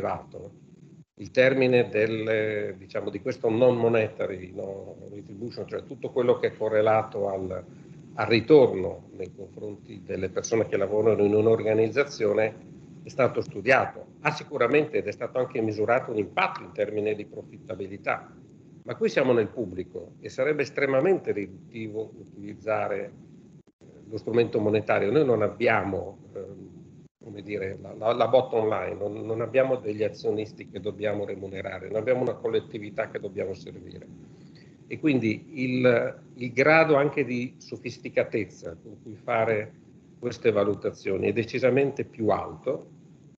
privato. Il termine del, diciamo, di questo non monetary no, retribution, cioè tutto quello che è correlato al, al ritorno nei confronti delle persone che lavorano in un'organizzazione, è stato studiato. Ha ah, sicuramente ed è stato anche misurato un impatto in termini di profittabilità, ma qui siamo nel pubblico e sarebbe estremamente riduttivo utilizzare eh, lo strumento monetario. Noi non abbiamo eh, come dire, la, la, la bottom line, non, non, abbiamo degli azionisti che dobbiamo remunerare, non abbiamo una collettività che dobbiamo servire. E quindi il, il grado anche di sofisticatezza con cui fare queste valutazioni è decisamente più alto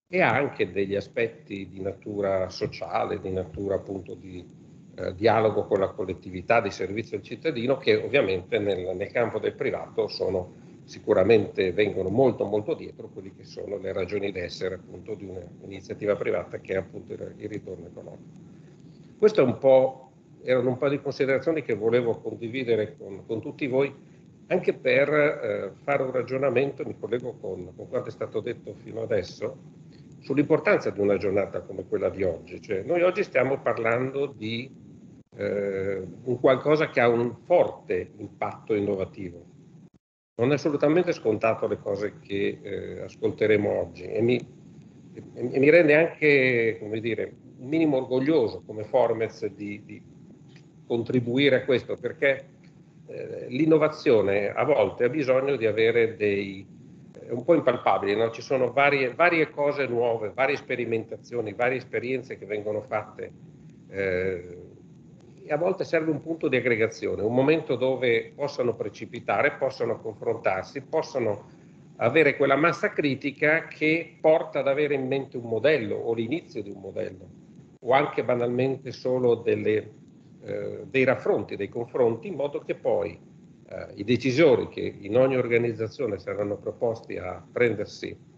e ha anche degli aspetti di natura sociale, di natura appunto di eh, dialogo con la collettività, di servizio al cittadino, che ovviamente nel, nel campo del privato sono sicuramente vengono molto molto dietro quelli che sono le ragioni d'essere appunto di un'iniziativa privata che è appunto il ritorno economico. Questo è un po', erano un po' di considerazioni che volevo condividere con, con tutti voi anche per eh, fare un ragionamento, mi collego con, con quanto è stato detto fino adesso, sull'importanza di una giornata come quella di oggi. Cioè, noi oggi stiamo parlando di eh, un qualcosa che ha un forte impatto innovativo, non è assolutamente scontato le cose che eh, ascolteremo oggi e mi, e mi, rende anche, come dire, un minimo orgoglioso come Formez di, di contribuire a questo perché eh, l'innovazione a volte ha bisogno di avere dei è eh, un po' impalpabile, no? ci sono varie, varie, cose nuove, varie sperimentazioni, varie esperienze che vengono fatte eh, a volte serve un punto di aggregazione, un momento dove possano precipitare, possano confrontarsi, possano avere quella massa critica che porta ad avere in mente un modello o l'inizio di un modello o anche banalmente solo delle, eh, dei raffronti, dei confronti, in modo che poi eh, i decisori che in ogni organizzazione saranno proposti a prendersi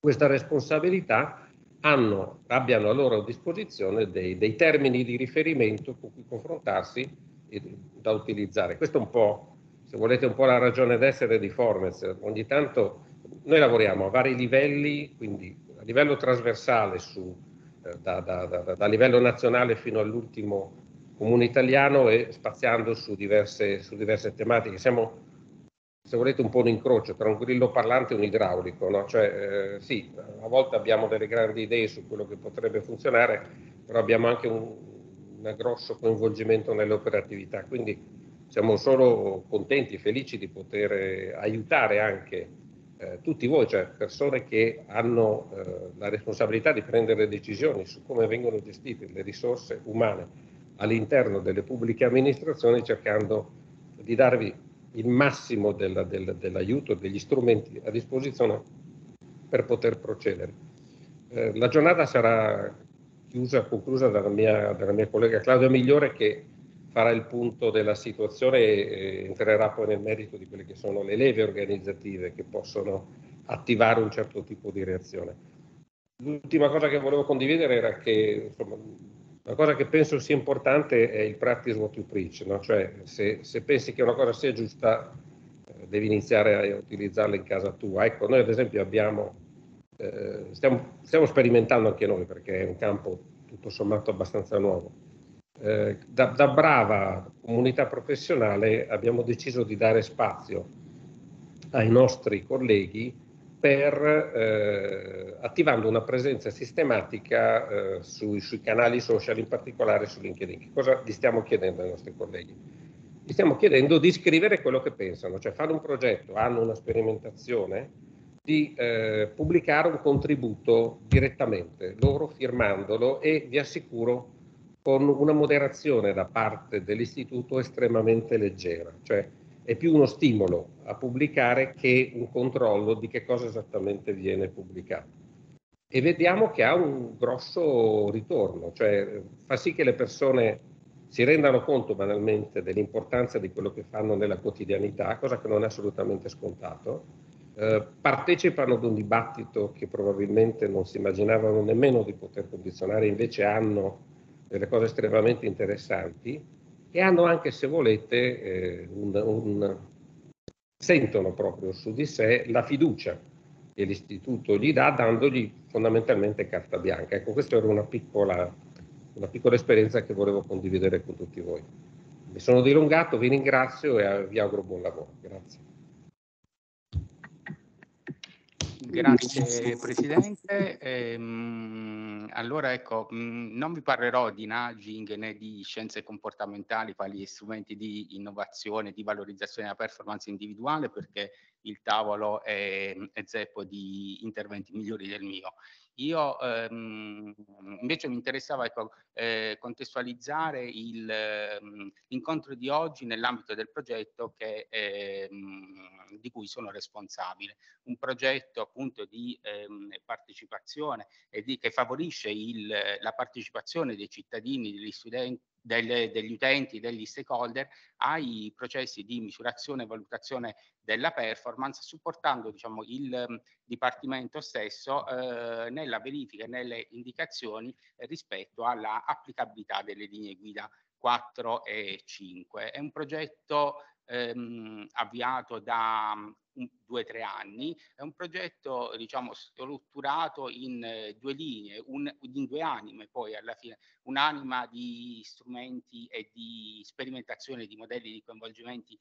questa responsabilità hanno, abbiano a loro disposizione dei, dei, termini di riferimento con cui confrontarsi e da utilizzare. Questo è un po', se volete, un po' la ragione d'essere di Formes. Ogni tanto noi lavoriamo a vari livelli, quindi a livello trasversale, su, eh, da, da, da, da, livello nazionale fino all'ultimo comune italiano e spaziando su diverse, su diverse tematiche. Siamo se volete, un po' un incrocio tra un grillo parlante e un idraulico. No? Cioè, eh, sì, a volte abbiamo delle grandi idee su quello che potrebbe funzionare, però abbiamo anche un, un grosso coinvolgimento nelle operatività. Quindi siamo solo contenti, felici di poter eh, aiutare anche eh, tutti voi, cioè persone che hanno eh, la responsabilità di prendere decisioni su come vengono gestite le risorse umane all'interno delle pubbliche amministrazioni, cercando di darvi il massimo della, della, dell'aiuto, degli strumenti a disposizione per poter procedere. Eh, la giornata sarà chiusa, conclusa dalla mia, dalla mia, collega Claudia Migliore che farà il punto della situazione e eh, entrerà poi nel merito di quelle che sono le leve organizzative che possono attivare un certo tipo di reazione. L'ultima cosa che volevo condividere era che insomma, la cosa che penso sia importante è il practice what you preach, no? cioè se, se pensi che una cosa sia giusta eh, devi iniziare a utilizzarla in casa tua. Ecco, noi ad esempio abbiamo, eh, stiamo, stiamo, sperimentando anche noi perché è un campo tutto sommato abbastanza nuovo. Eh, da, da brava comunità professionale abbiamo deciso di dare spazio ai nostri colleghi per, eh, attivando una presenza sistematica eh, sui, sui, canali social, in particolare su LinkedIn. Che cosa gli stiamo chiedendo ai nostri colleghi? Gli stiamo chiedendo di scrivere quello che pensano, cioè fare un progetto, hanno una sperimentazione, di eh, pubblicare un contributo direttamente, loro firmandolo e vi assicuro con una moderazione da parte dell'istituto estremamente leggera, cioè è più uno stimolo a pubblicare che un controllo di che cosa esattamente viene pubblicato. E vediamo che ha un grosso ritorno, cioè fa sì che le persone si rendano conto banalmente dell'importanza di quello che fanno nella quotidianità, cosa che non è assolutamente scontato, eh, partecipano ad un dibattito che probabilmente non si immaginavano nemmeno di poter condizionare, invece hanno delle cose estremamente interessanti e hanno anche, se volete, eh, un, un, sentono proprio su di sé la fiducia che l'istituto gli dà dandogli fondamentalmente carta bianca. Ecco, questa era una piccola, una piccola esperienza che volevo condividere con tutti voi. Mi sono dilungato, vi ringrazio e vi auguro buon lavoro. Grazie. Grazie Presidente. Ehm, allora ecco, mh, mhmm, non vi parlerò di nudging né di scienze comportamentali, quali strumenti di innovazione, di valorizzazione della performance individuale, perché il tavolo è, mhmm, è zeppo di interventi migliori del mio. Io ehm, invece mi interessava ecco, eh, contestualizzare il, ehm, l'incontro di oggi nell'ambito del progetto che, ehm, di cui sono responsabile, un progetto appunto di ehm, partecipazione e di, che favorisce il, la partecipazione dei cittadini, degli studenti delle, degli utenti, degli stakeholder ai processi di misurazione e valutazione della performance, supportando diciamo, il mm, Dipartimento stesso eh, nella verifica e nelle indicazioni rispetto alla applicabilità delle linee guida 4 e 5. È un progetto ehm, avviato da mm, due o tre anni, è un progetto diciamo, strutturato in eh, due linee, un, in due anime poi alla fine, un'anima di strumenti e di sperimentazione di modelli di coinvolgimenti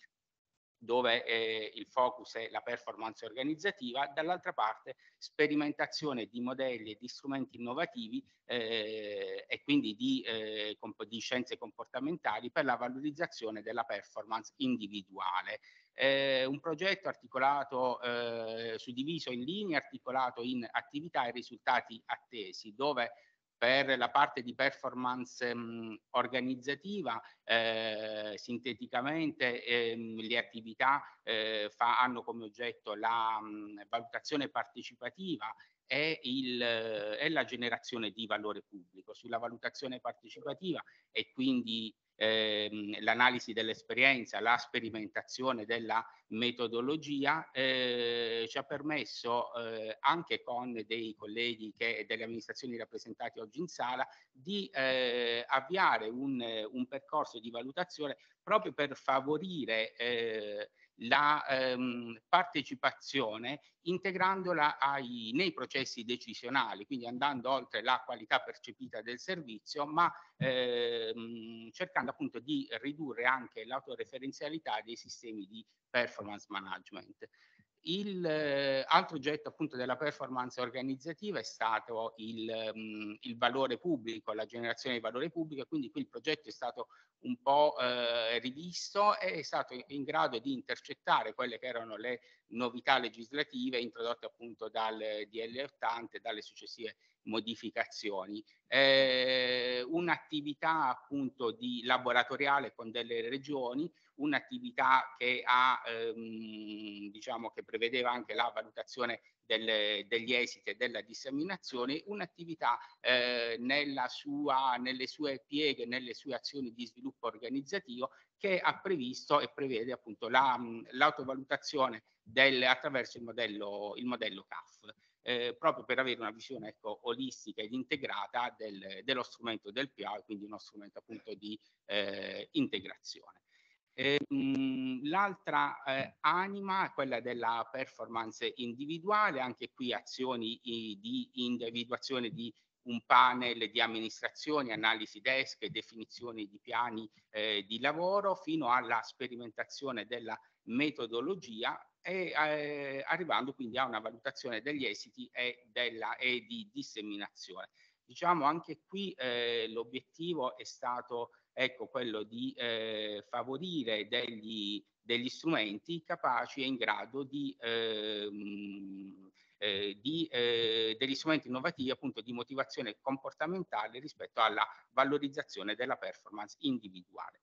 dove eh, il focus è la performance organizzativa, dall'altra parte sperimentazione di modelli e di strumenti innovativi eh, e quindi di, eh, comp- di scienze comportamentali per la valorizzazione della performance individuale eh, un progetto articolato, eh, suddiviso in linee, articolato in attività e risultati attesi, dove per la parte di performance mh, mm, organizzativa, eh, sinteticamente ehm, le attività eh, fa, hanno come oggetto la mh, mm, valutazione partecipativa e, il, eh, e la generazione di valore pubblico. Sulla valutazione partecipativa e quindi ehm, l'analisi dell'esperienza, la sperimentazione della metodologia eh, ci ha permesso eh, anche con dei colleghi e delle amministrazioni rappresentate oggi in sala di eh, avviare un, un percorso di valutazione proprio per favorire eh, la ehm, partecipazione integrandola ai, nei processi decisionali, quindi andando oltre la qualità percepita del servizio, ma ehm, cercando appunto di ridurre anche l'autoreferenzialità dei sistemi di performance management. Il eh, altro oggetto appunto della performance organizzativa è stato il, mh, mm, il, valore pubblico, la generazione di valore pubblico, quindi qui il progetto è stato un po' eh, rivisto e è stato in, in grado di intercettare quelle che erano le novità legislative introdotte appunto dal DL80 e dalle successive modificazioni. Eh, un'attività appunto di laboratoriale con delle regioni, un'attività che ha ehm, diciamo che prevedeva anche la valutazione delle, degli esiti e della disseminazione, un'attività eh, nella sua, nelle sue pieghe, nelle sue azioni di sviluppo organizzativo che ha previsto e prevede appunto la, l'autovalutazione del, attraverso il modello, il modello CAF eh, proprio per avere una visione ecco, olistica ed integrata del, dello strumento del PA, quindi uno strumento appunto di eh, integrazione. Ehm, l'altra eh, anima è quella della performance individuale, anche qui azioni i, di individuazione di un panel di amministrazione, analisi desk, definizioni di piani eh, di lavoro, fino alla sperimentazione della metodologia e eh, arrivando quindi a una valutazione degli esiti e, della, e di disseminazione. Diciamo anche qui eh, l'obiettivo è stato ecco, quello di eh, favorire degli, degli, strumenti capaci e in grado di, ehm, eh, di eh, degli strumenti innovativi appunto di motivazione comportamentale rispetto alla valorizzazione della performance individuale.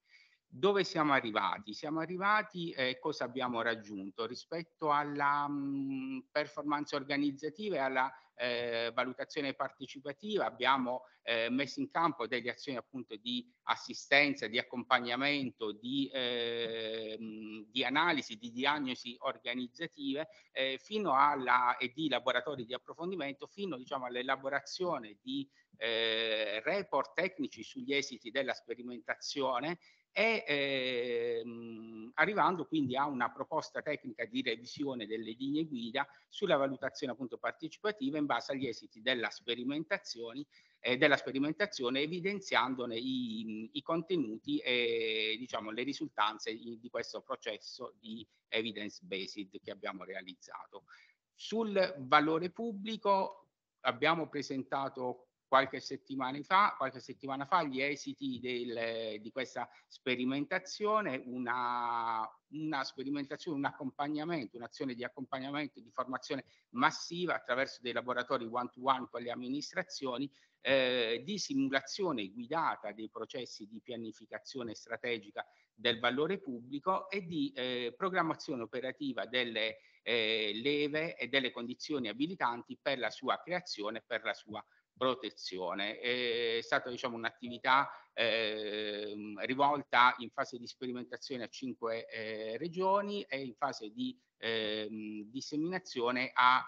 Dove siamo arrivati? Siamo arrivati eh, e eh, cosa abbiamo raggiunto rispetto alla mh, mhmm, performance organizzativa e alla eh, valutazione partecipativa? Abbiamo eh, messo in campo delle azioni appunto di assistenza, di accompagnamento, di, mh, ehm, di analisi, di diagnosi organizzative eh, alla, e di laboratori di approfondimento fino diciamo, all'elaborazione di eh, report tecnici sugli esiti della sperimentazione e ehm, arrivando quindi a una proposta tecnica di revisione delle linee guida sulla valutazione appunto partecipativa in base agli esiti della sperimentazione, eh, della sperimentazione evidenziandone i, i, contenuti e diciamo le risultanze di questo processo di evidence based che abbiamo realizzato. Sul valore pubblico abbiamo presentato qualche settimana fa, qualche settimana fa gli esiti del, di questa sperimentazione, una, una sperimentazione, un accompagnamento, un'azione di accompagnamento e di formazione massiva attraverso dei laboratori one-to-one one con le amministrazioni eh, di simulazione guidata dei processi di pianificazione strategica del valore pubblico e di eh, programmazione operativa delle eh, leve e delle condizioni abilitanti per la sua creazione e per la sua protezione. È stata diciamo, un'attività eh, rivolta in fase di sperimentazione a cinque eh, regioni e in fase di eh, disseminazione a,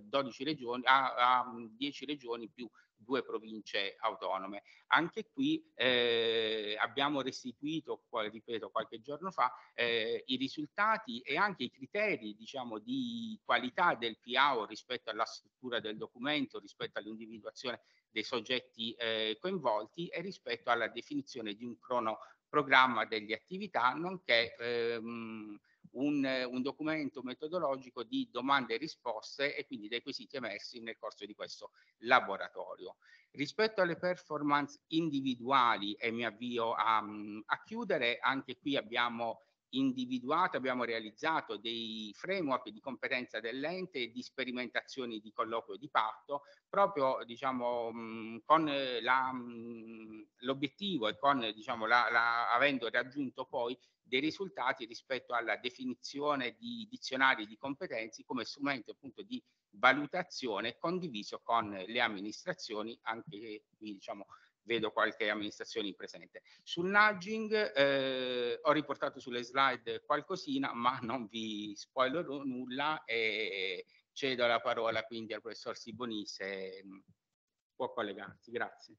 12 eh, regioni, a, a 10 regioni più due province autonome. Anche qui eh, abbiamo restituito, ripeto, qualche giorno fa eh, i risultati e anche i criteri diciamo, di qualità del PAO rispetto alla struttura del documento, rispetto all'individuazione dei soggetti eh, coinvolti e rispetto alla definizione di un cronoprogramma delle attività, nonché ehm, un, un documento metodologico di domande e risposte e quindi dei quesiti emersi nel corso di questo laboratorio. Rispetto alle performance individuali, e mi avvio a, a chiudere, anche qui abbiamo individuato, abbiamo realizzato dei framework di competenza dell'ente e di sperimentazioni di colloquio di parto, proprio diciamo, mh, con l'obiettivo e con, diciamo, la, la, avendo raggiunto poi dei risultati rispetto alla definizione di dizionari di competenze come strumento appunto di valutazione condiviso con le amministrazioni, anche qui diciamo vedo qualche amministrazione presente. Sul nudging eh, ho riportato sulle slide qualcosina, ma non vi spoilerò nulla e cedo la parola quindi al professor Siboni se mm, può collegarsi. Grazie.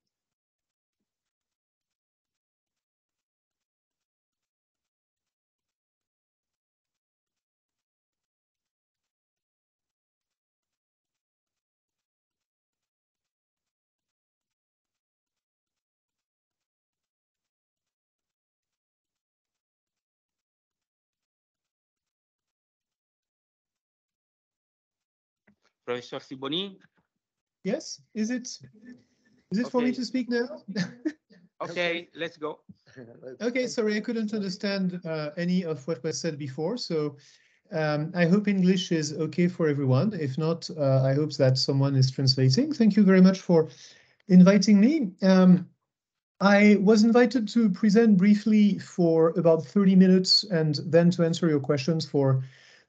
Professor Siboni? Yes, is it, is it okay. for me to speak now? okay, let's go. Okay, sorry, I couldn't understand uh, any of what was said before, so um, I hope English is okay for everyone. If not, uh, I hope that someone is translating. Thank you very much for inviting me. Um, I was invited to present briefly for about 30 minutes and then to answer your questions for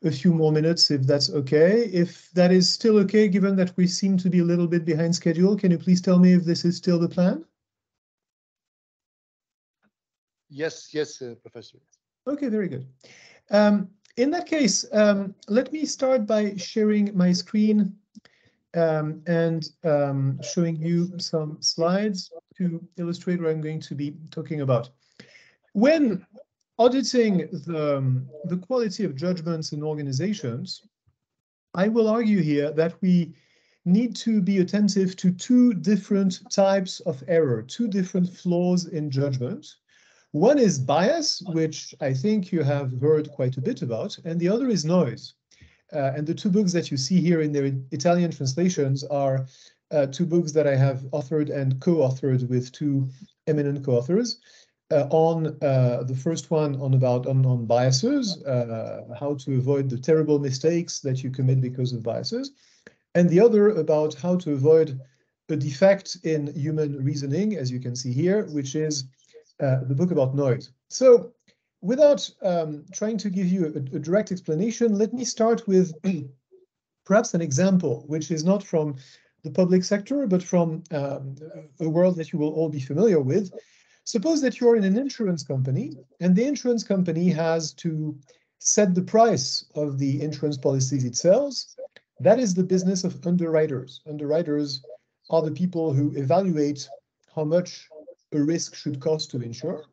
a few more minutes if that's okay. If that is still okay, given that we seem to be a little bit behind schedule, can you please tell me if this is still the plan? Yes, yes, uh, Professor. Okay, very good. Um, in that case, um, let me start by sharing my screen um, and um, showing you some slides to illustrate what I'm going to be talking about. When auditing the, um, the quality of judgments in organizations, I will argue here that we need to be attentive to two different types of error, two different flaws in judgment. One is bias, which I think you have heard quite a bit about, and the other is noise. Uh, and the two books that you see here in their Italian translations are uh, two books that I have authored and co-authored with two eminent co-authors. Uh, on uh, the first one on about on, on biases, uh, how to avoid the terrible mistakes that you commit because of biases, and the other about how to avoid a defect in human reasoning, as you can see here, which is uh, the book about noise. So without um, trying to give you a, a, direct explanation, let me start with perhaps an example, which is not from the public sector, but from um, a world that you will all be familiar with, Suppose that you're in an insurance company and the insurance company has to set the price of the insurance policies it sells. That is the business of underwriters. Underwriters are the people who evaluate how much a risk should cost to insure.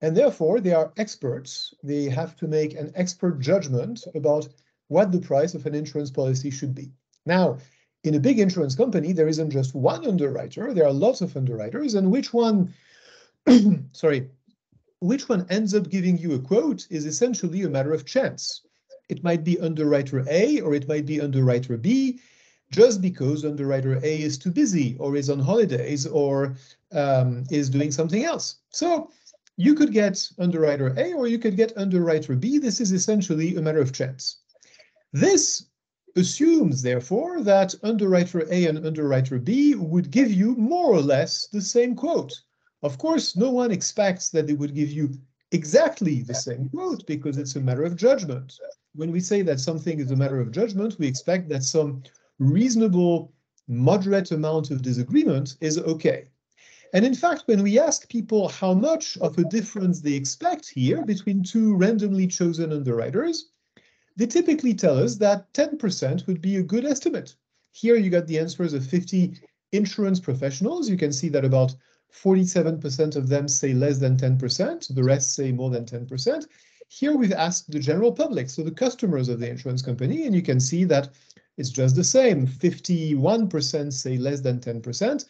And therefore, they are experts. They have to make an expert judgment about what the price of an insurance policy should be. Now, in a big insurance company, there isn't just one underwriter, there are lots of underwriters, and which one sorry, which one ends up giving you a quote is essentially a matter of chance. It might be underwriter A or it might be underwriter B, just because underwriter A is too busy or is on holidays or um, is doing something else. So you could get underwriter A or you could get underwriter B. This is essentially a matter of chance. This assumes, therefore, that underwriter A and underwriter B would give you more or less the same quote. Of course, no one expects that they would give you exactly the same quote because it's a matter of judgment. When we say that something is a matter of judgment, we expect that some reasonable, moderate amount of disagreement is okay. And in fact, when we ask people how much of a difference they expect here between two randomly chosen underwriters, they typically tell us that 10% would be a good estimate. Here you got the answers of 50 insurance professionals. You can see that about 47% of them say less than 10%, the rest say more than 10%. Here we've asked the general public, so the customers of the insurance company, and you can see that it's just the same. 51% say less than 10%,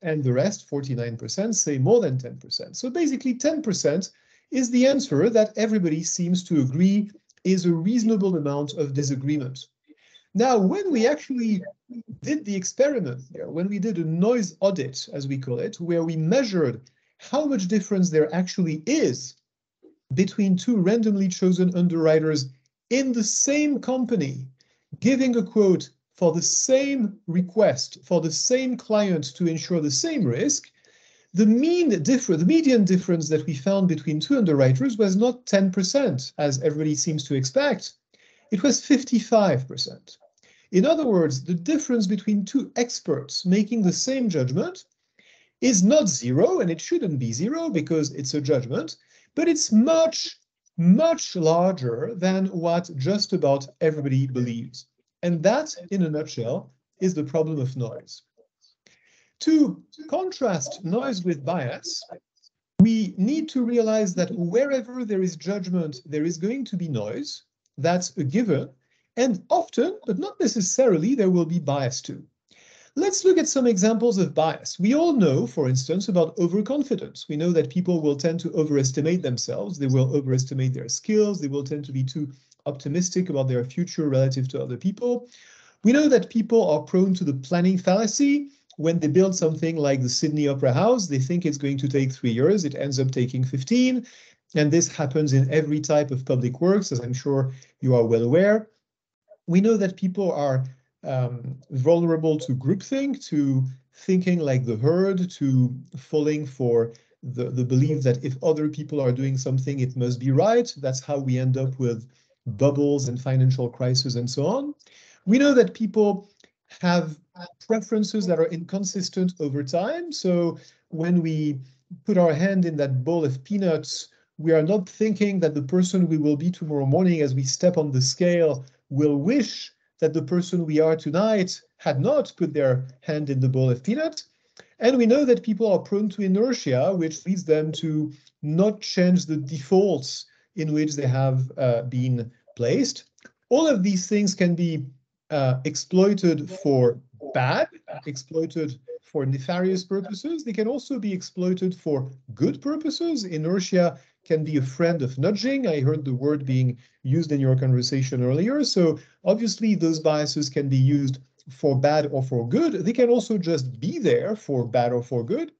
and the rest, 49%, say more than 10%. So basically 10% is the answer that everybody seems to agree is a reasonable amount of disagreement. Now, when we actually did the experiment here, when we did a noise audit, as we call it, where we measured how much difference there actually is between two randomly chosen underwriters in the same company, giving a quote for the same request, for the same client to insure the same risk, the mean difference, the median difference that we found between two underwriters was not 10%, as everybody seems to expect. It was 55%. In other words, the difference between two experts making the same judgment is not zero, and it shouldn't be zero because it's a judgment, but it's much, much larger than what just about everybody believes. And that, in a nutshell, is the problem of noise. To contrast noise with bias, we need to realize that wherever there is judgment, there is going to be noise. That's a given. And often, but not necessarily, there will be bias too. Let's look at some examples of bias. We all know, for instance, about overconfidence. We know that people will tend to overestimate themselves. They will overestimate their skills. They will tend to be too optimistic about their future relative to other people. We know that people are prone to the planning fallacy. When they build something like the Sydney Opera House, they think it's going to take three years. It ends up taking 15. And this happens in every type of public works, as I'm sure you are well aware we know that people are um, vulnerable to groupthink, to thinking like the herd, to falling for the, the belief that if other people are doing something, it must be right. That's how we end up with bubbles and financial crises and so on. We know that people have preferences that are inconsistent over time. So when we put our hand in that bowl of peanuts, we are not thinking that the person we will be tomorrow morning as we step on the scale will wish that the person we are tonight had not put their hand in the bowl of peanut. And we know that people are prone to inertia, which leads them to not change the defaults in which they have uh, been placed. All of these things can be uh, exploited for bad, exploited for nefarious purposes. They can also be exploited for good purposes. Inertia can be a friend of nudging. I heard the word being used in your conversation earlier. So obviously those biases can be used for bad or for good. They can also just be there for bad or for good.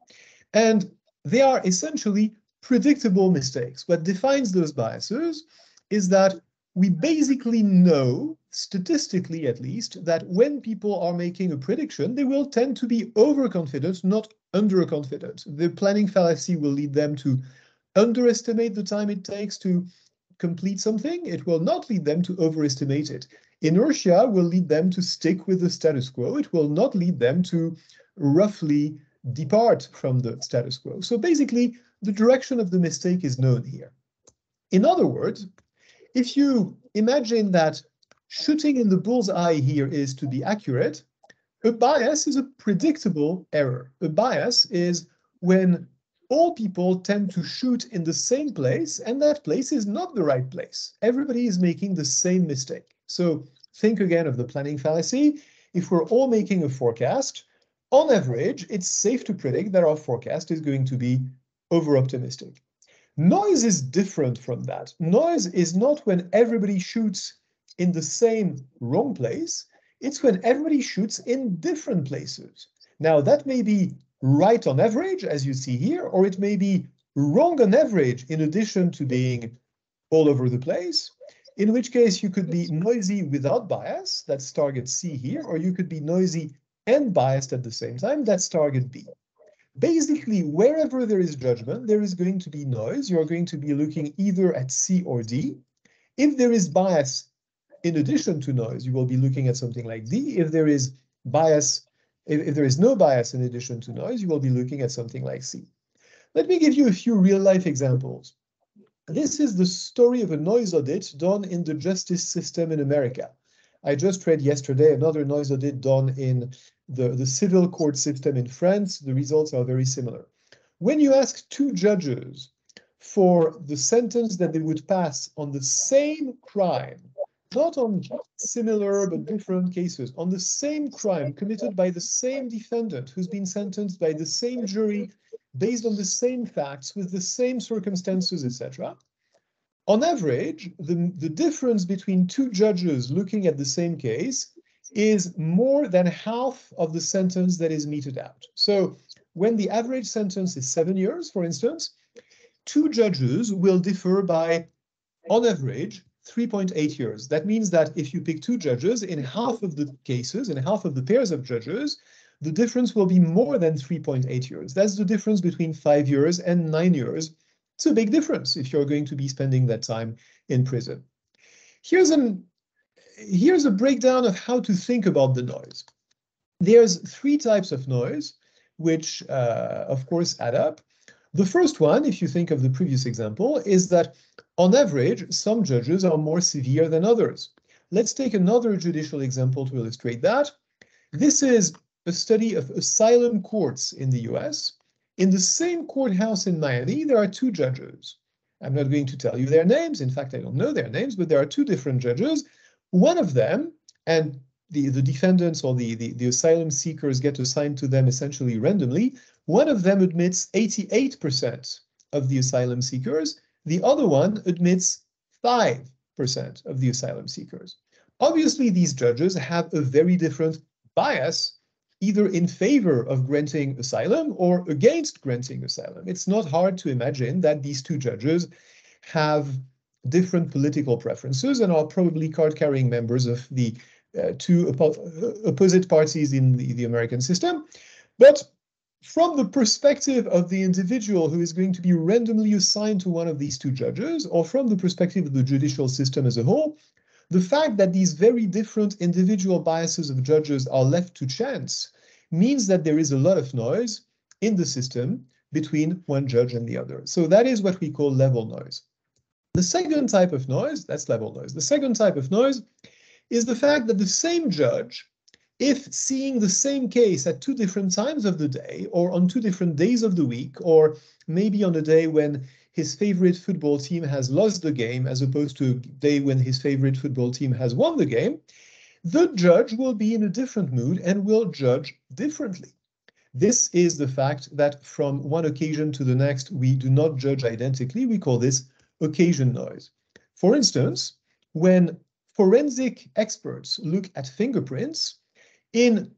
And they are essentially predictable mistakes. What defines those biases is that we basically know, statistically at least, that when people are making a prediction, they will tend to be overconfident, not underconfident. The planning fallacy will lead them to underestimate the time it takes to complete something, it will not lead them to overestimate it. Inertia will lead them to stick with the status quo. It will not lead them to roughly depart from the status quo. So basically, the direction of the mistake is known here. In other words, if you imagine that shooting in the bull's eye here is to be accurate, a bias is a predictable error. A bias is when all people tend to shoot in the same place, and that place is not the right place. Everybody is making the same mistake. So think again of the planning fallacy. If we're all making a forecast, on average, it's safe to predict that our forecast is going to be over-optimistic. Noise is different from that. Noise is not when everybody shoots in the same wrong place. It's when everybody shoots in different places. Now, that may be right on average, as you see here, or it may be wrong on average in addition to being all over the place, in which case you could be noisy without bias, that's target C here, or you could be noisy and biased at the same time, that's target B. Basically, wherever there is judgment, there is going to be noise. You're going to be looking either at C or D. If there is bias in addition to noise, you will be looking at something like D. If there is bias if, if there is no bias in addition to noise, you will be looking at something like C. Let me give you a few real-life examples. This is the story of a noise audit done in the justice system in America. I just read yesterday another noise audit done in the, the civil court system in France. The results are very similar. When you ask two judges for the sentence that they would pass on the same crime, not on similar but different cases, on the same crime committed by the same defendant who's been sentenced by the same jury based on the same facts with the same circumstances, etc. On average, the, the difference between two judges looking at the same case is more than half of the sentence that is meted out. So when the average sentence is seven years, for instance, two judges will differ by, on average, 3.8 years. That means that if you pick two judges, in half of the cases, in half of the pairs of judges, the difference will be more than 3.8 years. That's the difference between five years and nine years. It's a big difference if you're going to be spending that time in prison. Here's, an, here's a breakdown of how to think about the noise. There's three types of noise, which uh, of course add up. The first one, if you think of the previous example, is that on average, some judges are more severe than others. Let's take another judicial example to illustrate that. This is a study of asylum courts in the US. In the same courthouse in Miami, there are two judges. I'm not going to tell you their names. In fact, I don't know their names, but there are two different judges. One of them, and the, the defendants or the, the, the asylum seekers get assigned to them essentially randomly, one of them admits 88% of the asylum seekers, the other one admits 5% of the asylum seekers. Obviously, these judges have a very different bias, either in favor of granting asylum or against granting asylum. It's not hard to imagine that these two judges have different political preferences and are probably card carrying members of the uh, two uh, opposite parties in the, the American system. But from the perspective of the individual who is going to be randomly assigned to one of these two judges, or from the perspective of the judicial system as a whole, the fact that these very different individual biases of judges are left to chance means that there is a lot of noise in the system between one judge and the other. So that is what we call level noise. The second type of noise, that's level noise. The second type of noise is the fact that the same judge if seeing the same case at two different times of the day or on two different days of the week or maybe on a day when his favorite football team has lost the game as opposed to a day when his favorite football team has won the game, the judge will be in a different mood and will judge differently. This is the fact that from one occasion to the next, we do not judge identically. We call this occasion noise. For instance, when forensic experts look at fingerprints, in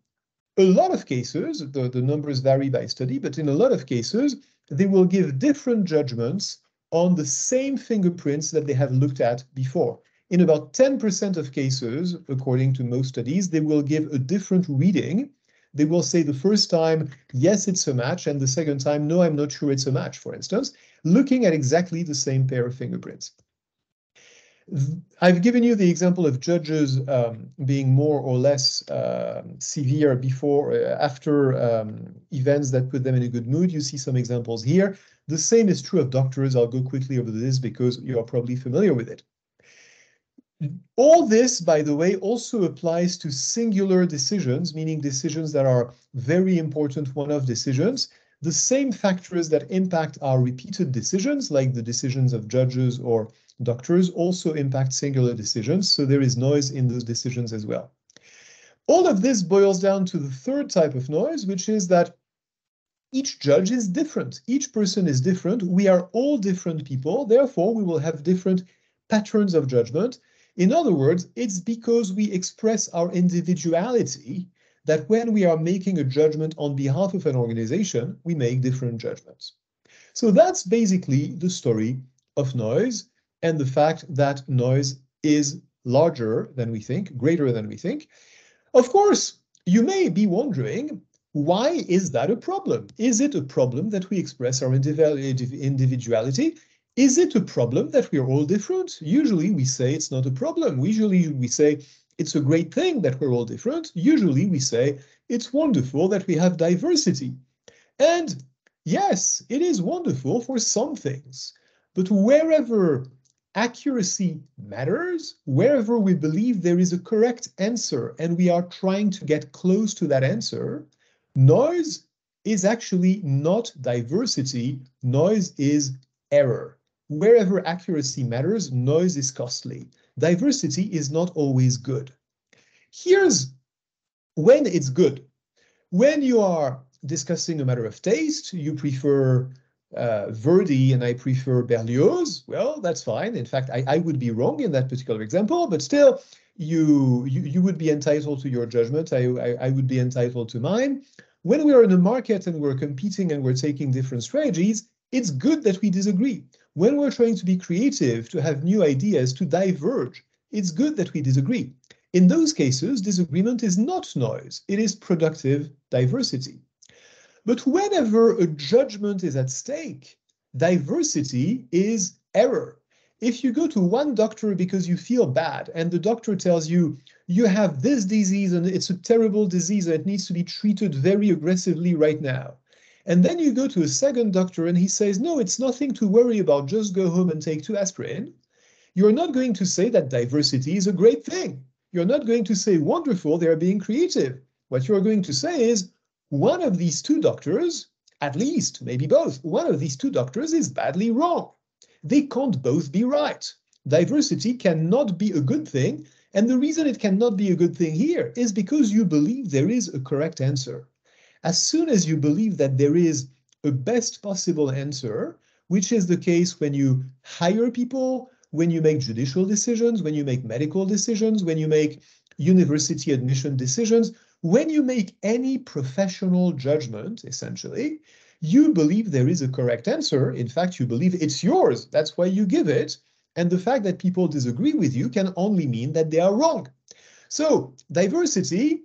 a lot of cases, the, the numbers vary by study, but in a lot of cases, they will give different judgments on the same fingerprints that they have looked at before. In about 10% of cases, according to most studies, they will give a different reading. They will say the first time, yes, it's a match, and the second time, no, I'm not sure it's a match, for instance, looking at exactly the same pair of fingerprints. I've given you the example of judges um, being more or less uh, severe before, uh, after um, events that put them in a good mood. You see some examples here. The same is true of doctors. I'll go quickly over this because you are probably familiar with it. All this, by the way, also applies to singular decisions, meaning decisions that are very important one-off decisions. The same factors that impact our repeated decisions, like the decisions of judges or doctors also impact singular decisions, so there is noise in those decisions as well. All of this boils down to the third type of noise, which is that each judge is different. Each person is different. We are all different people. Therefore, we will have different patterns of judgment. In other words, it's because we express our individuality that when we are making a judgment on behalf of an organization, we make different judgments. So that's basically the story of noise and the fact that noise is larger than we think, greater than we think. Of course, you may be wondering, why is that a problem? Is it a problem that we express our individuality? Is it a problem that we are all different? Usually we say it's not a problem. Usually we say it's a great thing that we're all different. Usually we say it's wonderful that we have diversity. And yes, it is wonderful for some things. But wherever accuracy matters wherever we believe there is a correct answer and we are trying to get close to that answer. Noise is actually not diversity, noise is error. Wherever accuracy matters, noise is costly. Diversity is not always good. Here's when it's good. When you are discussing a matter of taste, you prefer uh, Verdi and I prefer Berlioz, well, that's fine. In fact, I, I would be wrong in that particular example, but still, you you, you would be entitled to your judgment. I, I, I would be entitled to mine. When we are in a market and we're competing and we're taking different strategies, it's good that we disagree. When we're trying to be creative, to have new ideas, to diverge, it's good that we disagree. In those cases, disagreement is not noise, it is productive diversity. But whenever a judgment is at stake, diversity is error. If you go to one doctor because you feel bad and the doctor tells you, you have this disease and it's a terrible disease and it needs to be treated very aggressively right now. And then you go to a second doctor and he says, no, it's nothing to worry about, just go home and take two aspirin. You're not going to say that diversity is a great thing. You're not going to say, wonderful, they're being creative. What you're going to say is, one of these two doctors, at least, maybe both, one of these two doctors is badly wrong. They can't both be right. Diversity cannot be a good thing. And the reason it cannot be a good thing here is because you believe there is a correct answer. As soon as you believe that there is a best possible answer, which is the case when you hire people, when you make judicial decisions, when you make medical decisions, when you make university admission decisions, when you make any professional judgment, essentially, you believe there is a correct answer. In fact, you believe it's yours. That's why you give it. And the fact that people disagree with you can only mean that they are wrong. So diversity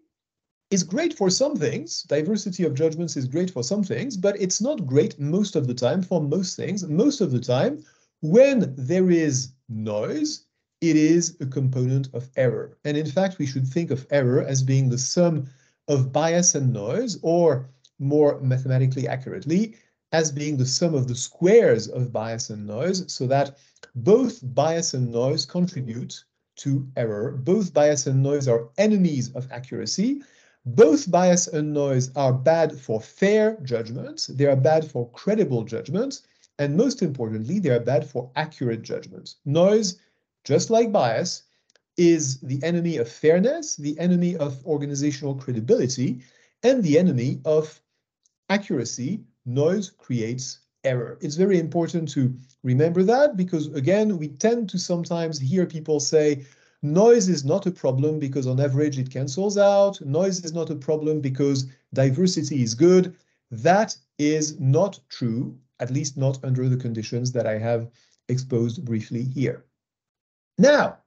is great for some things. Diversity of judgments is great for some things, but it's not great most of the time for most things. Most of the time, when there is noise, it is a component of error. And in fact, we should think of error as being the sum of bias and noise, or more mathematically accurately, as being the sum of the squares of bias and noise, so that both bias and noise contribute to error. Both bias and noise are enemies of accuracy. Both bias and noise are bad for fair judgments. They are bad for credible judgments. And most importantly, they are bad for accurate judgments. Noise just like bias, is the enemy of fairness, the enemy of organizational credibility, and the enemy of accuracy. Noise creates error. It's very important to remember that because, again, we tend to sometimes hear people say, Noise is not a problem because on average it cancels out. Noise is not a problem because diversity is good. That is not true, at least not under the conditions that I have exposed briefly here. Now,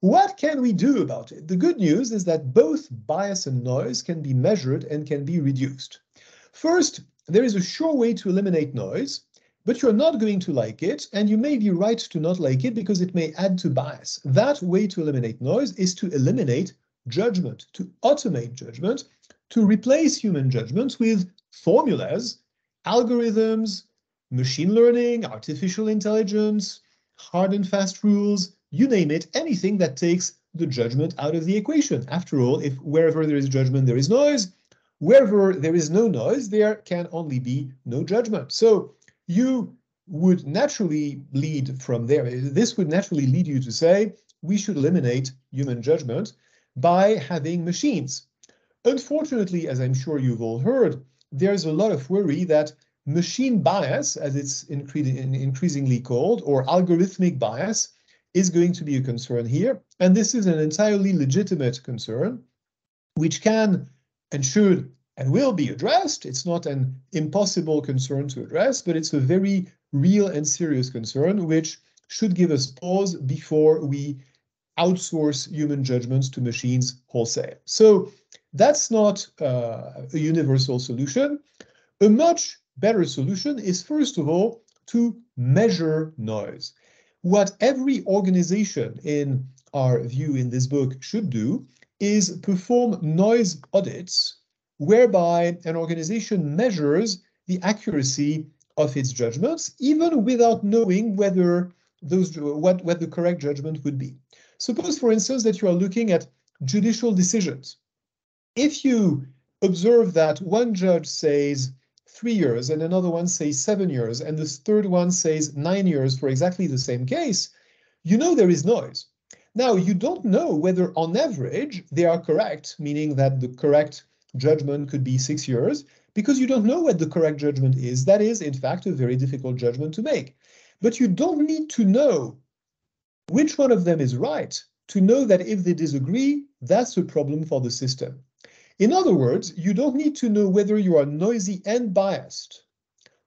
what can we do about it? The good news is that both bias and noise can be measured and can be reduced. First, there is a sure way to eliminate noise, but you're not going to like it, and you may be right to not like it because it may add to bias. That way to eliminate noise is to eliminate judgment, to automate judgment, to replace human judgment with formulas, algorithms, machine learning, artificial intelligence, hard and fast rules, you name it, anything that takes the judgment out of the equation. After all, if wherever there is judgment, there is noise, wherever there is no noise, there can only be no judgment. So you would naturally lead from there. This would naturally lead you to say we should eliminate human judgment by having machines. Unfortunately, as I'm sure you've all heard, there's a lot of worry that machine bias, as it's increasingly called, or algorithmic bias, is going to be a concern here. And this is an entirely legitimate concern, which can and should and will be addressed. It's not an impossible concern to address, but it's a very real and serious concern, which should give us pause before we outsource human judgments to machines wholesale. So that's not uh, a universal solution. A much better solution is, first of all, to measure noise what every organization, in our view in this book, should do is perform noise audits whereby an organization measures the accuracy of its judgments, even without knowing whether those what, what the correct judgment would be. Suppose, for instance, that you are looking at judicial decisions. If you observe that one judge says three years, and another one says seven years, and the third one says nine years for exactly the same case, you know there is noise. Now, you don't know whether on average they are correct, meaning that the correct judgment could be six years, because you don't know what the correct judgment is. That is, in fact, a very difficult judgment to make. But you don't need to know which one of them is right to know that if they disagree, that's a problem for the system. In other words, you don't need to know whether you are noisy and biased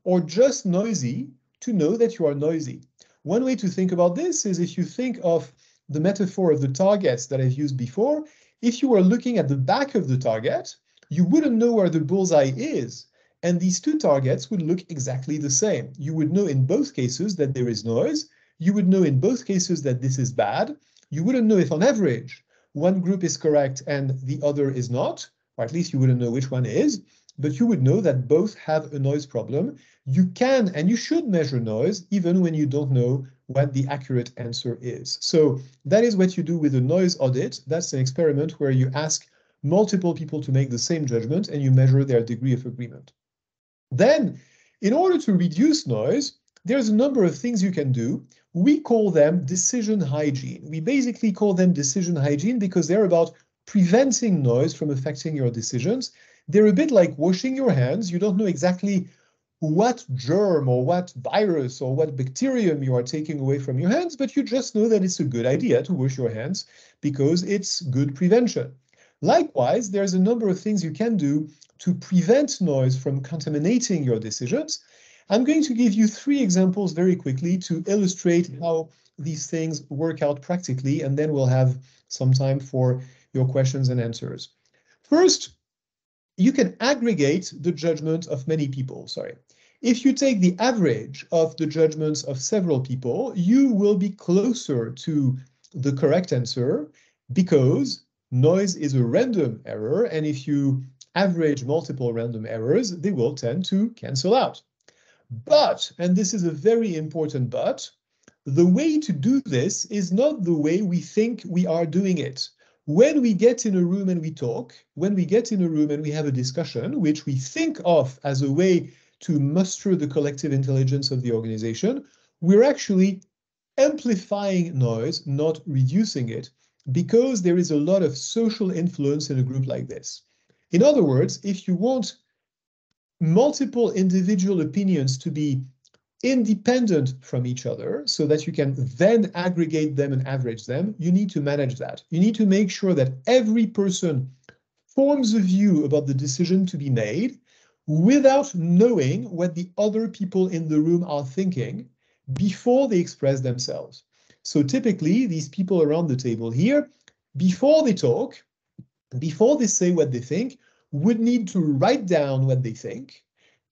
or just noisy to know that you are noisy. One way to think about this is if you think of the metaphor of the targets that I've used before, if you were looking at the back of the target, you wouldn't know where the bullseye is, and these two targets would look exactly the same. You would know in both cases that there is noise, you would know in both cases that this is bad, you wouldn't know if on average one group is correct and the other is not, or at least you wouldn't know which one is, but you would know that both have a noise problem. You can and you should measure noise even when you don't know what the accurate answer is. So that is what you do with a noise audit. That's an experiment where you ask multiple people to make the same judgment and you measure their degree of agreement. Then, in order to reduce noise, there's a number of things you can do. We call them decision hygiene. We basically call them decision hygiene because they're about preventing noise from affecting your decisions. They're a bit like washing your hands. You don't know exactly what germ or what virus or what bacterium you are taking away from your hands, but you just know that it's a good idea to wash your hands because it's good prevention. Likewise, there's a number of things you can do to prevent noise from contaminating your decisions. I'm going to give you three examples very quickly to illustrate how these things work out practically, and then we'll have some time for your questions and answers. First, you can aggregate the judgment of many people, sorry. If you take the average of the judgments of several people, you will be closer to the correct answer because noise is a random error. And if you average multiple random errors, they will tend to cancel out. But, and this is a very important but, the way to do this is not the way we think we are doing it when we get in a room and we talk, when we get in a room and we have a discussion, which we think of as a way to muster the collective intelligence of the organization, we're actually amplifying noise, not reducing it, because there is a lot of social influence in a group like this. In other words, if you want multiple individual opinions to be independent from each other so that you can then aggregate them and average them, you need to manage that. You need to make sure that every person forms a view about the decision to be made without knowing what the other people in the room are thinking before they express themselves. So typically, these people around the table here, before they talk, before they say what they think, would need to write down what they think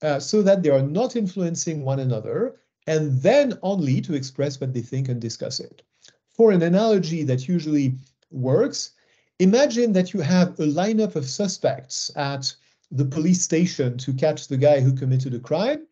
uh, so that they are not influencing one another, and then only to express what they think and discuss it. For an analogy that usually works, imagine that you have a lineup of suspects at the police station to catch the guy who committed a crime,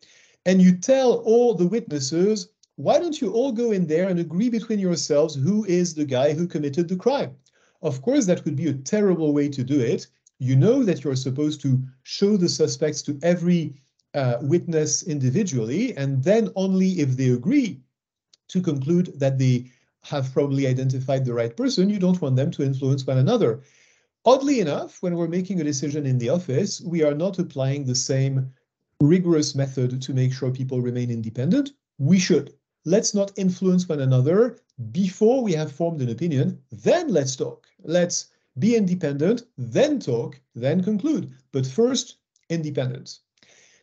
and you tell all the witnesses, why don't you all go in there and agree between yourselves who is the guy who committed the crime? Of course, that would be a terrible way to do it. You know that you're supposed to show the suspects to every uh, witness individually, and then only if they agree to conclude that they have probably identified the right person, you don't want them to influence one another. Oddly enough, when we're making a decision in the office, we are not applying the same rigorous method to make sure people remain independent. We should. Let's not influence one another before we have formed an opinion. Then let's talk. Let's be independent, then talk, then conclude. But first, independence.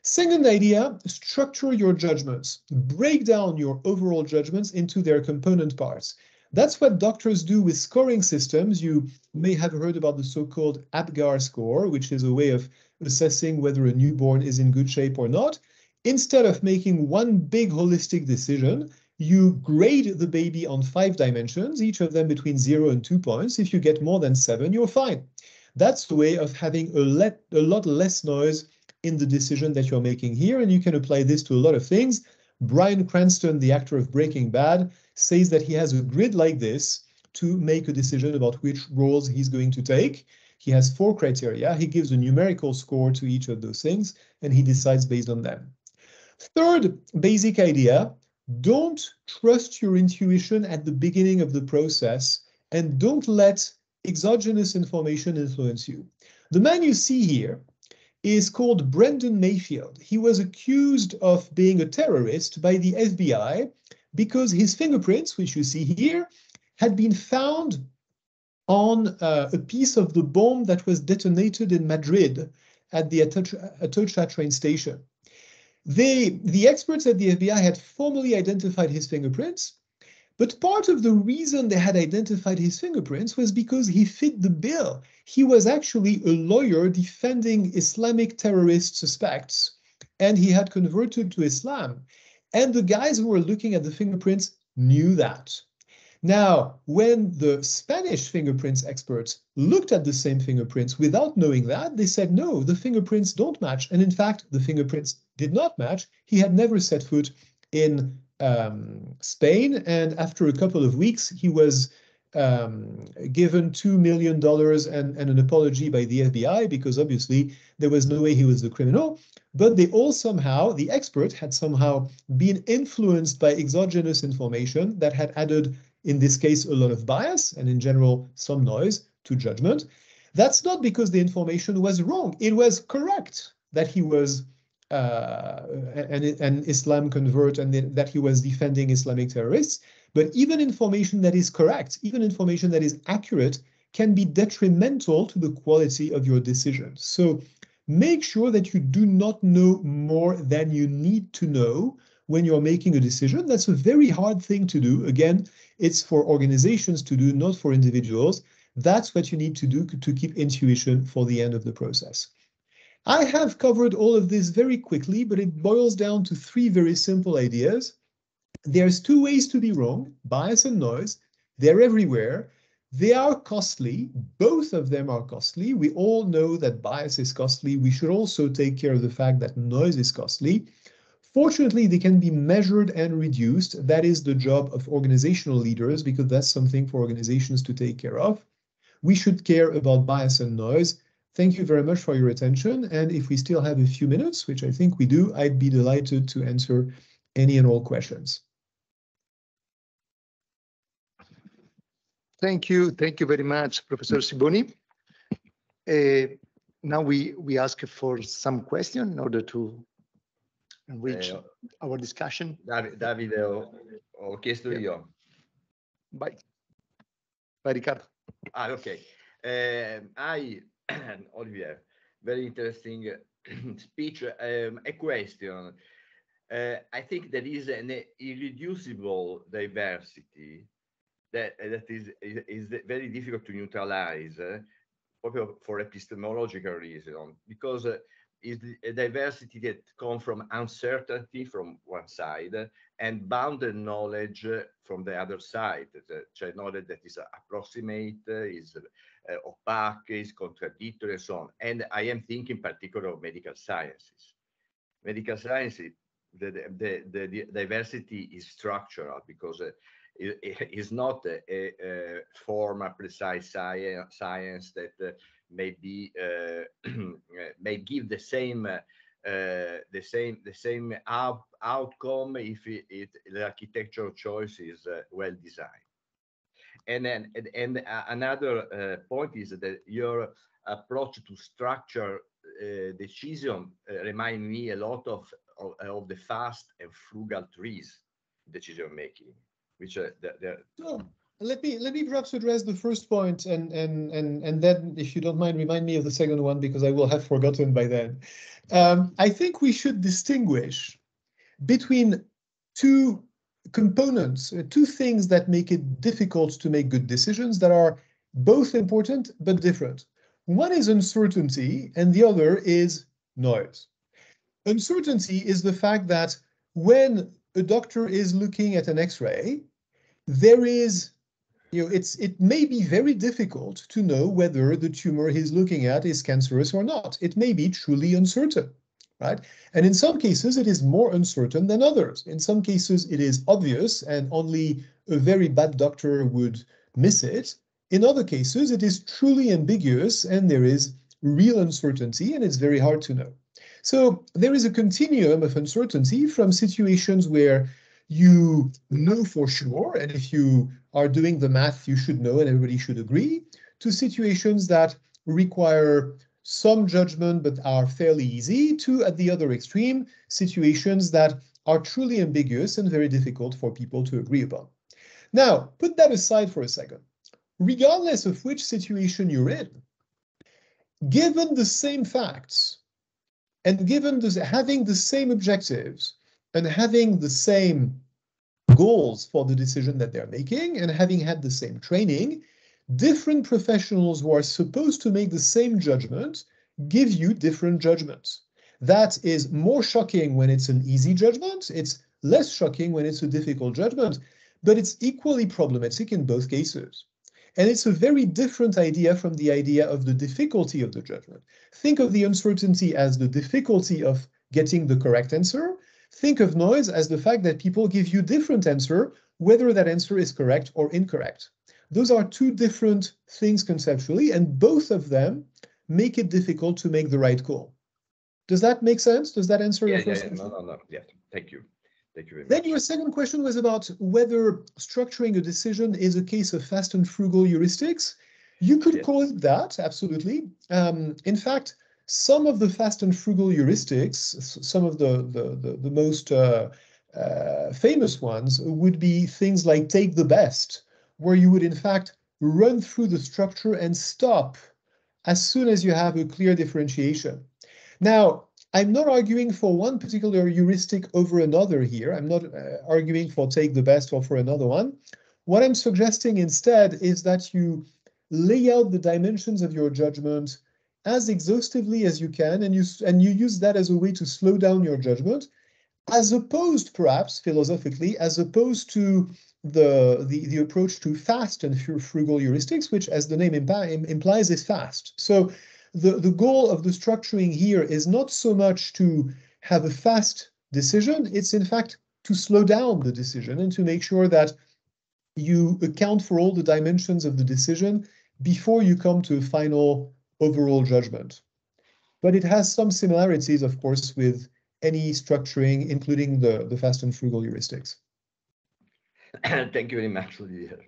Second idea, structure your judgments. Break down your overall judgments into their component parts. That's what doctors do with scoring systems. You may have heard about the so-called APGAR score, which is a way of assessing whether a newborn is in good shape or not. Instead of making one big holistic decision, you grade the baby on five dimensions, each of them between zero and two points. If you get more than seven, you're fine. That's the way of having a, let, a lot less noise in the decision that you're making here. And you can apply this to a lot of things. Brian Cranston, the actor of Breaking Bad, says that he has a grid like this to make a decision about which roles he's going to take. He has four criteria. He gives a numerical score to each of those things, and he decides based on them. Third basic idea, don't trust your intuition at the beginning of the process, and don't let exogenous information influence you. The man you see here is called Brendan Mayfield. He was accused of being a terrorist by the FBI because his fingerprints, which you see here, had been found on uh, a piece of the bomb that was detonated in Madrid at the Atocha, train station. They, the experts at the FBI had formally identified his fingerprints, but part of the reason they had identified his fingerprints was because he fit the bill. He was actually a lawyer defending Islamic terrorist suspects, and he had converted to Islam. And the guys who were looking at the fingerprints knew that. Now, when the Spanish fingerprints experts looked at the same fingerprints without knowing that, they said, no, the fingerprints don't match. And in fact, the fingerprints did not match. He had never set foot in um, Spain. And after a couple of weeks, he was um, given $2 million and, and an apology by the FBI because obviously there was no way he was the criminal. But they all somehow, the expert had somehow been influenced by exogenous information that had added, in this case, a lot of bias and in general, some noise to judgment. That's not because the information was wrong, it was correct that he was uh, and Islam convert and that he was defending Islamic terrorists. But even information that is correct, even information that is accurate, can be detrimental to the quality of your decision. So make sure that you do not know more than you need to know when you're making a decision. That's a very hard thing to do. Again, it's for organizations to do, not for individuals. That's what you need to do to keep intuition for the end of the process. I have covered all of this very quickly, but it boils down to three very simple ideas. There's two ways to be wrong, bias and noise. They're everywhere. They are costly. Both of them are costly. We all know that bias is costly. We should also take care of the fact that noise is costly. Fortunately, they can be measured and reduced. That is the job of organizational leaders because that's something for organizations to take care of. We should care about bias and noise Thank you very much for your attention. And if we still have a few minutes, which I think we do, I'd be delighted to answer any and all questions. Thank you. Thank you very much, Professor Siboni. Uh, now we, we ask for some question in order to reach eh, our discussion. Davide, Davide eh, ho, ho chiesto yeah. io. Bye, bye, Riccardo. Ah, ok. Eh, I Olivier, very interesting uh, speech. Um, a question. Uh, I think there is an irreducible diversity that, uh, that is, is, is very difficult to neutralize uh, for epistemological reason, because uh, is a diversity that comes from uncertainty from one side and bounded knowledge from the other side. knowledge that is approximate, is Eh, opaque, is contradictory, and so on. And I am thinking particular of medical sciences. Medical sciences, the, the, the, the diversity is structural because eh, it is not a, a, of precise science, science that uh, may be uh, may give the same uh, the same the same out, outcome if it, it, the architectural choice is well designed and then and, and uh, another uh, point is that your approach to structure uh, decision remind me a lot of, of, of the fast and frugal trees decision making, which are the, let me let me perhaps address the first point and and and and then if you don't mind remind me of the second one because I will have forgotten by then. Um, I think we should distinguish between two components, uh, two things that make it difficult to make good decisions that are both important but different. One is uncertainty, and the other is noise. Uncertainty is the fact that when a doctor is looking at an x-ray, there is, you know, it's it may be very difficult to know whether the tumor he's looking at is cancerous or not. It may be truly uncertain right? And in some cases, it is more uncertain than others. In some cases, it is obvious and only a very bad doctor would miss it. In other cases, it is truly ambiguous and there is real uncertainty and it's very hard to know. So there is a continuum of uncertainty from situations where you know for sure, and if you are doing the math, you should know and everybody should agree, to situations that require some judgment but are fairly easy, to at the other extreme, situations that are truly ambiguous and very difficult for people to agree upon. Now, put that aside for a second. Regardless of which situation you're in, given the same facts and given the, having the same objectives and having the same goals for the decision that they're making and having had the same training, different professionals who are supposed to make the same judgment give you different judgments. That is more shocking when it's an easy judgment. It's less shocking when it's a difficult judgment, but it's equally problematic in both cases. And it's a very different idea from the idea of the difficulty of the judgment. Think of the uncertainty as the difficulty of getting the correct answer. Think of noise as the fact that people give you different answer, whether that answer is correct or incorrect. Those are two different things conceptually, and both of them make it difficult to make the right call. Does that make sense? Does that answer yeah, your question? Yeah, No, no, no. Yeah. thank you. Thank you then your second question was about whether structuring a decision is a case of fast and frugal heuristics. You could yes. call it that, absolutely. Um, in fact, some of the fast and frugal heuristics, some of the, the, the, the most uh, uh, famous ones would be things like take the best where you would in fact run through the structure and stop as soon as you have a clear differentiation. Now, I'm not arguing for one particular heuristic over another here. I'm not uh, arguing for take the best or for another one. What I'm suggesting instead is that you lay out the dimensions of your judgment as exhaustively as you can, and you and you use that as a way to slow down your judgment, as opposed, perhaps philosophically, as opposed to the, the, the approach to fast and frugal heuristics, which, as the name impi implies, is fast. So the, the goal of the structuring here is not so much to have a fast decision, it's in fact to slow down the decision and to make sure that you account for all the dimensions of the decision before you come to a final overall judgment. But it has some similarities, of course, with any structuring, including the, the fast and frugal heuristics. Thank you very much, Sudhir.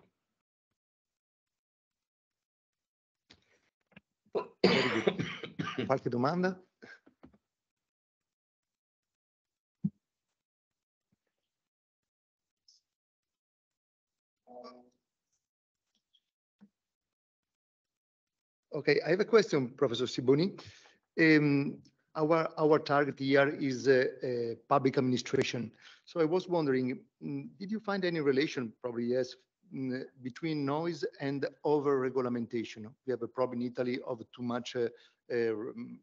Qualche domanda? Okay, I have a question, Professor Siboni. Um, our, our target here is uh, uh, public administration. So I was wondering, mm, did you find any relation, probably yes, mm, between noise and over-regulamentation? We have a problem in Italy of too much uh, uh,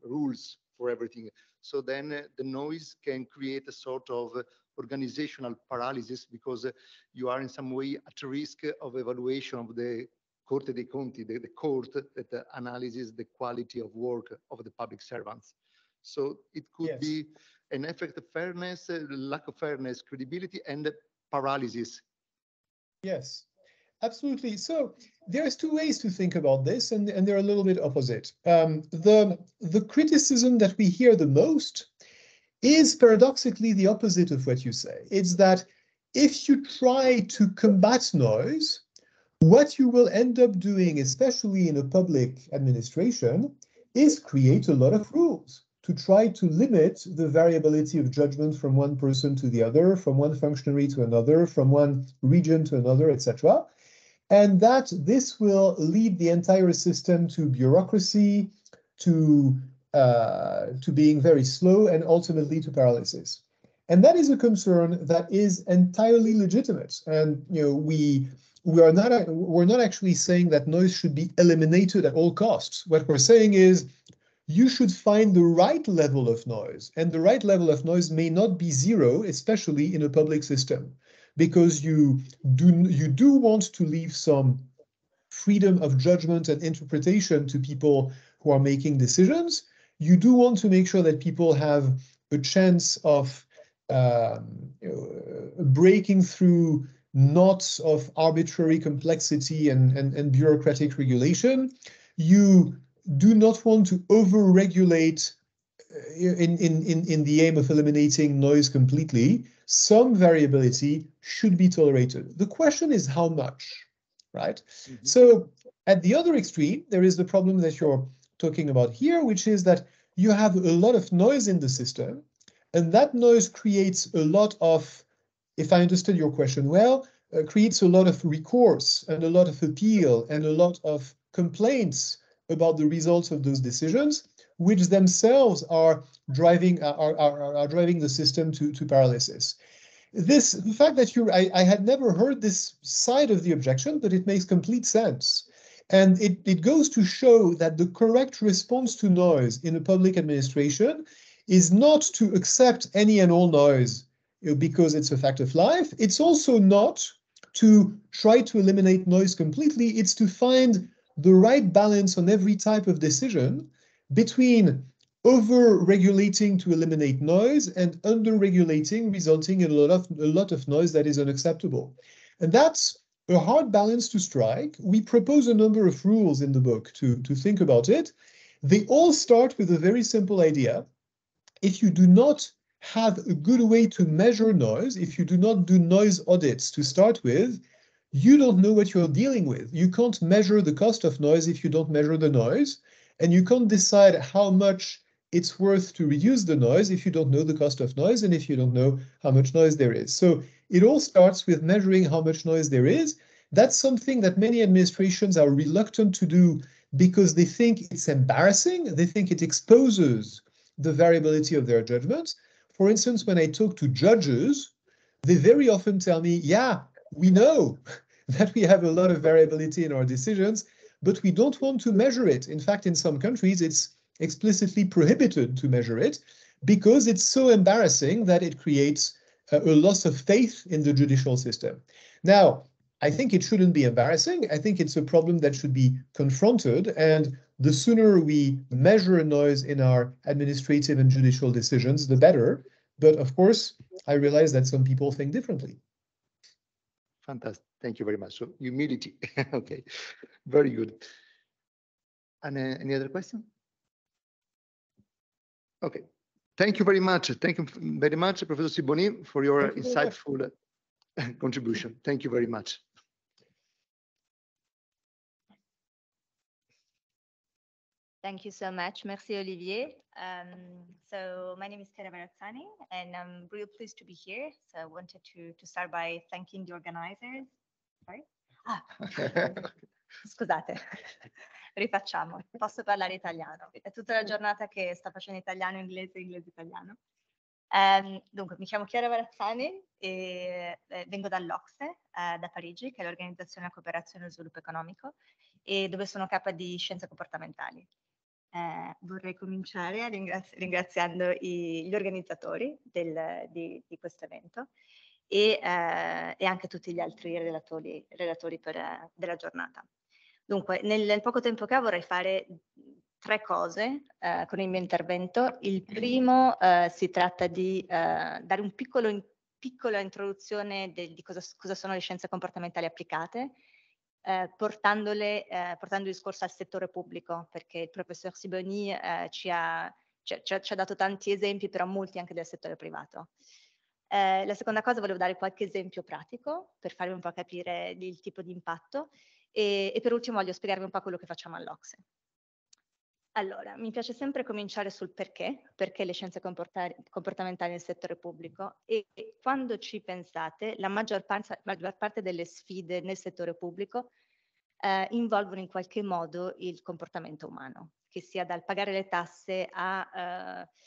rules for everything. So then uh, the noise can create a sort of organizational paralysis because uh, you are in some way at risk of evaluation of the Corte dei Conti, the, the court that analyzes the quality of work of the public servants. So it could yes. be an effect of fairness, uh, lack of fairness, credibility, and paralysis. Yes, absolutely. So there's two ways to think about this, and, and they're a little bit opposite. Um, the, the criticism that we hear the most is paradoxically the opposite of what you say. It's that if you try to combat noise, what you will end up doing, especially in a public administration, is create a lot of rules to try to limit the variability of judgment from one person to the other, from one functionary to another, from one region to another, etc. And that this will lead the entire system to bureaucracy, to uh, to being very slow, and ultimately to paralysis. And that is a concern that is entirely legitimate. And you know, we we are not we're not actually saying that noise should be eliminated at all costs. What we're saying is you should find the right level of noise. And the right level of noise may not be zero, especially in a public system, because you do, you do want to leave some freedom of judgment and interpretation to people who are making decisions. You do want to make sure that people have a chance of um, you know, breaking through knots of arbitrary complexity and, and, and bureaucratic regulation. You do not want to overregulate uh, in, in, in, in the aim of eliminating noise completely. Some variability should be tolerated. The question is how much, right? Mm -hmm. So at the other extreme, there is the problem that you're talking about here, which is that you have a lot of noise in the system, and that noise creates a lot of, if I understood your question well, uh, creates a lot of recourse and a lot of appeal and a lot of complaints about the results of those decisions, which themselves are driving are, are, are driving the system to, to paralysis. This the fact that you I, I had never heard this side of the objection, but it makes complete sense. And it, it goes to show that the correct response to noise in a public administration is not to accept any and all noise because it's a fact of life. It's also not to try to eliminate noise completely. It's to find the right balance on every type of decision between over-regulating to eliminate noise and under-regulating, resulting in a lot of a lot of noise that is unacceptable. And that's a hard balance to strike. We propose a number of rules in the book to, to think about it. They all start with a very simple idea. If you do not have a good way to measure noise, if you do not do noise audits to start with, you don't know what you're dealing with. You can't measure the cost of noise if you don't measure the noise, and you can't decide how much it's worth to reduce the noise if you don't know the cost of noise and if you don't know how much noise there is. So it all starts with measuring how much noise there is. That's something that many administrations are reluctant to do because they think it's embarrassing. They think it exposes the variability of their judgments. For instance, when I talk to judges, they very often tell me, yeah, we know that we have a lot of variability in our decisions, but we don't want to measure it. In fact, in some countries, it's explicitly prohibited to measure it because it's so embarrassing that it creates a, a loss of faith in the judicial system. Now, I think it shouldn't be embarrassing. I think it's a problem that should be confronted. And the sooner we measure noise in our administrative and judicial decisions, the better. But of course, I realize that some people think differently. Fantastic. Thank you very much. So humility. okay, very good. And uh, any other question? Okay. Thank you very much. Thank you very much, Professor Siboni, for your you insightful uh, contribution. Thank you very much. Thank you so much. Merci, Olivier. Um, so my name is Tera Barazzani, and I'm real pleased to be here. So I wanted to, to start by thanking the organizers Sorry? Ah, scusate, rifacciamo. Posso parlare italiano. È tutta la giornata che sto facendo italiano, inglese, inglese, italiano. Um, dunque, mi chiamo Chiara Barazzani e eh, vengo dall'Ocse, eh, da Parigi, che è l'Organizzazione Cooperazione e Sviluppo Economico, e dove sono capa di Scienze Comportamentali. Eh, vorrei cominciare ringrazi- ringraziando i, gli organizzatori del, di, di questo evento e, eh, e anche tutti gli altri relatori, relatori per, eh, della giornata. Dunque, nel poco tempo che ho vorrei fare tre cose eh, con il mio intervento. Il primo eh, si tratta di eh, dare un piccolo, in, piccola introduzione del, di cosa, cosa, sono le scienze comportamentali applicate, eh, portandole, eh, portando il discorso al settore pubblico, perché il professor Siboni ci ha, ci, ci, ha, dato tanti esempi, però molti anche del settore privato. Eh, la seconda cosa volevo dare qualche esempio pratico per farvi un po' capire il tipo di impatto e, e per ultimo voglio spiegarvi un po' quello che facciamo all'Ocse. Allora, mi piace sempre cominciare sul perché, perché le scienze comportamentali nel settore pubblico e quando ci pensate, la maggior, parte, maggior parte delle sfide nel settore pubblico eh, involvono in qualche modo il comportamento umano, che sia dal pagare le tasse a... Eh,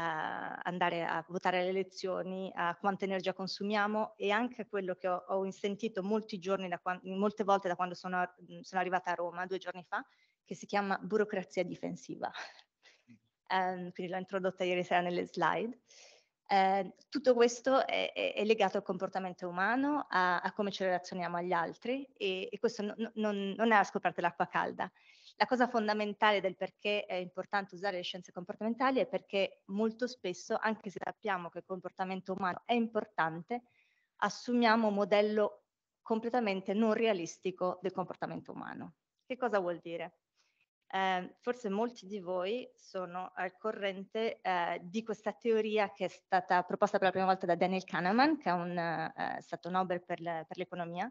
andare a votare alle elezioni, a quanta energia consumiamo e anche quello che ho, ho sentito molti giorni, quando, molte volte da quando sono, sono, arrivata a Roma due giorni fa, che si chiama burocrazia difensiva. um, quindi l'ho introdotta ieri sera nelle slide. Uh, tutto questo è, è, è, legato al comportamento umano, a, a, come ci relazioniamo agli altri e, e questo no, non, non è la scoperta dell'acqua calda, la cosa fondamentale del perché è importante usare le scienze comportamentali è perché molto spesso, anche se sappiamo che il comportamento umano è importante, assumiamo un modello completamente non realistico del comportamento umano. Che cosa vuol dire? Eh, forse molti di voi sono al corrente eh, di questa teoria che è stata proposta per la prima volta da Daniel Kahneman, che è un, eh, stato Nobel per, l'economia,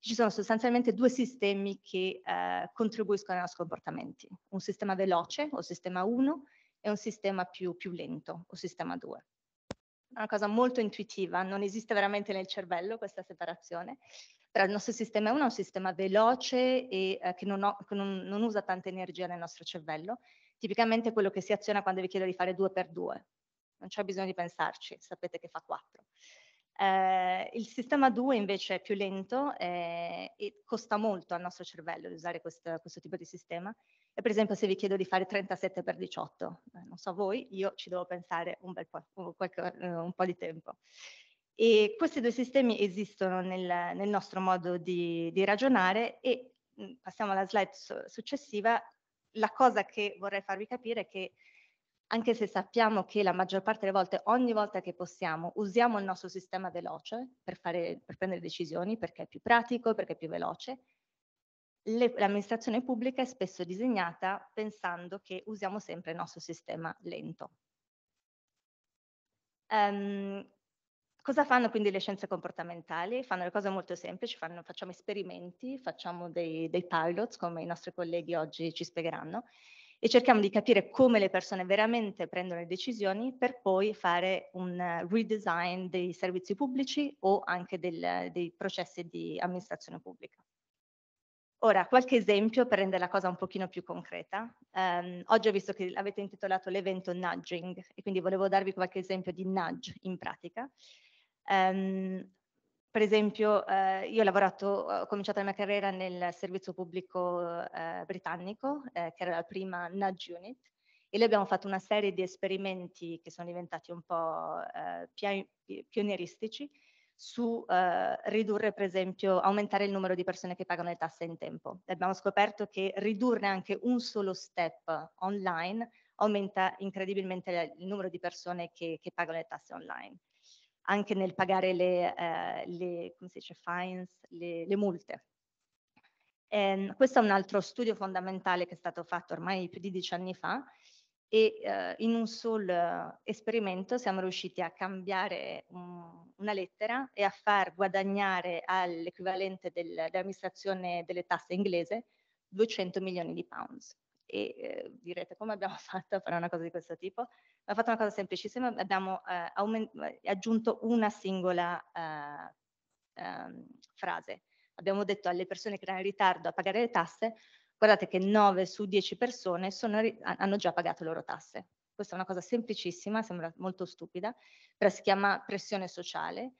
ci sono sostanzialmente due sistemi che eh, contribuiscono ai nostri comportamenti, un sistema veloce o sistema 1 e un sistema più, più lento o sistema 2. È una cosa molto intuitiva, non esiste veramente nel cervello questa separazione, però il nostro sistema 1 è un sistema veloce e eh, che, non, ho, che non, non, usa tanta energia nel nostro cervello, tipicamente quello che si aziona quando vi chiedo di fare 2 per 2 non c'è bisogno di pensarci, sapete che fa 4. Eh, il sistema 2 invece è più lento eh, e costa molto al nostro cervello di usare questo, questo, tipo di sistema. E per esempio se vi chiedo di fare 37 per 18, eh, non so voi, io ci devo pensare un, bel po', un, qualche, eh, un po' di tempo. E questi due sistemi esistono nel, nel nostro modo di, di ragionare e mm, passiamo alla slide su, successiva. La cosa che vorrei farvi capire è che anche se sappiamo che la maggior parte delle volte, ogni volta che possiamo, usiamo il nostro sistema veloce per, fare, per prendere decisioni, perché è più pratico, perché è più veloce, le, l'amministrazione pubblica è spesso disegnata pensando che usiamo sempre il nostro sistema lento. Um, cosa fanno quindi le scienze comportamentali? Fanno le cose molto semplici, fanno, facciamo esperimenti, facciamo dei, dei pilots, come i nostri colleghi oggi ci spiegheranno, e cerchiamo di capire come le persone veramente prendono le decisioni per poi fare un eh, redesign dei servizi pubblici o anche del, dei processi di amministrazione pubblica. Ora, qualche esempio per rendere la cosa un pochino più concreta. Um, oggi ho visto che avete intitolato l'evento nudging e quindi volevo darvi qualche esempio di nudge in pratica. Um, per esempio, eh, io ho lavorato, ho cominciato la mia carriera nel servizio pubblico eh, britannico, eh, che era la prima Nudge Unit, e lì abbiamo fatto una serie di esperimenti che sono diventati un po' eh, pionieristici su eh, ridurre, per esempio, aumentare il numero di persone che pagano le tasse in tempo. E abbiamo scoperto che ridurre anche un solo step online aumenta incredibilmente il numero di persone che, che pagano le tasse online anche nel pagare le, eh, le, dice, fines, le, le multe. Eh, questo è un altro studio fondamentale che è stato fatto ormai più di dieci anni fa e eh, in un solo eh, esperimento siamo riusciti a cambiare un, una lettera e a far guadagnare all'equivalente del, dell'amministrazione delle tasse inglese 200 milioni di pounds e eh, direte come abbiamo fatto a fare una cosa di questo tipo? Abbiamo fatto una cosa semplicissima, abbiamo eh, aggiunto una singola eh, um, frase. Abbiamo detto alle persone che erano in ritardo a pagare le tasse, guardate che 9 su 10 persone sono, hanno già pagato le loro tasse. Questa è una cosa semplicissima, sembra molto stupida, però si chiama pressione sociale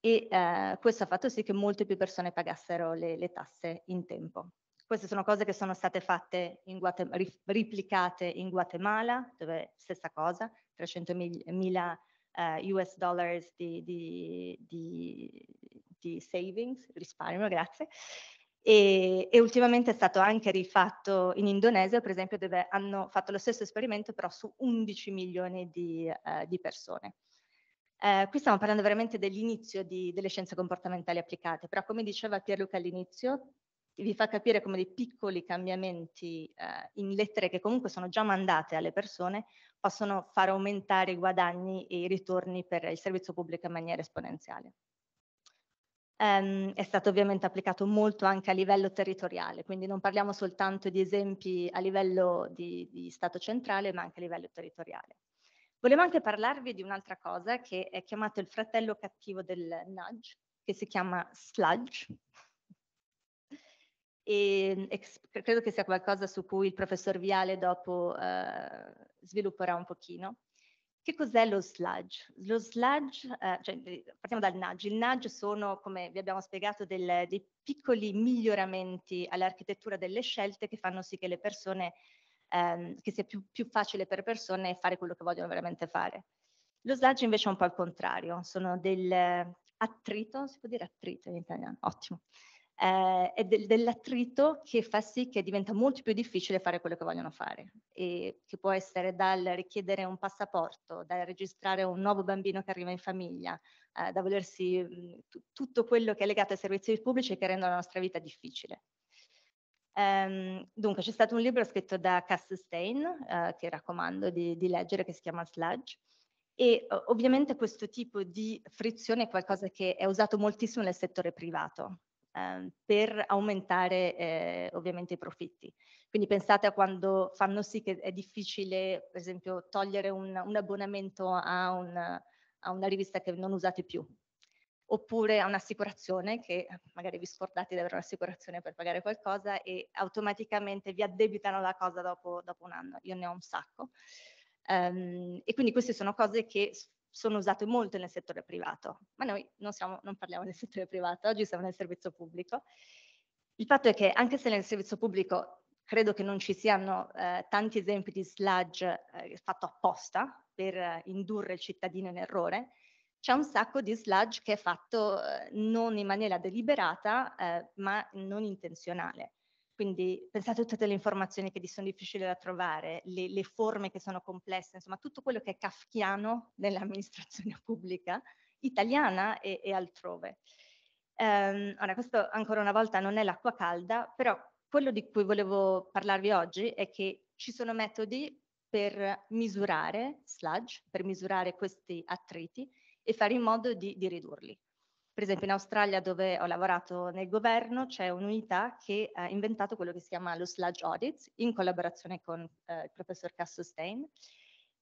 e ehm, questo ha fatto sì che molte più persone pagassero le, le tasse in tempo. Queste sono cose che sono state fatte, in Guatemala, riplicate in Guatemala, dove stessa cosa, 300.000 uh, US dollars di, di, di, di savings, risparmio, grazie. E, e, ultimamente è stato anche rifatto in Indonesia, per esempio, dove hanno fatto lo stesso esperimento però su 11 milioni di, uh, di persone. Uh, qui stiamo parlando veramente dell'inizio delle scienze comportamentali applicate, però come diceva Pierluca all'inizio, vi fa capire come dei piccoli cambiamenti eh, in lettere che comunque sono già mandate alle persone possono far aumentare i guadagni e i ritorni per il servizio pubblico in maniera esponenziale. Um, è stato ovviamente applicato molto anche a livello territoriale, quindi non parliamo soltanto di esempi a livello di, di Stato centrale, ma anche a livello territoriale. Volevo anche parlarvi di un'altra cosa che è chiamato il fratello cattivo del nudge, che si chiama sludge, Ehm, e, e credo che sia qualcosa su cui il professor Viale dopo eh, svilupperà un pochino. Che cos'è lo sludge? Lo sludge, eh, cioè, eh, partiamo dal nudge. Il nudge sono, come vi abbiamo spiegato, del, dei piccoli miglioramenti all'architettura delle scelte che fanno sì che le persone, ehm, che sia più, più, facile per persone fare quello che vogliono veramente fare. Lo sludge invece è un po' al contrario, sono del attrito, si può dire attrito in italiano, ottimo, eh, e del, dell'attrito che fa sì che diventa molto più difficile fare quello che vogliono fare, e che può essere dal richiedere un passaporto, dal registrare un nuovo bambino che arriva in famiglia, eh, da volersi mh, mm, tutto quello che è legato ai servizi pubblici che rende la nostra vita difficile. Um, dunque, c'è stato un libro scritto da Cass Stein, uh, che raccomando di, di, leggere, che si chiama Sludge. E ovviamente questo tipo di frizione è qualcosa che è usato moltissimo nel settore privato ehm, per aumentare eh, ovviamente i profitti. Quindi pensate a quando fanno sì che è difficile, per esempio, togliere un, un abbonamento a una, a una rivista che non usate più, oppure a un'assicurazione che eh, magari vi scordate di avere un'assicurazione per pagare qualcosa e automaticamente vi addebitano la cosa dopo, dopo un anno. Io ne ho un sacco. Um, e quindi queste sono cose che sono usate molto nel settore privato, ma noi non, siamo, non parliamo del settore privato, oggi siamo nel servizio pubblico. Il fatto è che anche se nel servizio pubblico credo che non ci siano eh, tanti esempi di sludge eh, fatto apposta per eh, indurre il cittadino in errore, c'è un sacco di sludge che è fatto eh, non in maniera deliberata eh, ma non intenzionale. Quindi pensate a tutte le informazioni che sono difficili da trovare, le, le forme che sono complesse, insomma tutto quello che è kafkiano nell'amministrazione pubblica italiana e, e altrove. Um, ora, questo ancora una volta non è l'acqua calda, però quello di cui volevo parlarvi oggi è che ci sono metodi per misurare sludge, per misurare questi attriti e fare in modo di, di ridurli. Per esempio in Australia dove ho lavorato nel governo c'è un'unità che ha inventato quello che si chiama lo sludge audit in collaborazione con eh, il professor Cassustain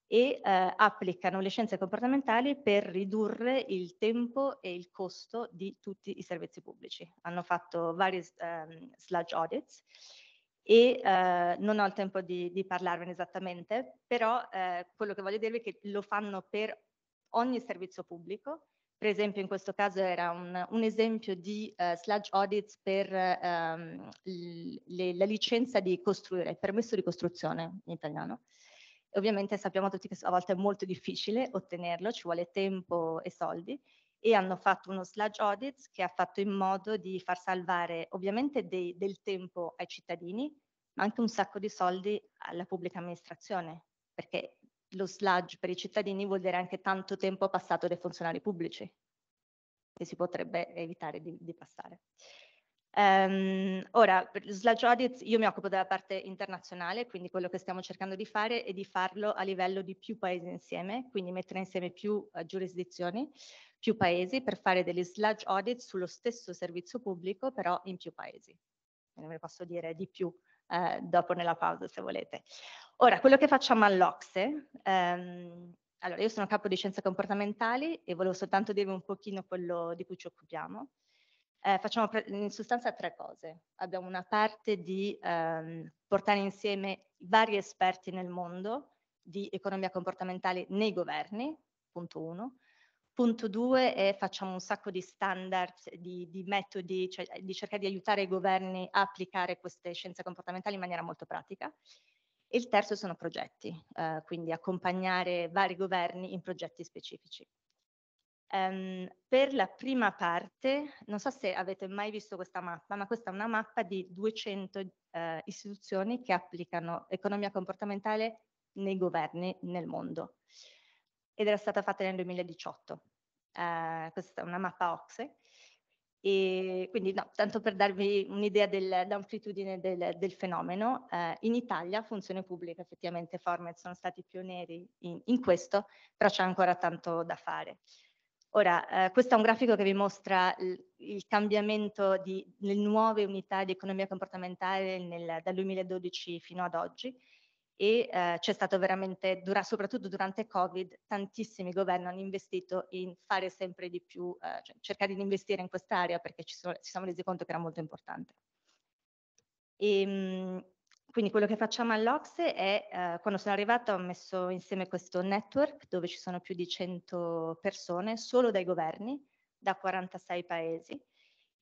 e eh, applicano le scienze comportamentali per ridurre il tempo e il costo di tutti i servizi pubblici. Hanno fatto vari um, sludge audits e eh, non ho il tempo di, di parlarvene esattamente, però eh, quello che voglio dirvi è che lo fanno per ogni servizio pubblico per esempio in questo caso era un, un esempio di uh, sludge audits per um, le, la licenza di costruire, il permesso di costruzione in italiano. E ovviamente sappiamo tutti che a volte è molto difficile ottenerlo, ci vuole tempo e soldi e hanno fatto uno sludge audit che ha fatto in modo di far salvare ovviamente dei, del tempo ai cittadini, ma anche un sacco di soldi alla pubblica amministrazione, perché lo sludge per i cittadini vuol dire anche tanto tempo passato dai funzionari pubblici, che si potrebbe evitare di, di passare. Um, ora, per lo sludge audit io mi occupo della parte internazionale, quindi quello che stiamo cercando di fare è di farlo a livello di più paesi insieme, quindi mettere insieme più uh, giurisdizioni, più paesi per fare degli sludge audit sullo stesso servizio pubblico, però in più paesi. Non vi posso dire di più eh, dopo nella pausa se volete. Ora, quello che facciamo all'Ocse, ehm, allora io sono capo di scienze comportamentali e volevo soltanto dirvi un pochino quello di cui ci occupiamo. Eh, facciamo in sostanza tre cose. Abbiamo una parte di ehm, portare insieme vari esperti nel mondo di economia comportamentale nei governi, punto uno, Punto due è facciamo un sacco di standard, di, di metodi, cioè eh, di cercare di aiutare i governi a applicare queste scienze comportamentali in maniera molto pratica. E il terzo sono progetti, eh, quindi accompagnare vari governi in progetti specifici. Um, per la prima parte, non so se avete mai visto questa mappa, ma questa è una mappa di 200 eh, istituzioni che applicano economia comportamentale nei governi nel mondo ed era stata fatta nel 2018 eh, questa è una mappa OXE. E quindi, no, tanto per darvi un'idea dell'amplitudine del, del, fenomeno, eh, in Italia funzione pubblica, effettivamente Format sono stati pionieri in, in questo, però c'è ancora tanto da fare. Ora, eh, questo è un grafico che vi mostra il, il cambiamento delle nuove unità di economia comportamentale nel, dal 2012 fino ad oggi e eh, c'è stato veramente, dura, soprattutto durante Covid, tantissimi governi hanno investito in fare sempre di più, eh, cioè cercare di investire in quest'area perché ci sono, ci siamo resi conto che era molto importante. E, ehm, quindi quello che facciamo all'Ocse è, eh, quando sono arrivata ho messo insieme questo network dove ci sono più di 100 persone, solo dai governi, da 46 paesi,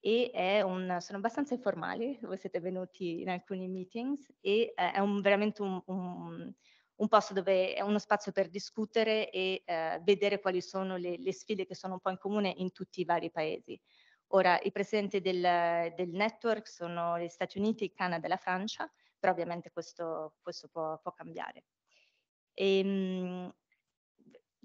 e è un, sono abbastanza informali, voi siete venuti in alcuni meetings e eh, è un, veramente un, un, un, posto dove è uno spazio per discutere e eh, vedere quali sono le, le, sfide che sono un po' in comune in tutti i vari paesi. Ora, i presidenti del, del network sono gli Stati Uniti, il Canada e la Francia, però ovviamente questo, questo può, può, cambiare. E, ehm,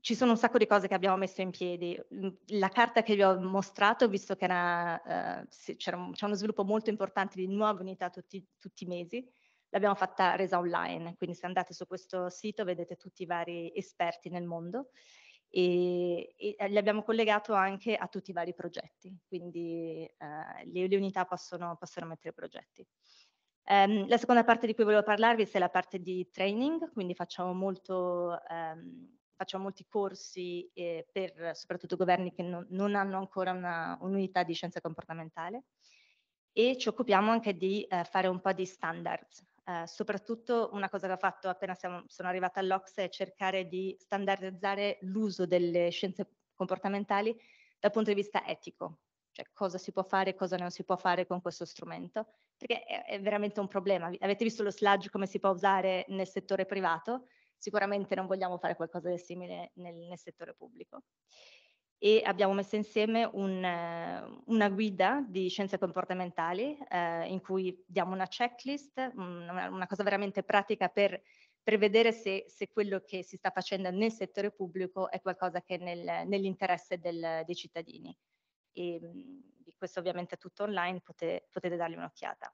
ci sono un sacco di cose che abbiamo messo in piedi. Mhmm, la carta che vi ho mostrato, visto che era, eh, c'è uno sviluppo molto importante di nuove unità tutti, tutti, i mesi, l'abbiamo fatta resa online, quindi se andate su questo sito vedete tutti i vari esperti nel mondo e, e eh, li abbiamo collegato anche a tutti i vari progetti, quindi eh, le, le, unità possono, possono mettere progetti. Um, la seconda parte di cui volevo parlarvi è la parte di training, quindi facciamo molto um, facciamo molti corsi eh, per soprattutto governi che non, non hanno ancora una, un'unità di scienza comportamentale e ci occupiamo anche di eh, fare un po' di standard. Eh, soprattutto una cosa che ho fatto appena siamo, sono arrivata all'Ox è cercare di standardizzare l'uso delle scienze comportamentali dal punto di vista etico, cioè cosa si può fare e cosa non si può fare con questo strumento, perché è, è veramente un problema. Avete visto lo sludge come si può usare nel settore privato? sicuramente non vogliamo fare qualcosa di simile nel, nel settore pubblico. E abbiamo messo insieme un, eh, una guida di scienze comportamentali eh, in cui diamo una checklist, una, una cosa veramente pratica per per vedere se, se, quello che si sta facendo nel settore pubblico è qualcosa che è nel, nell'interesse del, dei cittadini. E, mm, questo ovviamente è tutto online, potete, potete dargli un'occhiata.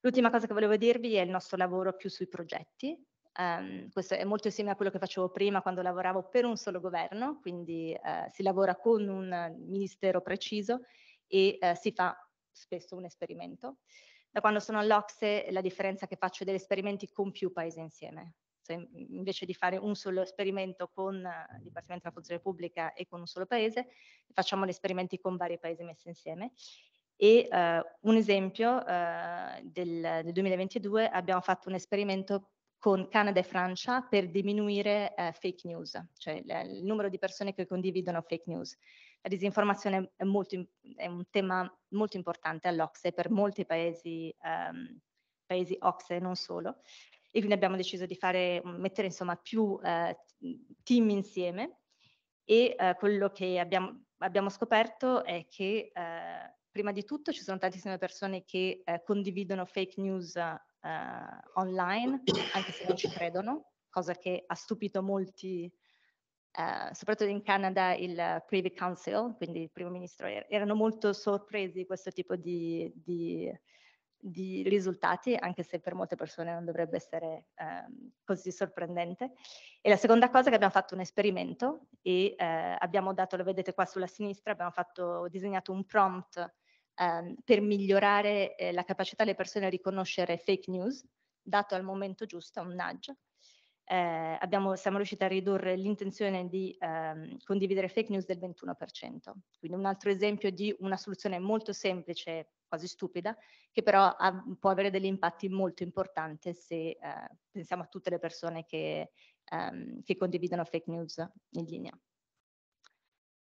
L'ultima cosa che volevo dirvi è il nostro lavoro più sui progetti. Um, questo è molto simile a quello che facevo prima quando lavoravo per un solo governo, quindi uh, si lavora con un ministero preciso e uh, si fa spesso un esperimento. Da quando sono all'Ocse la differenza è che faccio degli esperimenti con più paesi insieme. Cioè, invece di fare un solo esperimento con il eh, Dipartimento della Funzione Pubblica e con un solo paese, facciamo gli esperimenti con vari paesi messi insieme. E uh, un esempio del, del 2022 abbiamo fatto un esperimento con Canada e Francia per diminuire eh, fake news, cioè il, il numero di persone che condividono fake news. La disinformazione è, molto, è un tema molto importante all'Ocse per molti paesi, ehm, paesi Ocse e non solo. E quindi abbiamo deciso di fare, mettere insomma più eh, team insieme e eh, quello che abbiamo, abbiamo, scoperto è che eh, prima di tutto ci sono tantissime persone che eh, condividono fake news eh, online, anche se non ci credono, cosa che ha stupito molti, eh, soprattutto in Canada, il Privy Council, quindi il primo ministro, er-, erano molto sorpresi di questo tipo di, di, di, risultati, anche se per molte persone non dovrebbe essere eh, così sorprendente. E la seconda cosa è che abbiamo fatto un esperimento e eh, abbiamo dato, lo vedete qua sulla sinistra, abbiamo fatto, disegnato un prompt ehm, per migliorare eh, la capacità delle persone a riconoscere fake news, dato al momento giusto, un nudge. Eh, abbiamo, siamo riusciti a ridurre l'intenzione di ehm, condividere fake news del 21%. Quindi un altro esempio di una soluzione molto semplice, quasi stupida, che però ha, può avere degli impatti molto importanti se eh, pensiamo a tutte le persone che, ehm, che condividono fake news in linea.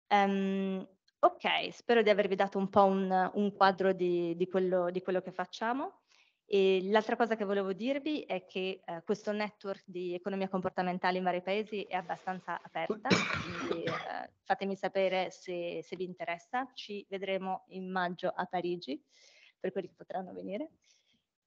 Um, Ok, spero di avervi dato un po' un, un quadro di, di, quello, di, quello, che facciamo. E l'altra cosa che volevo dirvi è che eh, questo network di economia comportamentale in vari paesi è abbastanza aperta, quindi eh, fatemi sapere se, se, vi interessa. Ci vedremo in maggio a Parigi, per quelli che potranno venire.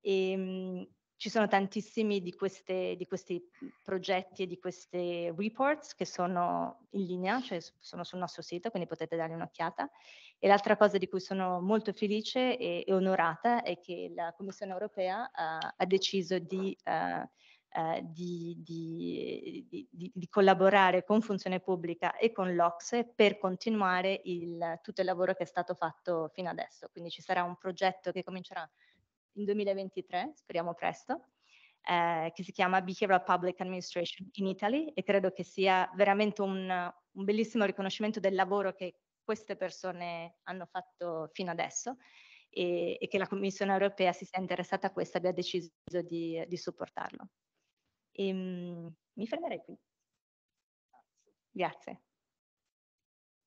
E, ehm, ci sono tantissimi di, queste, di questi progetti e di questi reports che sono in linea, cioè sono sul nostro sito, quindi potete dargli un'occhiata. E l'altra cosa di cui sono molto felice e, e onorata è che la Commissione europea uh, ha deciso di... Uh, Uh, di, di, di, di, collaborare con Funzione Pubblica e con l'Ocse per continuare il, tutto il lavoro che è stato fatto fino adesso. Quindi ci sarà un progetto che comincerà in 2023, speriamo presto, eh, che si chiama Behavioral Public Administration in Italy e credo che sia veramente un, un bellissimo riconoscimento del lavoro che queste persone hanno fatto fino adesso e, e, che la Commissione europea si sia interessata a questo e abbia deciso di, di supportarlo. E, ehm, mi fermerei qui. Grazie.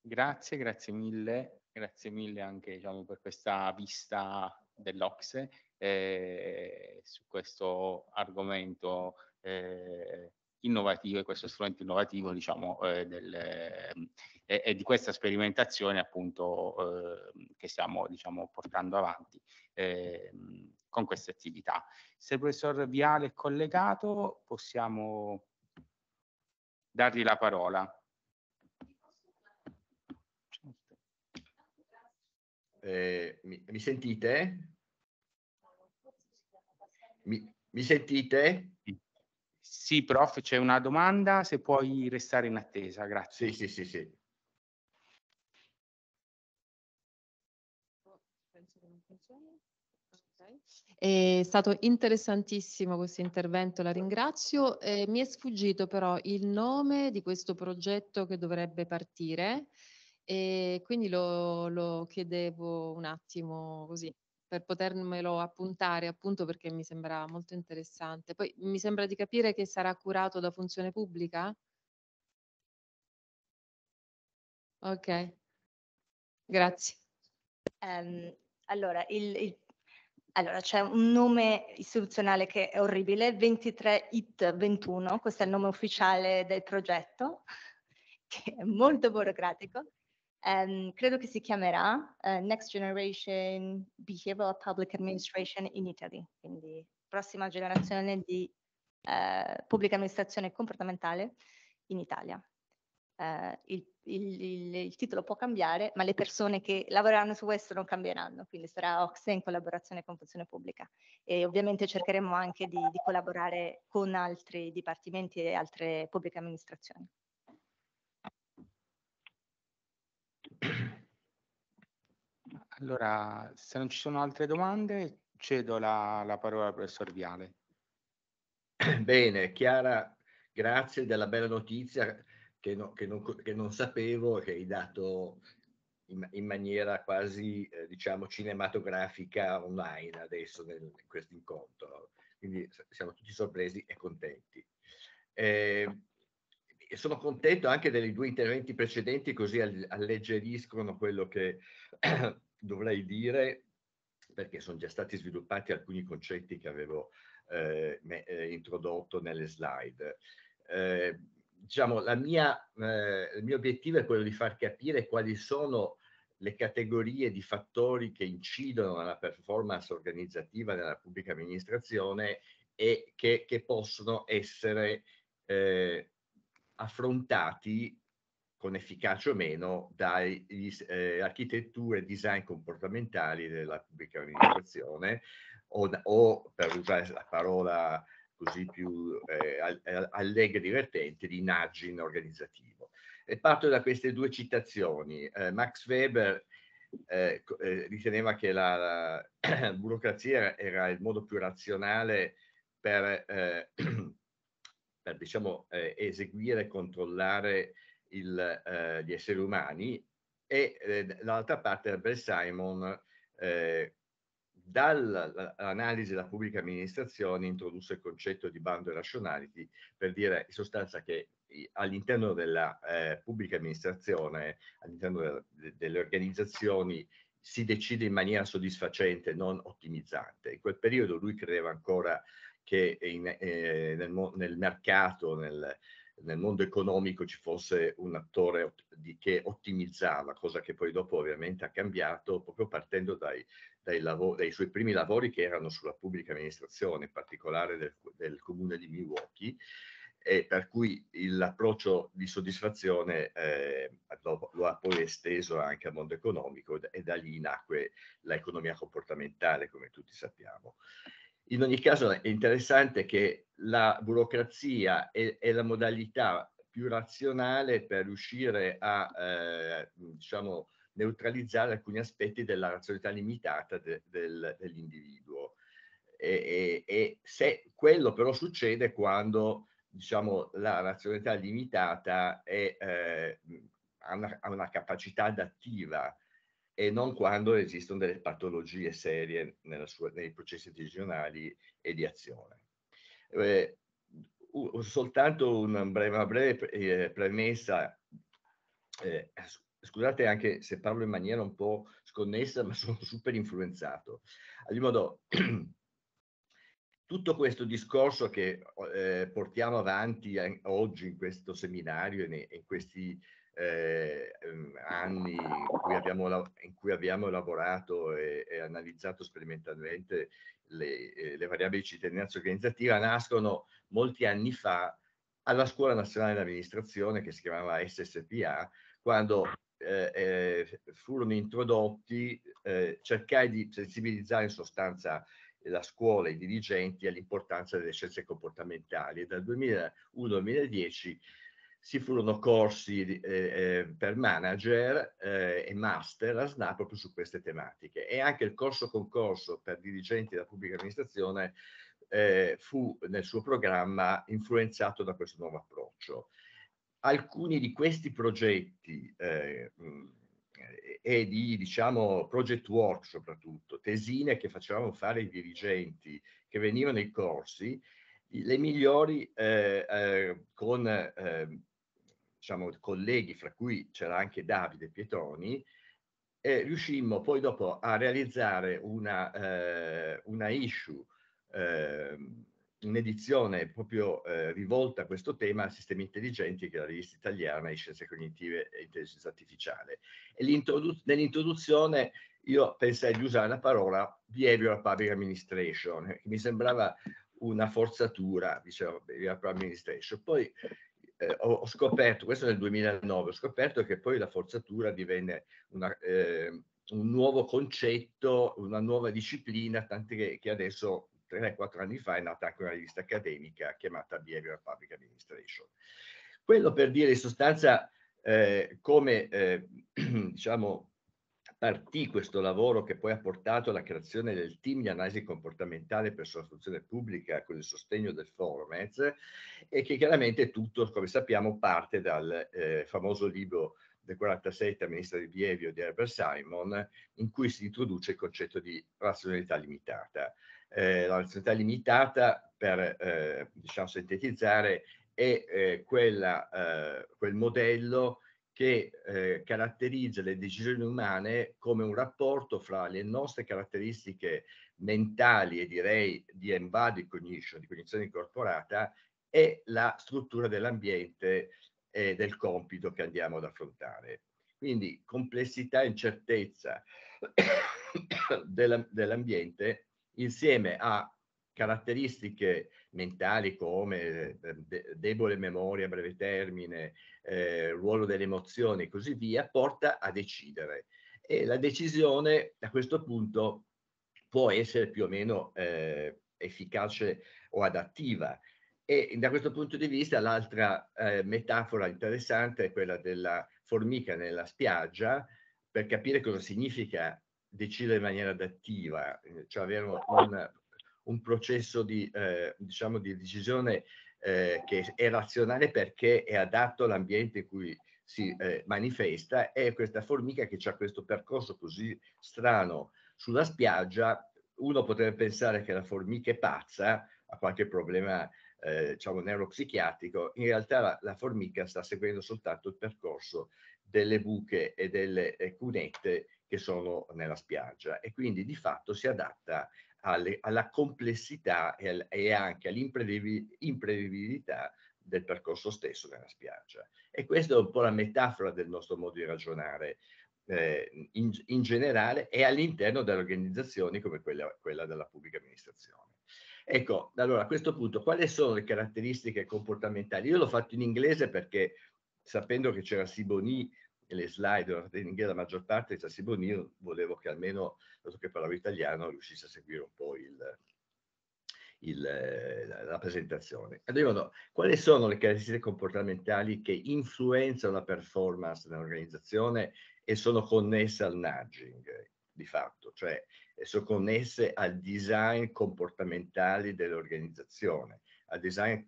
Grazie, grazie mille. Grazie mille anche diciamo, per questa vista dell'Ocse eh, su questo argomento eh, innovativo e questo strumento innovativo diciamo eh, del, eh, e di questa sperimentazione appunto eh, che stiamo diciamo portando avanti eh, con queste attività. Se il professor Viale è collegato possiamo dargli la parola. Eh, mi, mi sentite? Mi, mi sentite? Sì. prof, c'è una domanda, se puoi restare in attesa, grazie. Sì, sì, sì, sì. È stato interessantissimo questo intervento, la ringrazio. Eh, mi è sfuggito però il nome di questo progetto che dovrebbe partire e quindi lo, lo chiedevo un attimo così per potermelo appuntare, appunto perché mi sembra molto interessante. Poi mi sembra di capire che sarà curato da funzione pubblica? Ok, grazie. Um, allora, il, il... Allora, c'è un nome istituzionale che è orribile, 23 IT 21, questo è il nome ufficiale del progetto, che è molto burocratico Um, credo che si chiamerà uh, Next Generation Behavioral Public Administration in Italy, quindi prossima generazione di uh, pubblica amministrazione comportamentale in Italia. Uh, il, il, il, il, titolo può cambiare, ma le persone che lavoreranno su questo non cambieranno, quindi sarà OXE in collaborazione con Funzione Pubblica e ovviamente cercheremo anche di, di collaborare con altri dipartimenti e altre pubbliche amministrazioni. Allora, se non ci sono altre domande, cedo la, la parola al professor Viale. Bene, Chiara, grazie della bella notizia che, no, che, non, che non, sapevo e che hai dato in, in maniera quasi, eh, diciamo, cinematografica online adesso nel, in questo incontro. Quindi siamo tutti sorpresi e contenti. Eh, sono contento anche dei due interventi precedenti, così alleggeriscono quello che dovrei dire, perché sono già stati sviluppati alcuni concetti che avevo eh, me, eh, introdotto nelle slide. Eh, diciamo, mia, eh, il mio obiettivo è quello di far capire quali sono le categorie di fattori che incidono nella performance organizzativa della pubblica amministrazione e che, che possono essere eh, affrontati con efficacia o meno dalle eh, architetture design comportamentali della pubblica amministrazione o, o per usare la parola così più eh, allegra e divertente di nudging organizzativo. E parto da queste due citazioni. Eh, Max Weber eh, eh riteneva che la, la burocrazia era il modo più razionale per, eh, per diciamo, eh, eseguire e controllare il, eh, gli esseri umani e eh, dall'altra parte Herbert Simon eh, dall'analisi della pubblica amministrazione introdusse il concetto di bando e rationality per dire in sostanza che all'interno della eh, pubblica amministrazione, all'interno de, delle organizzazioni si decide in maniera soddisfacente, non ottimizzante. In quel periodo lui credeva ancora che in, eh, nel, nel, mercato, nel, nel mondo economico ci fosse un attore di, che ottimizzava, cosa che poi dopo ovviamente ha cambiato, proprio partendo dai, dai, lavori, dai suoi primi lavori che erano sulla pubblica amministrazione, in particolare del, del comune di Milwaukee, e per cui l'approccio di soddisfazione eh, lo, lo, ha poi esteso anche al mondo economico e da lì nacque l'economia comportamentale, come tutti sappiamo. In ogni caso è interessante che la burocrazia è, è la modalità più razionale per riuscire a eh, diciamo, neutralizzare alcuni aspetti della razionalità limitata de, del, dell'individuo. E, e, e, se quello però succede quando diciamo, la razionalità limitata è, eh, ha, una, ha, una, capacità adattiva e non quando esistono delle patologie serie sua, nei processi decisionali e di azione. Eh, soltanto una breve, una breve eh, premessa, eh, scusate anche se parlo in maniera un po' sconnessa, ma sono super influenzato. ogni modo, tutto questo discorso che eh, portiamo avanti oggi in questo seminario e in questi eh, ehm, anni in cui abbiamo, in cui abbiamo lavorato e, e, analizzato sperimentalmente le, eh, le variabili di cittadinanza organizzativa nascono molti anni fa alla Scuola Nazionale di Amministrazione che si chiamava SSPA, quando eh, eh, furono introdotti, eh, cercai di sensibilizzare in sostanza la scuola i dirigenti all'importanza delle scienze comportamentali e dal 2001-2010 si furono corsi eh, eh, per manager eh, e master a SNAP proprio su queste tematiche e anche il corso concorso per dirigenti della pubblica amministrazione eh, fu nel suo programma influenzato da questo nuovo approccio. Alcuni di questi progetti eh, mm, e di diciamo project work soprattutto, tesine che facevamo fare i dirigenti che venivano ai corsi, le migliori eh, eh, con eh, diciamo, colleghi, fra cui c'era anche Davide Pietoni, e riuscimmo poi dopo a realizzare una, eh, una issue, eh, un'edizione proprio eh, rivolta a questo tema, Sistemi Intelligenti, che è la rivista italiana di Scienze Cognitive e Intelligenza Artificiale. E nell'introduzione io pensai di usare la parola Behavioral Public Administration, che mi sembrava una forzatura, diciamo, Behavioral Public Administration. Poi eh, ho, scoperto, questo nel 2009, ho scoperto che poi la forzatura divenne una, eh, un nuovo concetto, una nuova disciplina, tant'è che, che adesso 3-4 anni fa è nata anche una rivista accademica chiamata Behavior Public Administration. Quello per dire in sostanza eh, come eh, diciamo, partì questo lavoro che poi ha portato alla creazione del team di analisi comportamentale presso la funzione pubblica con il sostegno del Forumez e che chiaramente tutto, come sappiamo, parte dal eh, famoso libro del 47 Ministra di Bievio di Herbert Simon in cui si introduce il concetto di razionalità limitata. Eh, la razionalità limitata, per eh, diciamo, sintetizzare, è eh, quella, eh, quel modello che eh, caratterizza le decisioni umane come un rapporto fra le nostre caratteristiche mentali e direi di embodied cognition, di cognizione incorporata, e la struttura dell'ambiente e del compito che andiamo ad affrontare. Quindi complessità e incertezza dell'ambiente insieme a caratteristiche mentali come eh, debole memoria a breve termine, eh, ruolo delle emozioni e così via, porta a decidere. E la decisione a questo punto può essere più o meno eh, efficace o adattiva. E da questo punto di vista l'altra eh, metafora interessante è quella della formica nella spiaggia, per capire cosa significa decidere in maniera adattiva, eh, cioè avere un, un processo di, eh, diciamo di decisione eh, che è razionale perché è adatto all'ambiente in cui si eh, manifesta e questa formica che ha questo percorso così strano sulla spiaggia, uno potrebbe pensare che la formica è pazza, ha qualche problema eh, diciamo neuropsichiatrico, in realtà la, la, formica sta seguendo soltanto il percorso delle buche e delle eh, cunette che sono nella spiaggia e quindi di fatto si adatta alle, alla complessità e, al, e anche all'imprevedibilità del percorso stesso nella spiaggia. E questa è un po' la metafora del nostro modo di ragionare eh, in, in, generale e all'interno delle organizzazioni come quella, quella della pubblica amministrazione. Ecco, allora a questo punto quali sono le caratteristiche comportamentali? Io l'ho fatto in inglese perché sapendo che c'era Siboni e le slide ordinate la maggior parte di Chassis Bonir, volevo che almeno, dato che parlavo italiano, riuscisse a seguire un po' il, il, la, la presentazione. Arrivano, quali sono le caratteristiche comportamentali che influenzano la performance dell'organizzazione e sono connesse al nudging, di fatto, cioè eh, sono connesse al design comportamentale dell'organizzazione, al design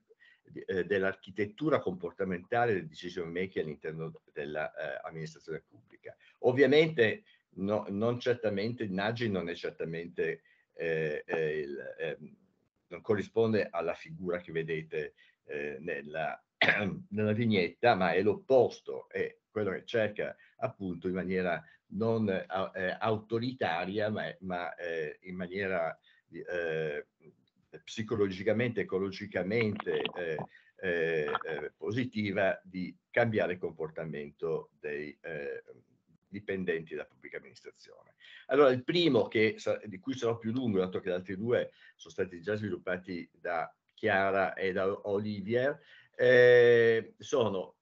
eh, dell'architettura comportamentale del decision making all'interno dell'amministrazione eh, pubblica. Ovviamente no, non certamente, Nagy non è certamente eh, eh il, ehm, non corrisponde alla figura che vedete eh, nella, nella vignetta, ma è l'opposto, è quello che cerca appunto in maniera non eh, autoritaria, ma, ma eh, in maniera eh, eh, psicologicamente, ecologicamente eh, eh, eh, positiva di cambiare il comportamento dei eh, dipendenti della pubblica amministrazione. Allora, il primo, che, di cui sarò più lungo, dato che gli altri due sono stati già sviluppati da Chiara e da Olivier, eh, sono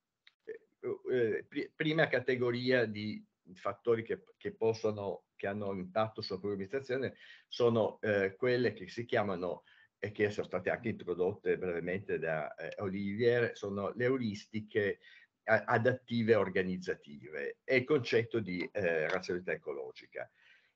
eh, prima categoria di fattori che, che, possono, che hanno impatto sulla pubblica amministrazione, sono eh, quelle che si chiamano e che sono state anche introdotte brevemente da eh, Olivier, sono le euristiche eh, adattive organizzative e il concetto di eh, razionalità ecologica.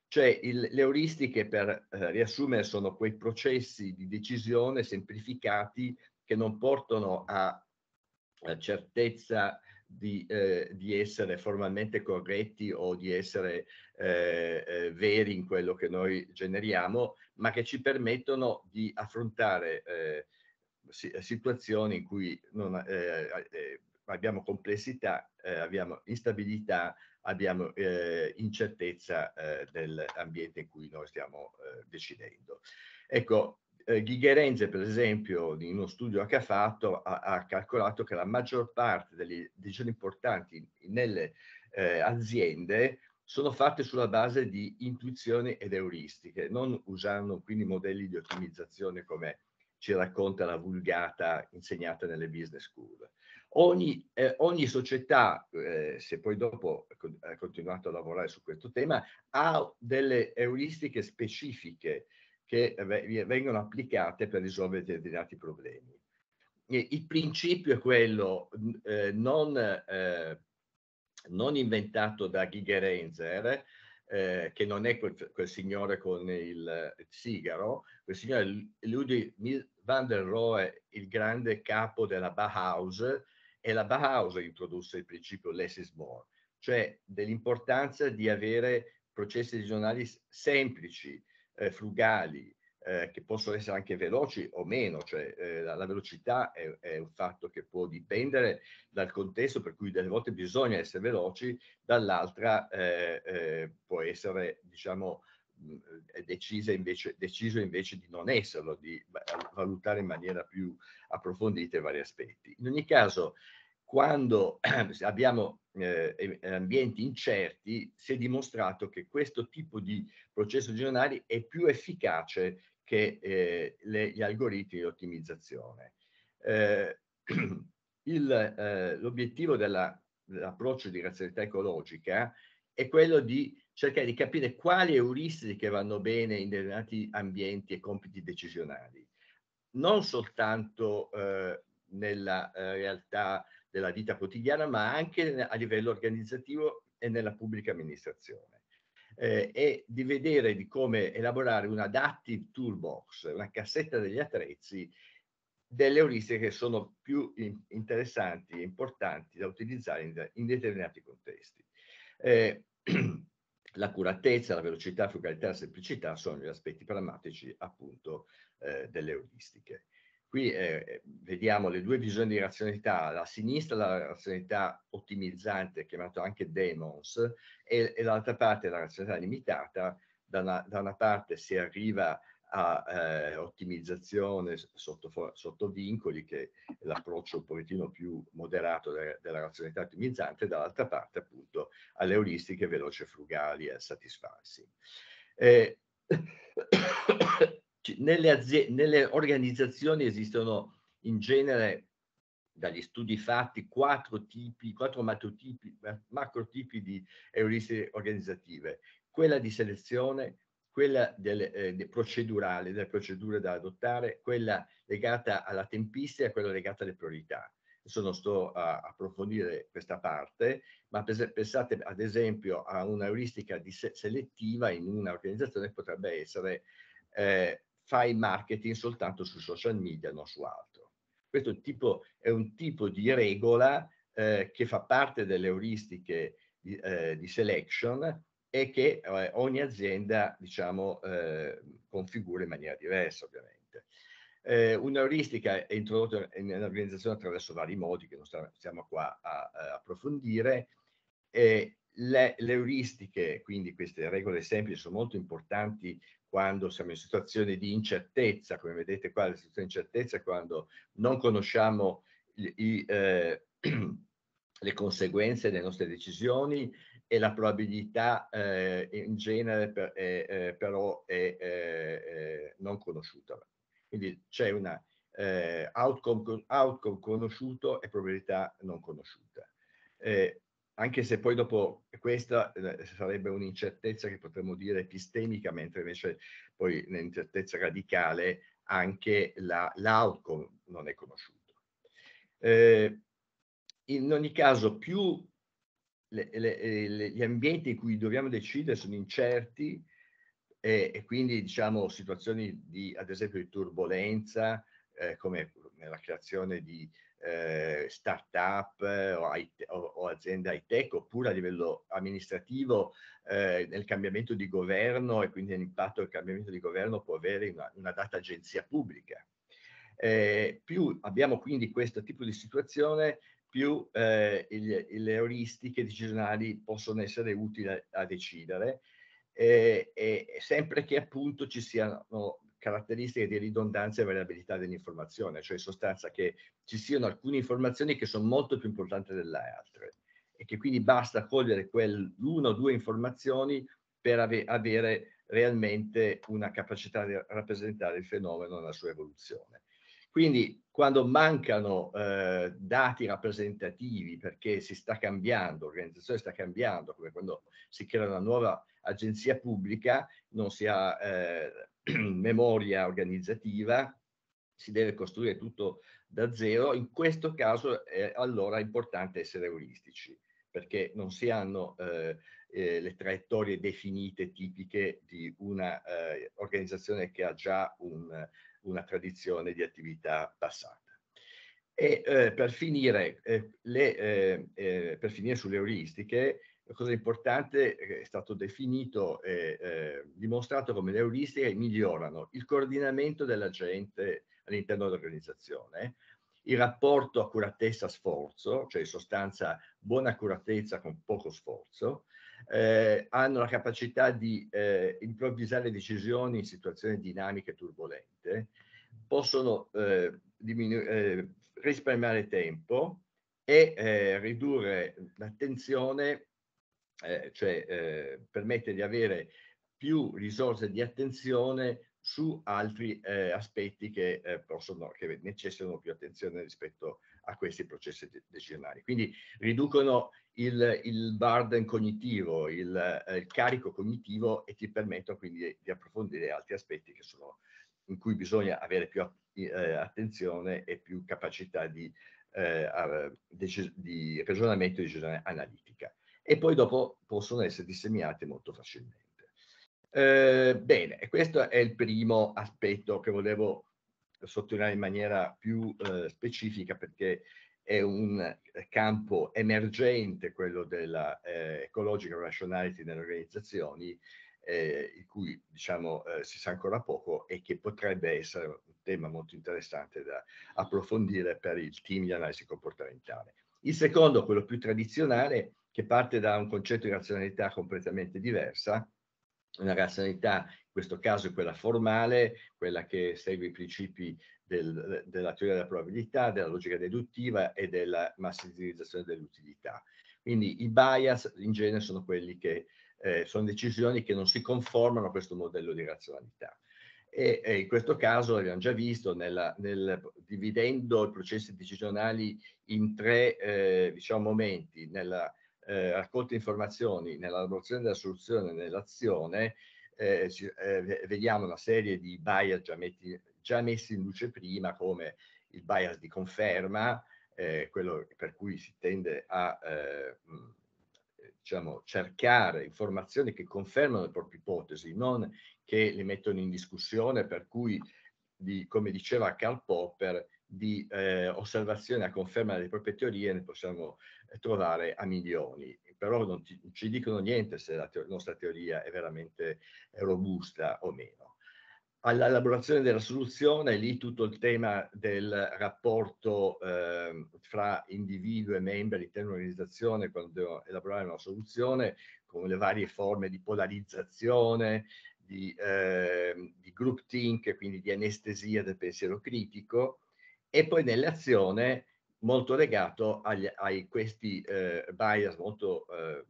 Cioè il, le euristiche per eh, riassumere sono quei processi di decisione semplificati che non portano a, a certezza di, eh, di essere formalmente corretti o di essere eh, eh, veri in quello che noi generiamo, ma che ci permettono di affrontare eh, eh, situazioni in cui non, abbiamo complessità, abbiamo instabilità, abbiamo eh, incertezza eh, dell'ambiente in cui noi stiamo eh, decidendo. Ecco, eh, Ghigerenze, per esempio, in uno studio che ha fatto, ha, ha calcolato che la maggior parte delle decisioni importanti nelle eh, aziende sono fatte sulla base di intuizioni ed euristiche, non usando quindi modelli di ottimizzazione come ci racconta la vulgata insegnata nelle business school. Ogni, eh, ogni società, eh, se poi dopo ha continuato a lavorare su questo tema, ha delle euristiche specifiche che eh, vengono applicate per risolvere determinati problemi. Il principio è quello eh, non, eh, non, inventato da Gigerenzer, eh, che non è quel, quel, signore con il eh, sigaro, quel signore Ludwig van der Rohe, il grande capo della Bauhaus, e la Bauhaus introdusse il principio less is more, cioè dell'importanza di avere processi regionali semplici, eh, frugali, eh, che possono essere anche veloci o meno, cioè eh, la, la, velocità è, è, un fatto che può dipendere dal contesto, per cui delle volte bisogna essere veloci, dall'altra eh, eh, può essere, diciamo, invece, deciso invece di non esserlo, di valutare in maniera più approfondita i vari aspetti. In ogni caso, quando abbiamo eh, eh, ambienti incerti, si è dimostrato che questo tipo di processo gestionale è più efficace che eh, le, gli algoritmi di ottimizzazione. Eh, eh L'obiettivo dell'approccio dell di razionalità ecologica è quello di cercare di capire quali euristiche vanno bene in determinati ambienti e compiti decisionali, non soltanto eh, nella realtà della vita quotidiana, ma anche a livello organizzativo e nella pubblica amministrazione. Eh, e di vedere di come elaborare un adaptive toolbox, una cassetta degli attrezzi, delle euristiche che sono più in, interessanti e importanti da utilizzare in, in determinati contesti. Eh, L'accuratezza, la velocità, la frugalità, la semplicità sono gli aspetti pragmatici appunto eh, delle euristiche. Qui eh, eh, vediamo le due visioni di razionalità, la sinistra la razionalità ottimizzante, chiamata anche demons, e, e l'altra parte la razionalità limitata, da una, da una parte si arriva a eh, ottimizzazione sotto, sotto, vincoli, che è l'approccio un pochettino più moderato de, della razionalità ottimizzante, e dall'altra parte appunto alle euristiche veloce, frugali e eh, satisfarsi. Eh, nelle, aziende, nelle organizzazioni esistono in genere, dagli studi fatti, quattro tipi, quattro matotipi, macrotipi di euristiche organizzative. Quella di selezione, quella del, eh, procedurale, delle procedure da adottare, quella legata alla tempistica quella legata alle priorità. Adesso non sto a approfondire questa parte, ma pensate ad esempio a una di se- selettiva in un'organizzazione potrebbe essere eh, fai marketing soltanto su social media, non su altro. Questo tipo, è un tipo di regola eh, che fa parte delle euristiche di, eh, di selection e che eh, ogni azienda diciamo, eh, configura in maniera diversa ovviamente. Eh, un'euristica è introdotta nell'organizzazione attraverso vari modi che non stiamo qua a, a approfondire. E eh, le, le, euristiche, quindi queste regole semplici, sono molto importanti quando siamo in situazioni di incertezza, come vedete qua, la situazione di incertezza è quando non conosciamo i, eh, le conseguenze delle nostre decisioni e la probabilità eh, in genere per, eh, però è eh, eh, non conosciuta. Quindi c'è una eh, outcome, outcome conosciuto e probabilità non conosciuta. Eh, anche se poi dopo questa eh, sarebbe un'incertezza che potremmo dire epistemica, mentre invece poi nell'incertezza radicale anche la, l'outcome non è conosciuto. Eh, in ogni caso, più le, le, eh, le, gli ambienti in cui dobbiamo decidere sono incerti e, e quindi diciamo situazioni di, ad esempio, di turbolenza, eh, come nella creazione di eh, start-up eh, o, o, azienda high-tech, oppure a livello amministrativo eh, nel cambiamento di governo e quindi l'impatto che il cambiamento di governo può avere una, una data agenzia pubblica. Eh, più abbiamo quindi questo tipo di situazione, più eh, le euristiche decisionali possono essere utili a, a decidere, eh, sempre che appunto ci siano caratteristiche di ridondanza e variabilità dell'informazione, cioè in sostanza che ci siano alcune informazioni che sono molto più importanti delle altre e che quindi basta cogliere quell'una o due informazioni per ave avere realmente una capacità di rappresentare il fenomeno nella sua evoluzione. Quindi quando mancano eh, dati rappresentativi perché si sta cambiando, l'organizzazione sta cambiando, come quando si crea una nuova agenzia pubblica, non si ha eh, memoria organizzativa, si deve costruire tutto da zero, in questo caso è allora importante essere euristici, perché non si hanno eh, eh, le traiettorie definite tipiche di un'organizzazione eh, che ha già un, una tradizione di attività passata. E eh, per finire, eh, le, eh, per finire sulle euristiche, cosa importante è stato definito e eh, dimostrato come le euristiche migliorano il coordinamento della gente all'interno dell'organizzazione, il rapporto accuratezza-sforzo, cioè in sostanza buona accuratezza con poco sforzo, eh, hanno la capacità di eh, improvvisare decisioni in situazioni dinamiche e turbolente, possono eh, eh risparmiare tempo e eh, ridurre l'attenzione eh, cioè eh, permette di avere più risorse di attenzione su altri eh, aspetti che, eh, possono, che necessitano più attenzione rispetto a questi processi de decisionali. Quindi riducono il, il burden cognitivo, il, eh, il, carico cognitivo e ti permettono quindi di approfondire altri aspetti che sono, in cui bisogna avere più eh, attenzione e più capacità di, eh, di ragionamento e decisione analitica e poi dopo possono essere disseminate molto facilmente. Eh, bene, questo è il primo aspetto che volevo sottolineare in maniera più eh, specifica perché è un campo emergente quello della eh, ecologica rationality nelle organizzazioni eh, di cui diciamo eh, si sa ancora poco e che potrebbe essere un tema molto interessante da approfondire per il team di analisi comportamentale. Il secondo, quello più tradizionale, che parte da un concetto di razionalità completamente diversa, una razionalità, in questo caso è quella formale, quella che segue i principi del, della teoria della probabilità, della logica deduttiva e della massimizzazione dell'utilità. Quindi i bias in genere sono quelli che eh, sono decisioni che non si conformano a questo modello di razionalità. E, e in questo caso abbiamo già visto, nella, nel, dividendo i processi decisionali in tre eh, diciamo, momenti, nella, eh, raccolte informazioni nell'elaborazione della soluzione e nell'azione, eh, eh, vediamo una serie di bias già, metti, già, messi in luce prima, come il bias di conferma, eh, quello per cui si tende a eh, mm, diciamo, cercare informazioni che confermano le proprie ipotesi, non che le mettono in discussione, per cui, di, come diceva Karl Popper, di eh, osservazioni a conferma delle proprie teorie ne possiamo eh, trovare a milioni, però non ci, non ci dicono niente se la teo nostra teoria è veramente eh, robusta o meno. All'elaborazione della soluzione, lì tutto il tema del rapporto eh, fra individuo e membri all'interno dell'organizzazione quando devo elaborare una soluzione, con le varie forme di polarizzazione, di, eh, di groupthink, quindi di anestesia del pensiero critico, e poi nell'azione molto legato a questi eh, bias molto eh,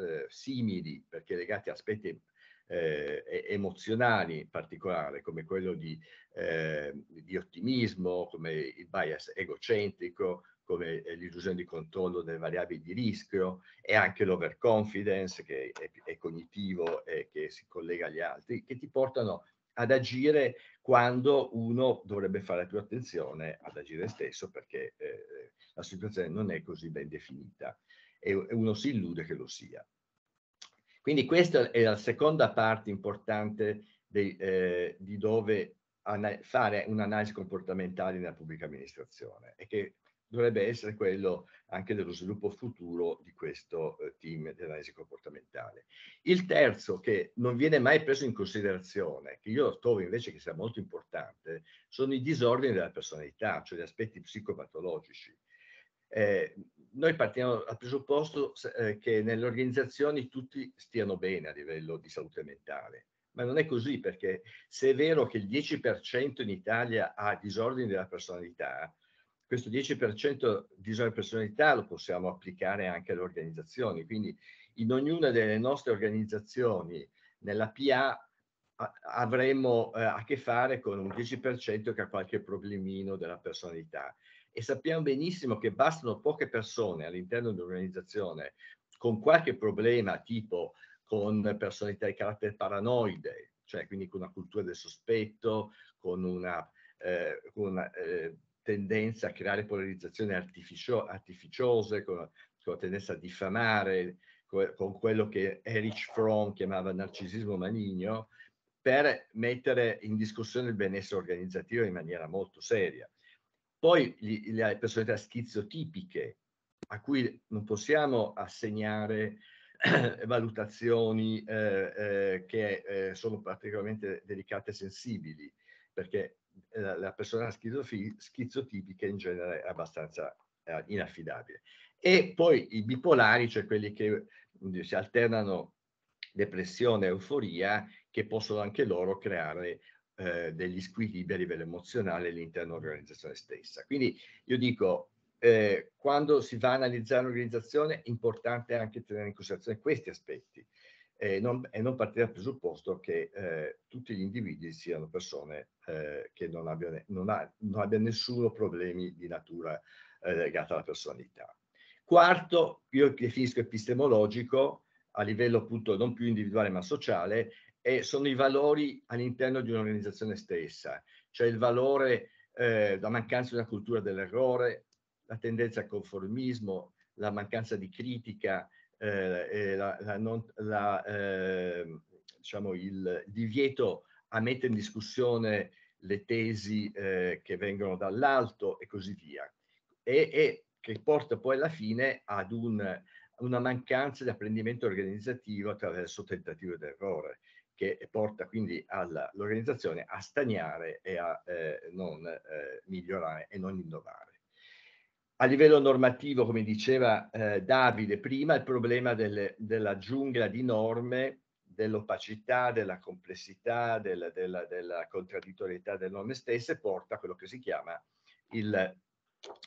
eh, simili, perché legati a aspetti eh, emozionali in particolare, come quello di, eh, di ottimismo, come il bias egocentrico, come eh, l'illusione di controllo delle variabili di rischio e anche l'overconfidence che è, è cognitivo e che si collega agli altri, che ti portano ad agire quando uno dovrebbe fare più attenzione ad agire stesso perché eh, la situazione non è così ben definita e, e uno si illude che lo sia. Quindi questa è la seconda parte importante dei, eh, di dove fare un'analisi comportamentale nella pubblica amministrazione e che dovrebbe essere quello anche dello sviluppo futuro di questo eh, team di analisi comportamentale. Il terzo, che non viene mai preso in considerazione, che io trovo invece che sia molto importante, sono i disordini della personalità, cioè gli aspetti psicopatologici. Eh, noi partiamo dal presupposto eh, che nelle organizzazioni tutti stiano bene a livello di salute mentale, ma non è così perché se è vero che il 10% in Italia ha disordini della personalità, questo 10% di di personalità lo possiamo applicare anche alle organizzazioni, quindi in ognuna delle nostre organizzazioni nella PA avremo eh, a che fare con un 10% che ha qualche problemino della personalità e sappiamo benissimo che bastano poche persone all'interno di un'organizzazione con qualche problema tipo con personalità di carattere paranoide, cioè quindi con una cultura del sospetto, con una, eh, con una eh, tendenza a creare polarizzazioni artificio artificiose, con, con, la tendenza a diffamare, con, con quello che Erich Fromm chiamava narcisismo maligno, per mettere in discussione il benessere organizzativo in maniera molto seria. Poi gli, le personalità schizotipiche, a cui non possiamo assegnare valutazioni eh, eh, che eh, sono particolarmente delicate e sensibili, perché eh, la persona schizotipica in genere è abbastanza eh, inaffidabile. E poi i bipolari, cioè quelli che si alternano depressione e euforia, che possono anche loro creare eh, degli squilibri a livello emozionale all'interno dell'organizzazione stessa. Quindi io dico, eh, quando si va a analizzare un'organizzazione, è importante anche tenere in considerazione questi aspetti, e non, e non partire dal presupposto che eh, tutti gli individui siano persone eh, che non abbiano, non, ha, non nessuno problemi di natura eh, legata alla personalità. Quarto, io definisco epistemologico a livello appunto non più individuale ma sociale e sono i valori all'interno di un'organizzazione stessa, cioè il valore, eh, la mancanza di una cultura dell'errore, la tendenza al conformismo, la mancanza di critica, eh, la, la non, la, eh, diciamo il divieto a mettere in discussione le tesi eh, che vengono dall'alto e così via, e, e, che porta poi alla fine ad un, una mancanza di apprendimento organizzativo attraverso tentativo d'errore, che porta quindi all'organizzazione a stagnare e a eh, non eh, migliorare e non innovare a livello normativo, come diceva eh, Davide prima, il problema delle, della giungla di norme, dell'opacità, della complessità, della, della, della contraddittorietà delle norme stesse porta a quello che si chiama il,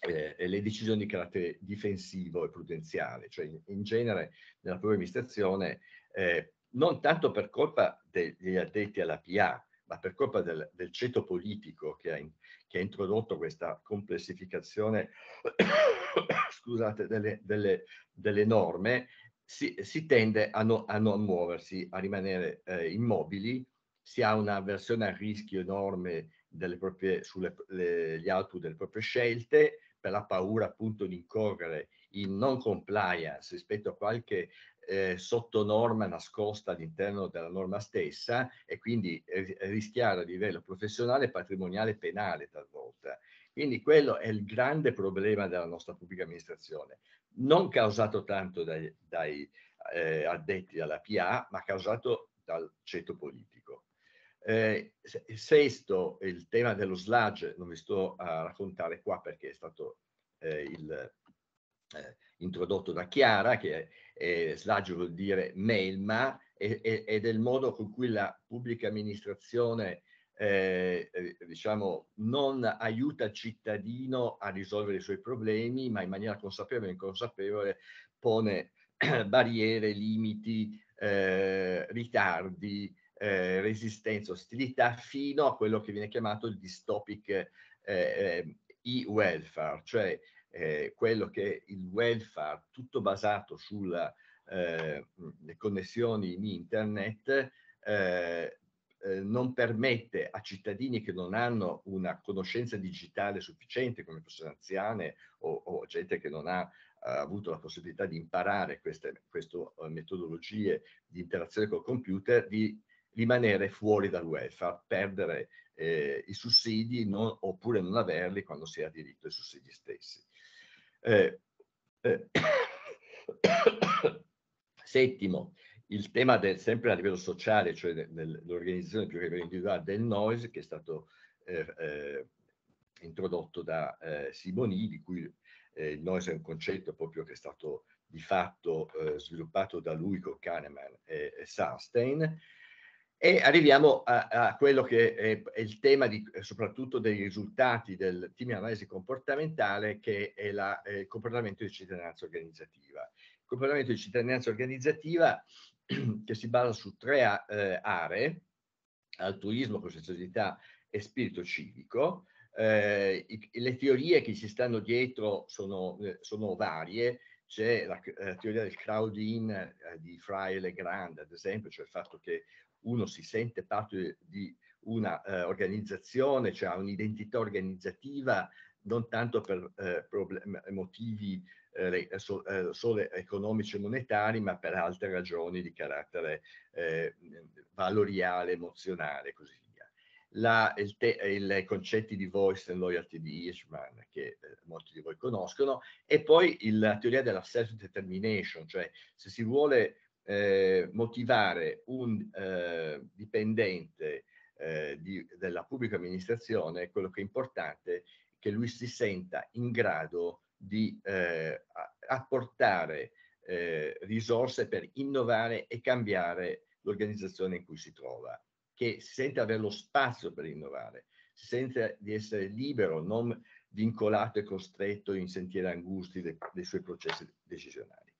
eh, le decisioni di carattere difensivo e prudenziale, cioè in, in genere nella propria amministrazione eh, non tanto per colpa degli addetti alla PA, ma per colpa del, del ceto politico che ha, in, che ha, introdotto questa complessificazione scusate, delle, delle, delle norme, si, si tende a, no, a, non muoversi, a rimanere eh, immobili, si ha una versione a rischio enorme proprie, sugli output delle proprie scelte, per la paura appunto di incorrere in non compliance rispetto a qualche eh, sotto norma nascosta all'interno della norma stessa e quindi rischiare a livello professionale, patrimoniale e penale talvolta. Quindi quello è il grande problema della nostra pubblica amministrazione, non causato tanto dai, dai eh, addetti alla PA, ma causato dal ceto politico. Eh, sesto, il tema dello sludge, non vi sto a raccontare qua perché è stato eh, il, eh, introdotto da Chiara, che eh, sludge vuol dire mail, ma è del modo con cui la pubblica amministrazione eh, eh, diciamo, non aiuta il cittadino a risolvere i suoi problemi, ma in maniera consapevole e inconsapevole pone barriere, limiti, eh, ritardi, eh, resistenza, ostilità, fino a quello che viene chiamato il dystopic eh, eh, e-welfare, cioè eh, quello che è il welfare, tutto basato sulle eh, connessioni in internet, eh, eh, non permette a cittadini che non hanno una conoscenza digitale sufficiente, come persone anziane o, o gente che non ha avuto la possibilità di imparare queste, queste eh, metodologie di interazione col computer, di rimanere fuori dal welfare, perdere eh, i sussidi non, oppure non averli quando si ha diritto ai sussidi stessi. Eh, eh. Settimo, il tema del, sempre a livello sociale, cioè dell'organizzazione più che individuale del noise, che è stato eh, eh introdotto da eh, Simoni, di cui eh, il noise è un concetto proprio che è stato di fatto sviluppato da lui con Kahneman e, e Sunstein e arriviamo a, a quello che è, è il tema di, eh, soprattutto dei risultati del team di analisi comportamentale che è, la, è eh, il comportamento di cittadinanza organizzativa. Il comportamento di cittadinanza organizzativa che si basa su tre eh, aree, altruismo, coscienziosità e spirito civico. Eh, i, le teorie che ci stanno dietro sono, eh, sono varie, c'è la, la, teoria del crowd in eh, di Fry e Legrand, ad esempio, cioè il fatto che uno si sente parte di una eh, organizzazione, cioè un'identità organizzativa non tanto per eh, motivi eh, so eh, solo economici e monetari, ma per altre ragioni di carattere eh, valoriale, emozionale così via. La, il, il concetti di voice and loyalty di Hirschman, che eh, molti di voi conoscono, e poi il, la teoria della self-determination, cioè se si vuole eh, motivare un eh, dipendente eh, di, della pubblica amministrazione, quello che è importante è che lui si senta in grado di eh, apportare eh, risorse per innovare e cambiare l'organizzazione in cui si trova, che si sente avere lo spazio per innovare, si sente di essere libero, non vincolato e costretto in sentieri angusti de, dei suoi processi decisionali.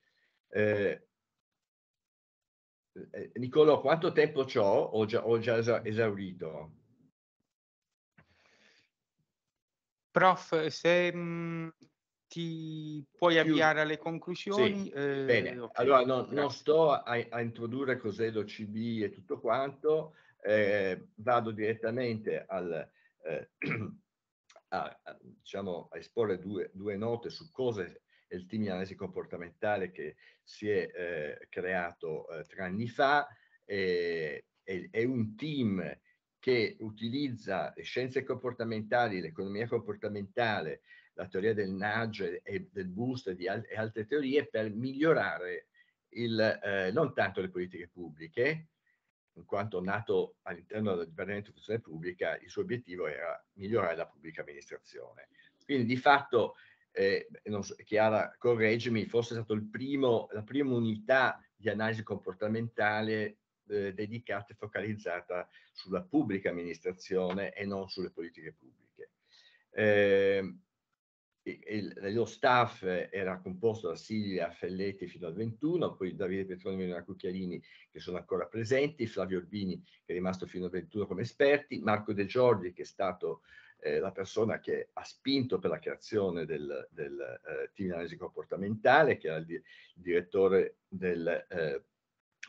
Eh, eh, Niccolò, quanto tempo ho? Ho già, ho già esaurito. Prof, se mh, mm, ti puoi Più... avviare alle conclusioni. Sì. Eh, Bene, okay. allora no, non sto a, a introdurre cos'è lo CB e tutto quanto, eh, vado direttamente al, eh, a, a, diciamo, a esporre due, due note su cosa è il team di analisi comportamentale che si è eh, creato eh, tre anni fa, è, è, è un team che utilizza le scienze comportamentali, l'economia comportamentale, la teoria del nudge e del boost e, di al- e altre teorie per migliorare il, eh, non tanto le politiche pubbliche, in quanto nato all'interno del Dipartimento di Funzione Pubblica, il suo obiettivo era migliorare la pubblica amministrazione. Quindi di fatto eh, so, Chiara correggimi, fosse stata la prima unità di analisi comportamentale eh, dedicata e focalizzata sulla pubblica amministrazione e non sulle politiche pubbliche. Eh, il, lo staff era composto da Silvia Felletti fino al 21, poi Davide Petroni e Leonardo Cucchiarini che sono ancora presenti, Flavio Orbini che è rimasto fino al 21 come esperti, Marco De Giorgi che è stato eh, la persona che ha spinto per la creazione del, del eh, team di analisi comportamentale, che era il, di, il direttore del eh,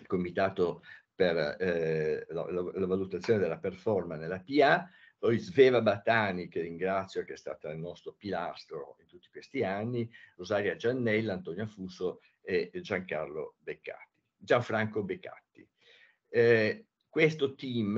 comitato per eh, la, la, la, valutazione della performance nella PA, poi Sveva Batani, che ringrazio, che è stata il nostro pilastro in tutti questi anni, Rosaria Giannella, Antonia Fuso e Giancarlo Beccati, Gianfranco Beccati. Eh, questo team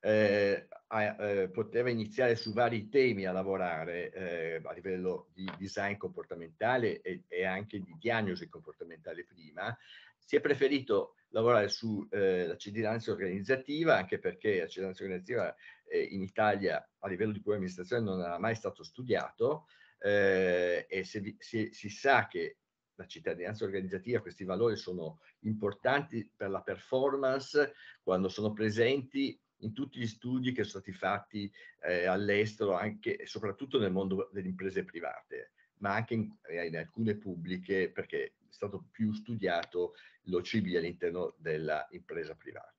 eh, a, eh, poteva iniziare su vari temi a lavorare eh, a livello di design comportamentale e, e, anche di diagnosi comportamentale prima, si è preferito lavorare sulla eh, cittadinanza organizzativa, anche perché la cittadinanza organizzativa eh, in Italia a livello di pubblica amministrazione non era mai stato studiato eh, e se, se, si sa che la cittadinanza organizzativa, questi valori sono importanti per la performance quando sono presenti in tutti gli studi che sono stati fatti eh, all'estero, anche, e soprattutto nel mondo delle imprese private, ma anche in, eh, in alcune pubbliche, perché è stato più studiato lo l'OCB all'interno dell'impresa privata.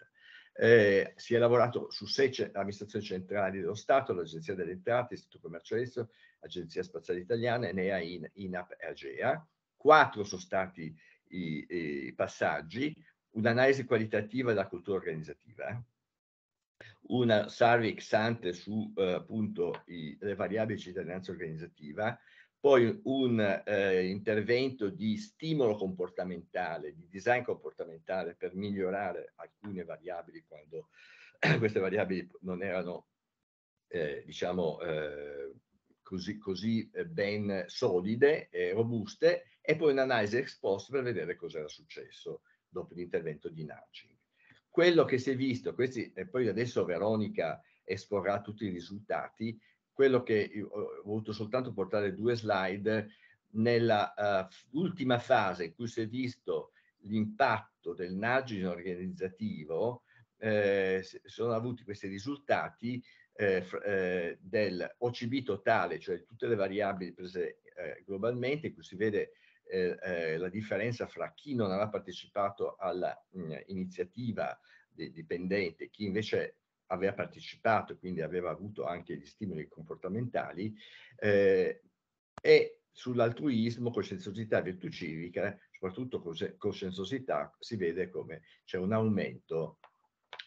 Eh, si è lavorato su sei amministrazioni centrali dello Stato, l'Agenzia delle Entrate, Istituto Commerciale Estero, Agenzia Spaziale Italiana, Enea, In, INAP e AGEA. Quattro sono stati i, i passaggi, un'analisi qualitativa della cultura organizzativa, eh una survey ex ante su eh, appunto i, le variabili di cittadinanza organizzativa, poi un eh, intervento di stimolo comportamentale, di design comportamentale per migliorare alcune variabili quando queste variabili non erano eh, diciamo eh, così, così eh, ben solide e robuste e poi un'analisi ex post per vedere cosa era successo dopo l'intervento di nudging quello che si è visto, questi, e poi adesso Veronica esporrà tutti i risultati, quello che ho voluto soltanto portare due slide, nella uh, fase in cui si è visto l'impatto del nudging organizzativo, eh, sono avuti questi risultati eh, eh del OCB totale, cioè tutte le variabili prese eh, globalmente, in cui si vede eh, eh, la differenza fra chi non aveva partecipato all'iniziativa mm, dipendente e chi invece aveva partecipato, quindi aveva avuto anche gli stimoli comportamentali, eh, e sull'altruismo, coscienziosità e virtù civica, soprattutto coscienziosità, si vede come c'è un aumento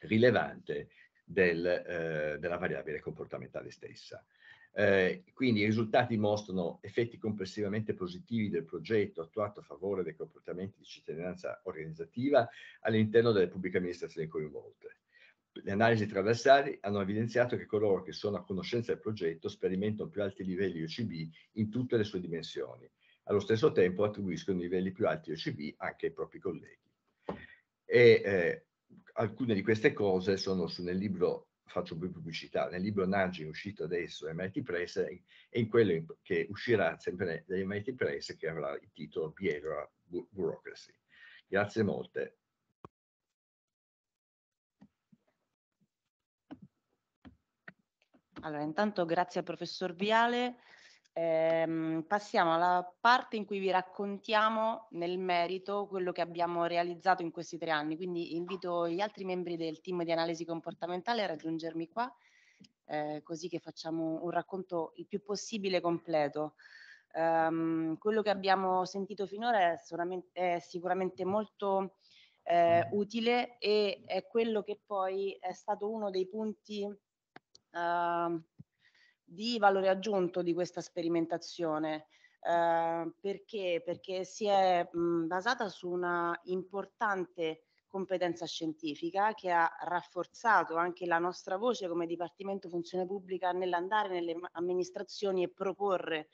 rilevante del, eh, della variabile comportamentale stessa. Eh, quindi i risultati mostrano effetti complessivamente positivi del progetto attuato a favore dei comportamenti di cittadinanza organizzativa all'interno delle pubbliche amministrazioni coinvolte. Le analisi trasversali hanno evidenziato che coloro che sono a conoscenza del progetto sperimentano più alti livelli OCB in tutte le sue dimensioni. Allo stesso tempo attribuiscono livelli più alti OCB anche ai propri colleghi. E, eh, alcune di queste cose sono nel libro faccio più pubblicità, nel libro Nudging uscito adesso da MIT Press e in quello che uscirà sempre da MIT Press che avrà il titolo Behavioral Bureaucracy. Grazie molte. Allora, intanto grazie al professor Viale. Ehm, passiamo alla parte in cui vi raccontiamo nel merito quello che abbiamo realizzato in questi tre anni, quindi invito gli altri membri del team di analisi comportamentale a raggiungermi qua, eh, così che facciamo un racconto il più possibile completo. Um, quello che abbiamo sentito finora è, è sicuramente molto eh, utile e è quello che poi è stato uno dei punti uh, di valore aggiunto di questa sperimentazione. Eh, perché? Perché si è mh, basata su una importante competenza scientifica che ha rafforzato anche la nostra voce come Dipartimento Funzione Pubblica nell'andare nelle amministrazioni e proporre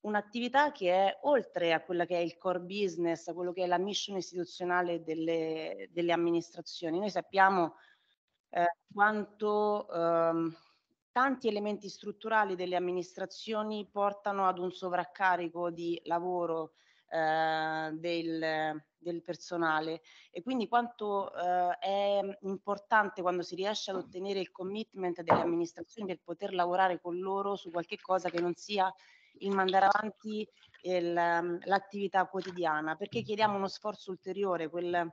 un'attività che è oltre a quella che è il core business, a quello che è la mission istituzionale delle, delle amministrazioni. Noi sappiamo eh, quanto ehm, tanti elementi strutturali delle amministrazioni portano ad un sovraccarico di lavoro eh, del, del, personale e quindi quanto eh, è importante quando si riesce ad ottenere il commitment delle amministrazioni per poter lavorare con loro su qualche cosa che non sia il mandare avanti l'attività quotidiana perché chiediamo uno sforzo ulteriore, quel,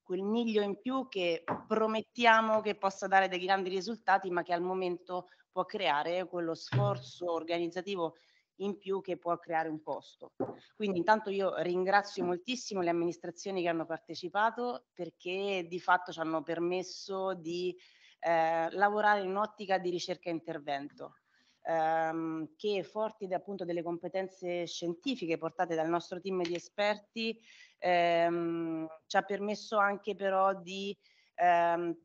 quel miglio in più che promettiamo che possa dare dei grandi risultati ma che al momento può creare quello sforzo organizzativo in più che può creare un posto. Quindi intanto io ringrazio moltissimo le amministrazioni che hanno partecipato perché di fatto ci hanno permesso di eh, lavorare in ottica di ricerca e intervento ehm, che forti appunto delle competenze scientifiche portate dal nostro team di esperti ehm, ci ha permesso anche però di ehm,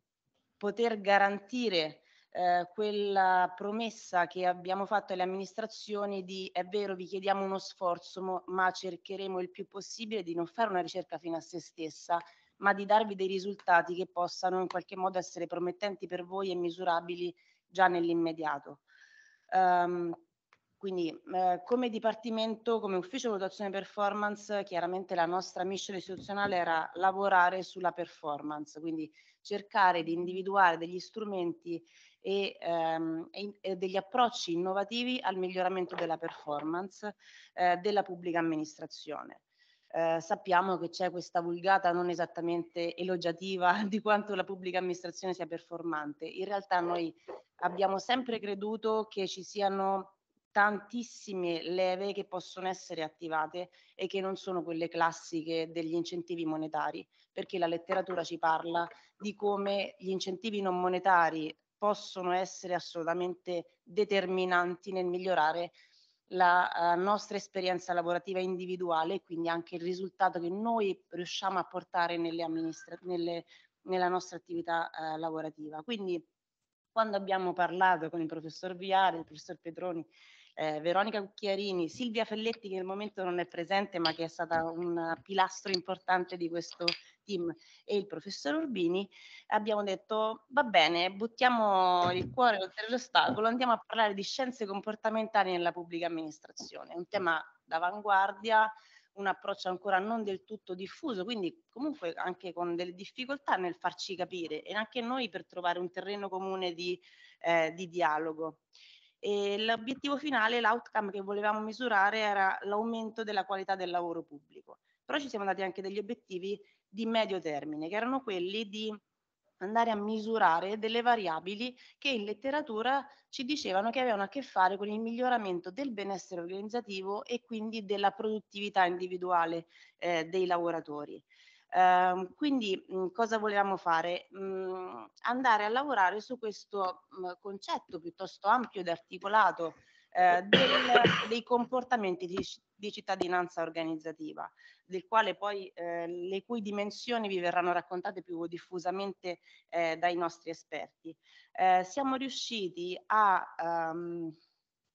poter garantire eh, quella promessa che abbiamo fatto alle amministrazioni di è vero vi chiediamo uno sforzo ma cercheremo il più possibile di non fare una ricerca fino a se stessa ma di darvi dei risultati che possano in qualche modo essere promettenti per voi e misurabili già nell'immediato. Um, quindi eh, come Dipartimento, come Ufficio Valutazione Performance, chiaramente la nostra mission istituzionale era lavorare sulla performance, quindi cercare di individuare degli strumenti e, ehm, e degli approcci innovativi al miglioramento della performance eh, della pubblica amministrazione. Eh, sappiamo che c'è questa vulgata non esattamente elogiativa di quanto la pubblica amministrazione sia performante. In realtà noi abbiamo sempre creduto che ci siano tantissime leve che possono essere attivate e che non sono quelle classiche degli incentivi monetari, perché la letteratura ci parla di come gli incentivi non monetari possono essere assolutamente determinanti nel migliorare la uh, nostra esperienza lavorativa individuale e quindi anche il risultato che noi riusciamo a portare nelle amministra- nelle, nella nostra attività uh, lavorativa. Quindi quando abbiamo parlato con il professor Viale, il professor Petroni, eh, Veronica Cucchiarini, Silvia Felletti che nel momento non è presente ma che è stata un pilastro importante di questo team e il professor Urbini, abbiamo detto va bene, buttiamo il cuore oltre l'ostacolo, andiamo a parlare di scienze comportamentali nella pubblica amministrazione, un tema d'avanguardia, un approccio ancora non del tutto diffuso, quindi comunque anche con delle difficoltà nel farci capire e anche noi per trovare un terreno comune di, eh, di dialogo. E l'obiettivo finale, l'outcome che volevamo misurare era l'aumento della qualità del lavoro pubblico, però ci siamo dati anche degli obiettivi di medio termine, che erano quelli di andare a misurare delle variabili che in letteratura ci dicevano che avevano a che fare con il miglioramento del benessere organizzativo e quindi della produttività individuale eh, dei lavoratori. Eh, quindi mh, cosa volevamo fare? Mh, andare a lavorare su questo mh, concetto piuttosto ampio ed articolato eh, del, dei comportamenti di, di, cittadinanza organizzativa, del quale poi eh, le cui dimensioni vi verranno raccontate più diffusamente eh, dai nostri esperti. Eh, siamo riusciti a um,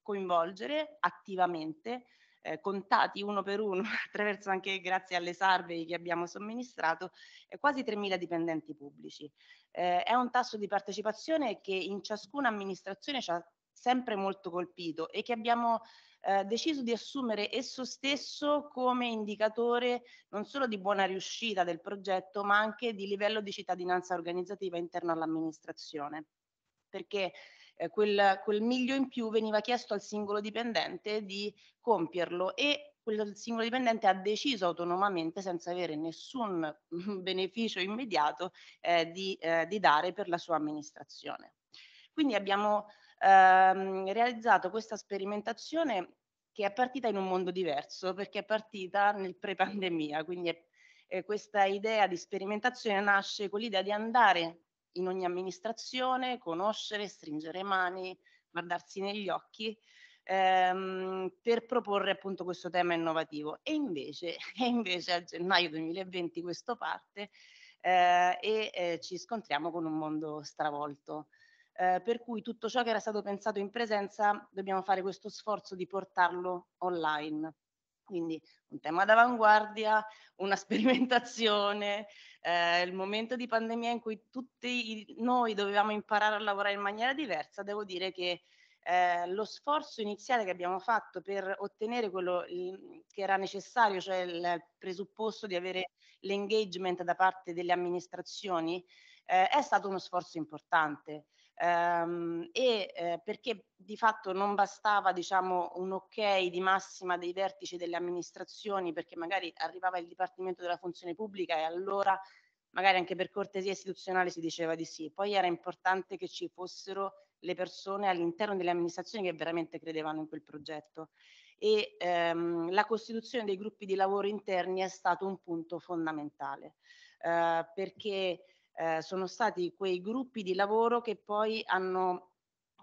coinvolgere attivamente eh, contati uno per uno attraverso anche grazie alle survey che abbiamo somministrato eh, quasi 3.000 dipendenti pubblici. Eh, è un tasso di partecipazione che in ciascuna amministrazione ci ha sempre molto colpito e che abbiamo eh, deciso di assumere esso stesso come indicatore non solo di buona riuscita del progetto, ma anche di livello di cittadinanza organizzativa interno all'amministrazione. Perché eh, quel, quel miglio in più veniva chiesto al singolo dipendente di compierlo e quel singolo dipendente ha deciso autonomamente, senza avere nessun beneficio immediato, eh, di, eh, di dare per la sua amministrazione. Quindi abbiamo ehm, realizzato questa sperimentazione che è partita in un mondo diverso, perché è partita nel pre-pandemia, quindi è, eh, questa idea di sperimentazione nasce con l'idea di andare in ogni amministrazione, conoscere, stringere mani, guardarsi negli occhi ehm, per proporre appunto questo tema innovativo. E invece, e invece a gennaio 2020 questo parte eh, e eh, ci scontriamo con un mondo stravolto eh, per cui tutto ciò che era stato pensato in presenza dobbiamo fare questo sforzo di portarlo online. Quindi un tema d'avanguardia, una sperimentazione, eh, il momento di pandemia in cui tutti noi dovevamo imparare a lavorare in maniera diversa, devo dire che eh, lo sforzo iniziale che abbiamo fatto per ottenere quello il, che era necessario, cioè il presupposto di avere l'engagement da parte delle amministrazioni, eh, è stato uno sforzo importante ehm, e eh, perché di fatto non bastava diciamo, un ok di massima dei vertici delle amministrazioni perché magari arrivava il Dipartimento della Funzione Pubblica e allora magari anche per cortesia istituzionale si diceva di sì, poi era importante che ci fossero le persone all'interno delle amministrazioni che veramente credevano in quel progetto e ehm, la costituzione dei gruppi di lavoro interni è stato un punto fondamentale eh, perché eh, sono stati quei gruppi di lavoro che poi hanno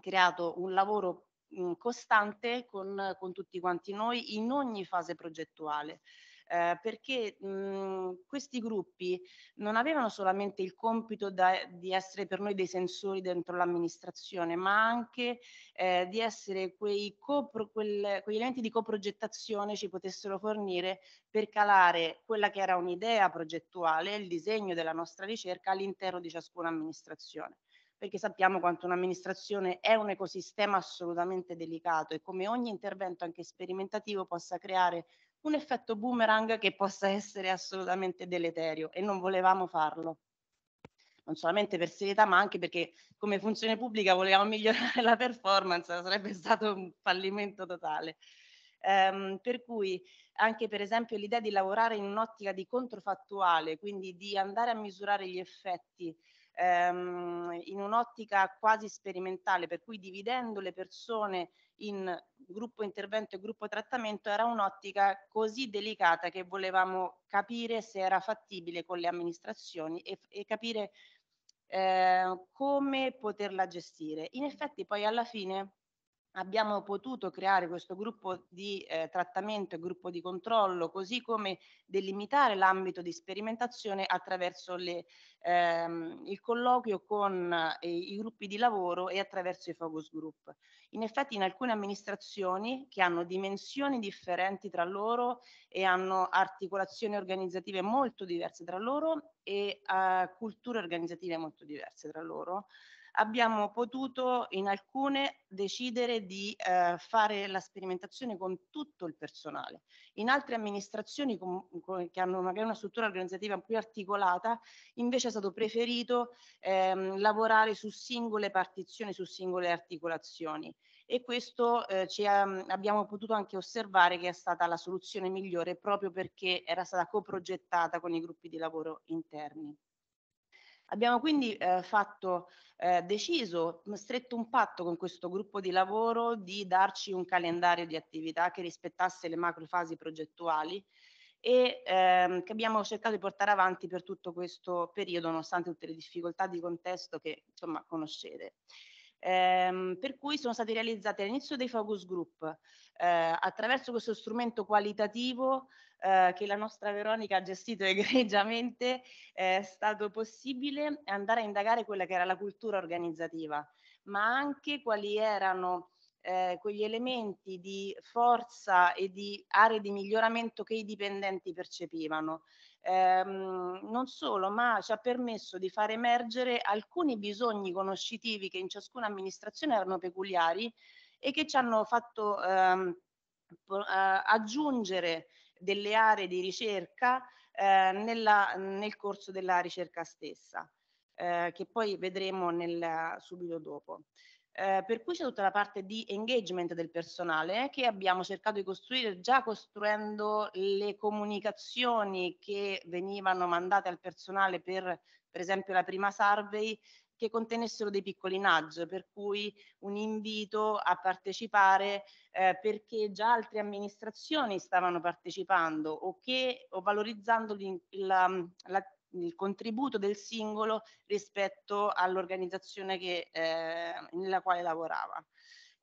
creato un lavoro mh, mm, costante con, con tutti quanti noi in ogni fase progettuale eh, perché mh, mhmm, questi gruppi non avevano solamente il compito da, di essere per noi dei sensori dentro l'amministrazione, ma anche eh, di essere quei, copro, quel, quegli elementi di coprogettazione ci potessero fornire per calare quella che era un'idea progettuale, il disegno della nostra ricerca all'interno di ciascuna amministrazione perché sappiamo quanto un'amministrazione è un ecosistema assolutamente delicato e come ogni intervento anche sperimentativo possa creare un effetto boomerang che possa essere assolutamente deleterio e non volevamo farlo. Non solamente per serietà, ma anche perché come funzione pubblica volevamo migliorare la performance, sarebbe stato un fallimento totale. Um, per cui anche per esempio l'idea di lavorare in un'ottica di controfattuale, quindi di andare a misurare gli effetti ehm, in un'ottica quasi sperimentale, per cui dividendo le persone in gruppo intervento e gruppo trattamento era un'ottica così delicata che volevamo capire se era fattibile con le amministrazioni e, e capire eh, come poterla gestire. In effetti poi alla fine abbiamo potuto creare questo gruppo di eh, trattamento e gruppo di controllo, così come delimitare l'ambito di sperimentazione attraverso le, ehm, il colloquio con eh, i gruppi di lavoro e attraverso i focus group. In effetti in alcune amministrazioni che hanno dimensioni differenti tra loro e hanno articolazioni organizzative molto diverse tra loro e eh, culture organizzative molto diverse tra loro, abbiamo potuto in alcune decidere di eh, fare la sperimentazione con tutto il personale. In altre amministrazioni con, con, che hanno magari una struttura organizzativa più articolata, invece è stato preferito ehm, lavorare su singole partizioni, su singole articolazioni e questo eh, ci ha, abbiamo potuto anche osservare che è stata la soluzione migliore proprio perché era stata coprogettata con i gruppi di lavoro interni. Abbiamo quindi eh, fatto, eh, deciso, stretto un patto con questo gruppo di lavoro di darci un calendario di attività che rispettasse le macrofasi progettuali e ehm, che abbiamo cercato di portare avanti per tutto questo periodo, nonostante tutte le difficoltà di contesto che insomma conoscete. Ehm, per cui sono stati realizzati all'inizio dei focus group eh, attraverso questo strumento qualitativo eh, che la nostra Veronica ha gestito egregiamente, eh, è stato possibile andare a indagare quella che era la cultura organizzativa, ma anche quali erano eh, quegli elementi di forza e di aree di miglioramento che i dipendenti percepivano. Ehm, non solo, ma ci ha permesso di far emergere alcuni bisogni conoscitivi che in ciascuna amministrazione erano peculiari e che ci hanno fatto ehm, eh, aggiungere delle aree di ricerca eh, nella, nel corso della ricerca stessa, eh, che poi vedremo nel, subito dopo. Eh, per cui c'è tutta la parte di engagement del personale che abbiamo cercato di costruire già costruendo le comunicazioni che venivano mandate al personale per per esempio la prima survey che contenessero dei piccoli nudge, per cui un invito a partecipare eh, perché già altre amministrazioni stavano partecipando o, che, o valorizzando la, la, il contributo del singolo rispetto all'organizzazione che, eh, nella quale lavorava.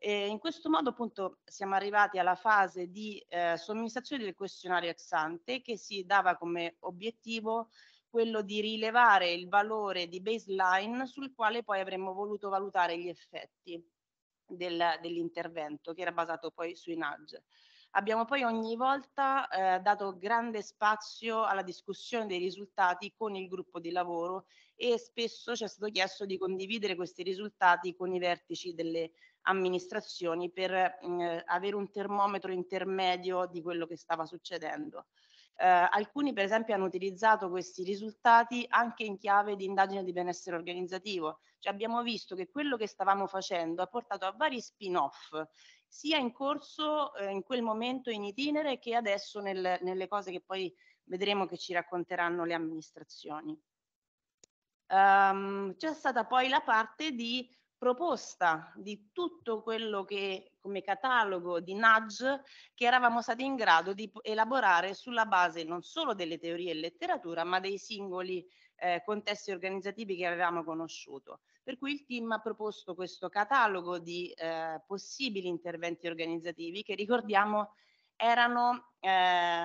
E in questo modo appunto siamo arrivati alla fase di eh, somministrazione del questionario ex ante che si dava come obiettivo quello di rilevare il valore di baseline sul quale poi avremmo voluto valutare gli effetti del, dell'intervento, che era basato poi sui nudge. Abbiamo poi ogni volta eh, dato grande spazio alla discussione dei risultati con il gruppo di lavoro e spesso ci è stato chiesto di condividere questi risultati con i vertici delle amministrazioni per eh, avere un termometro intermedio di quello che stava succedendo. Eh, alcuni per esempio hanno utilizzato questi risultati anche in chiave di indagine di benessere organizzativo, cioè abbiamo visto che quello che stavamo facendo ha portato a vari spin-off sia in corso eh, in quel momento in itinere che adesso nel, nelle cose che poi vedremo che ci racconteranno le amministrazioni. Um, c'è stata poi la parte di proposta di tutto quello che come catalogo di nudge che eravamo stati in grado di elaborare sulla base non solo delle teorie e letteratura ma dei singoli eh, contesti organizzativi che avevamo conosciuto. Per cui il team ha proposto questo catalogo di eh, possibili interventi organizzativi che ricordiamo erano eh,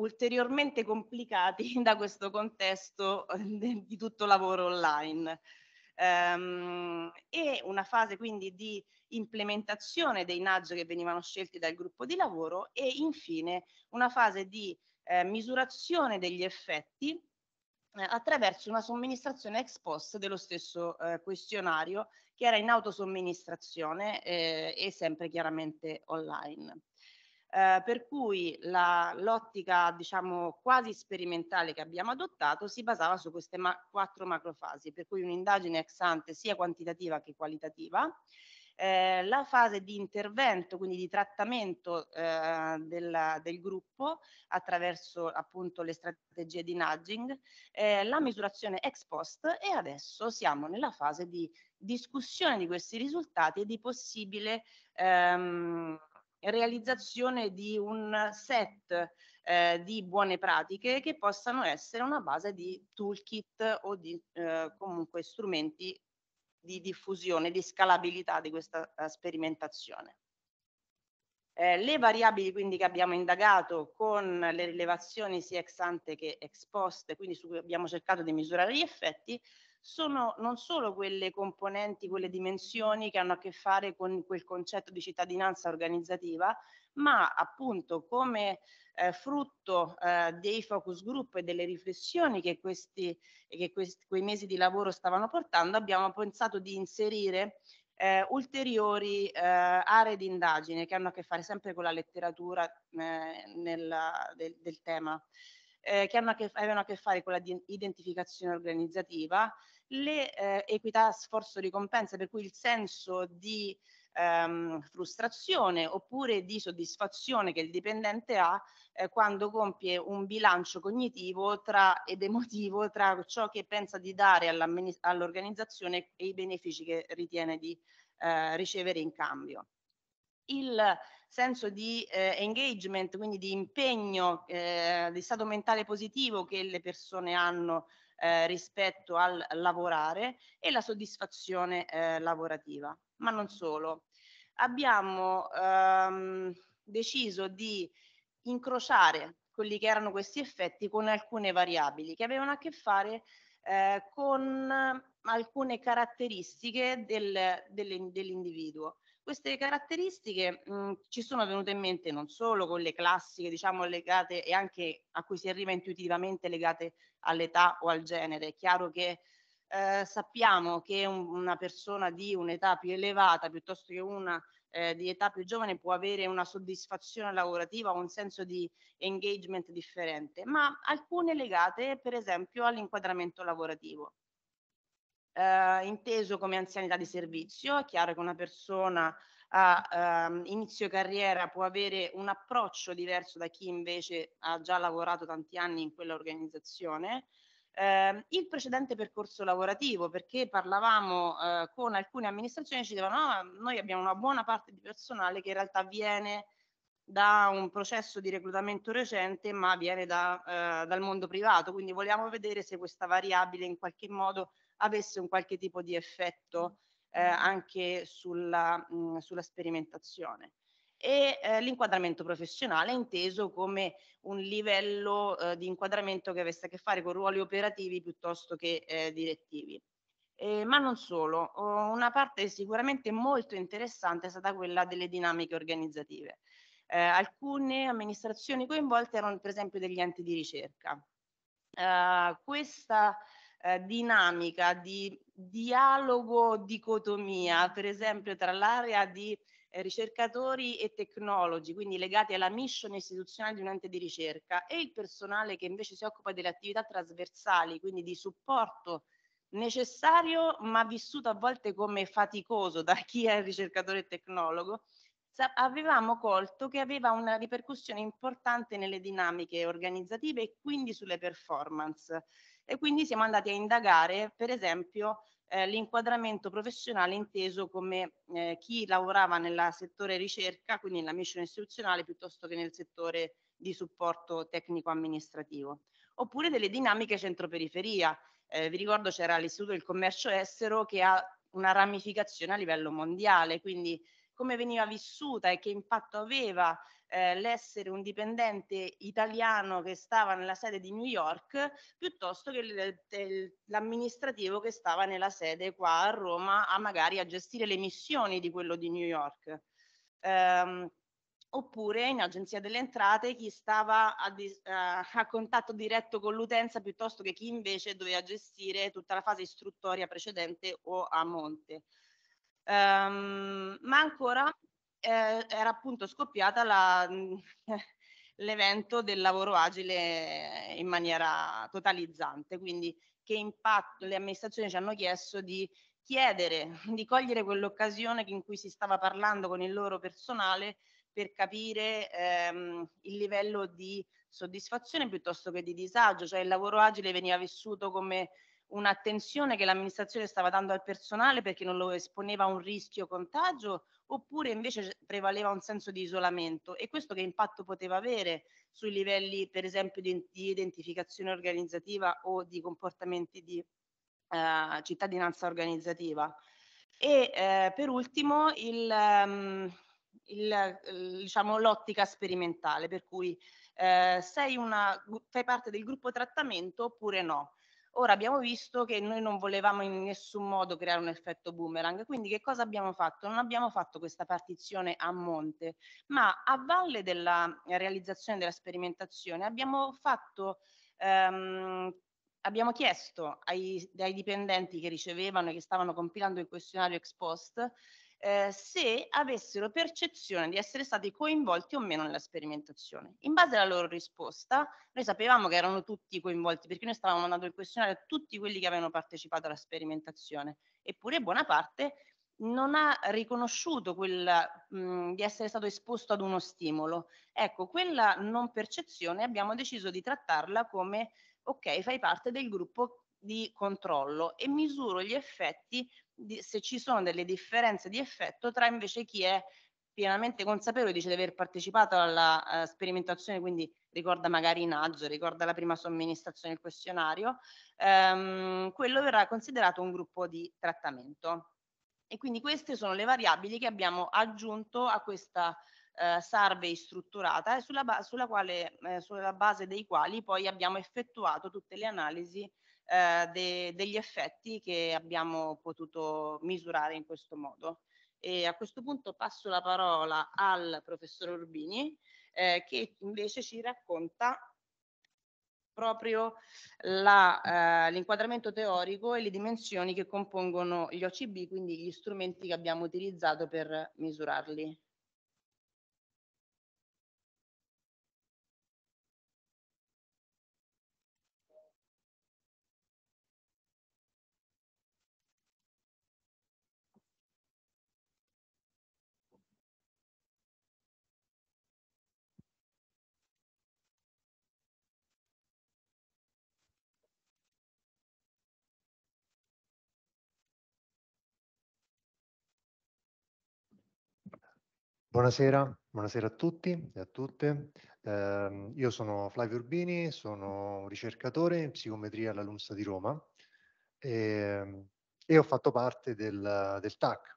ulteriormente complicati da questo contesto eh, di tutto lavoro online ehm, e una fase quindi di implementazione dei nudge che venivano scelti dal gruppo di lavoro e infine una fase di eh, misurazione degli effetti eh, attraverso una somministrazione ex post dello stesso eh, questionario che era in autosomministrazione eh, e sempre chiaramente online eh, per cui la, l'ottica diciamo quasi sperimentale che abbiamo adottato si basava su queste ma- quattro macrofasi, per cui un'indagine ex ante sia quantitativa che qualitativa, eh, la fase di intervento, quindi di trattamento eh, del, del, gruppo attraverso appunto le strategie di nudging, eh, la misurazione ex post e adesso siamo nella fase di discussione di questi risultati e di possibile ehm, realizzazione di un set eh, di buone pratiche che possano essere una base di toolkit o di eh, comunque strumenti di diffusione, di scalabilità di questa eh, sperimentazione. Eh, le variabili quindi che abbiamo indagato con le rilevazioni sia ex ante che ex post, quindi su cui abbiamo cercato di misurare gli effetti, sono non solo quelle componenti, quelle dimensioni che hanno a che fare con quel concetto di cittadinanza organizzativa, ma appunto come eh, frutto eh, dei focus group e delle riflessioni che, questi, che questi, quei mesi di lavoro stavano portando, abbiamo pensato di inserire eh, ulteriori eh, aree di indagine che hanno a che fare sempre con la letteratura eh, nella, del, del tema eh, che hanno che, avevano a che fare con l'identificazione di, identificazione organizzativa, l'equità eh, sforzo-ricompensa, per cui il senso di ehm, frustrazione oppure di soddisfazione che il dipendente ha eh, quando compie un bilancio cognitivo tra, ed emotivo tra ciò che pensa di dare all'organizzazione e i benefici che ritiene di eh, ricevere in cambio. Il senso di eh, engagement, quindi di impegno, eh, di stato mentale positivo che le persone hanno eh, rispetto al lavorare e la soddisfazione eh, lavorativa. Ma non solo. Abbiamo ehm, deciso di incrociare quelli che erano questi effetti con alcune variabili che avevano a che fare eh, con alcune caratteristiche del, dell'individuo. Queste caratteristiche mh, mhmm, ci sono venute in mente non solo con le classiche, diciamo, legate e anche a cui si arriva intuitivamente legate all'età o al genere. È chiaro che eh, sappiamo che un, una persona di un'età più elevata piuttosto che una eh, di età più giovane può avere una soddisfazione lavorativa o un senso di engagement differente, ma alcune legate per esempio all'inquadramento lavorativo eh, inteso come anzianità di servizio. È chiaro che una persona a ehm, inizio carriera può avere un approccio diverso da chi invece ha già lavorato tanti anni in quell'organizzazione. Eh, il precedente percorso lavorativo, perché parlavamo eh, con alcune amministrazioni, ci dicevano ah, noi abbiamo una buona parte di personale che in realtà viene da un processo di reclutamento recente, ma viene da, eh, dal mondo privato, quindi vogliamo vedere se questa variabile in qualche modo avesse un qualche tipo di effetto mm. eh, anche sulla, mh, mm, sulla sperimentazione e eh, l'inquadramento professionale inteso come un livello eh, di inquadramento che avesse a che fare con ruoli operativi piuttosto che eh, direttivi. Eh, ma non solo, una parte sicuramente molto interessante è stata quella delle dinamiche organizzative. Eh, alcune amministrazioni coinvolte erano per esempio degli enti di ricerca. Eh, questa eh, dinamica di dialogo dicotomia, per esempio tra l'area di eh, ricercatori e tecnologi, quindi legati alla mission istituzionale di un ente di ricerca, e il personale che invece si occupa delle attività trasversali, quindi di supporto necessario ma vissuto a volte come faticoso da chi è ricercatore e tecnologo, avevamo colto che aveva una ripercussione importante nelle dinamiche organizzative e quindi sulle performance. E quindi siamo andati a indagare, per esempio, eh, l'inquadramento professionale inteso come eh, chi lavorava nel settore ricerca, quindi nella mission istituzionale, piuttosto che nel settore di supporto tecnico-amministrativo. Oppure delle dinamiche centro-periferia. Eh, vi ricordo c'era l'Istituto del Commercio Estero che ha una ramificazione a livello mondiale, quindi come veniva vissuta e che impatto aveva eh, l'essere un dipendente italiano che stava nella sede di New York piuttosto che l'amministrativo che stava nella sede qua a Roma a magari a gestire le missioni di quello di New York. Um, oppure in agenzia delle entrate chi stava a, dis, uh, a contatto diretto con l'utenza piuttosto che chi invece doveva gestire tutta la fase istruttoria precedente o a monte. Um, ma ancora eh, era appunto scoppiata la, l'evento del lavoro agile in maniera totalizzante, quindi che impatto le amministrazioni ci hanno chiesto di chiedere, di cogliere quell'occasione in cui si stava parlando con il loro personale per capire ehm, il livello di soddisfazione piuttosto che di disagio, cioè il lavoro agile veniva vissuto come un'attenzione che l'amministrazione stava dando al personale perché non lo esponeva a un rischio contagio oppure invece prevaleva un senso di isolamento e questo che impatto poteva avere sui livelli per esempio di, di identificazione organizzativa o di comportamenti di eh, cittadinanza organizzativa. E eh, per ultimo il, um, il, eh, diciamo, l'ottica sperimentale per cui eh, sei, una, fai parte del gruppo trattamento oppure no. Ora abbiamo visto che noi non volevamo in nessun modo creare un effetto boomerang, quindi che cosa abbiamo fatto? Non abbiamo fatto questa partizione a monte, ma a valle della realizzazione della sperimentazione abbiamo fatto... Ehm, abbiamo chiesto ai, ai, dipendenti che ricevevano e che stavano compilando il questionario ex post eh, se avessero percezione di essere stati coinvolti o meno nella sperimentazione. In base alla loro risposta, noi sapevamo che erano tutti coinvolti, perché noi stavamo mandando il questionario a tutti quelli che avevano partecipato alla sperimentazione, eppure buona parte non ha riconosciuto quella, mh, mm, di essere stato esposto ad uno stimolo. Ecco, quella non percezione abbiamo deciso di trattarla come, ok, fai parte del gruppo di controllo e misuro gli effetti di, se ci sono delle differenze di effetto tra invece chi è pienamente consapevole, dice di aver partecipato alla uh, sperimentazione, quindi ricorda magari Naggio, ricorda la prima somministrazione del questionario, ehm, quello verrà considerato un gruppo di trattamento. E quindi queste sono le variabili che abbiamo aggiunto a questa eh, survey strutturata e sulla, ba sulla, quale, eh, sulla base dei quali poi abbiamo effettuato tutte le analisi eh, de, degli effetti che abbiamo potuto misurare in questo modo. E a questo punto passo la parola al professor Urbini eh, che invece ci racconta proprio eh, l'inquadramento eh, teorico e le dimensioni che compongono gli OCB, quindi gli strumenti che abbiamo utilizzato per misurarli. Buonasera, buonasera, a tutti e a tutte. Eh, io sono Flavio Urbini, sono ricercatore in psicometria alla LUMSA di Roma e, ehm, e ho fatto parte del, del TAC,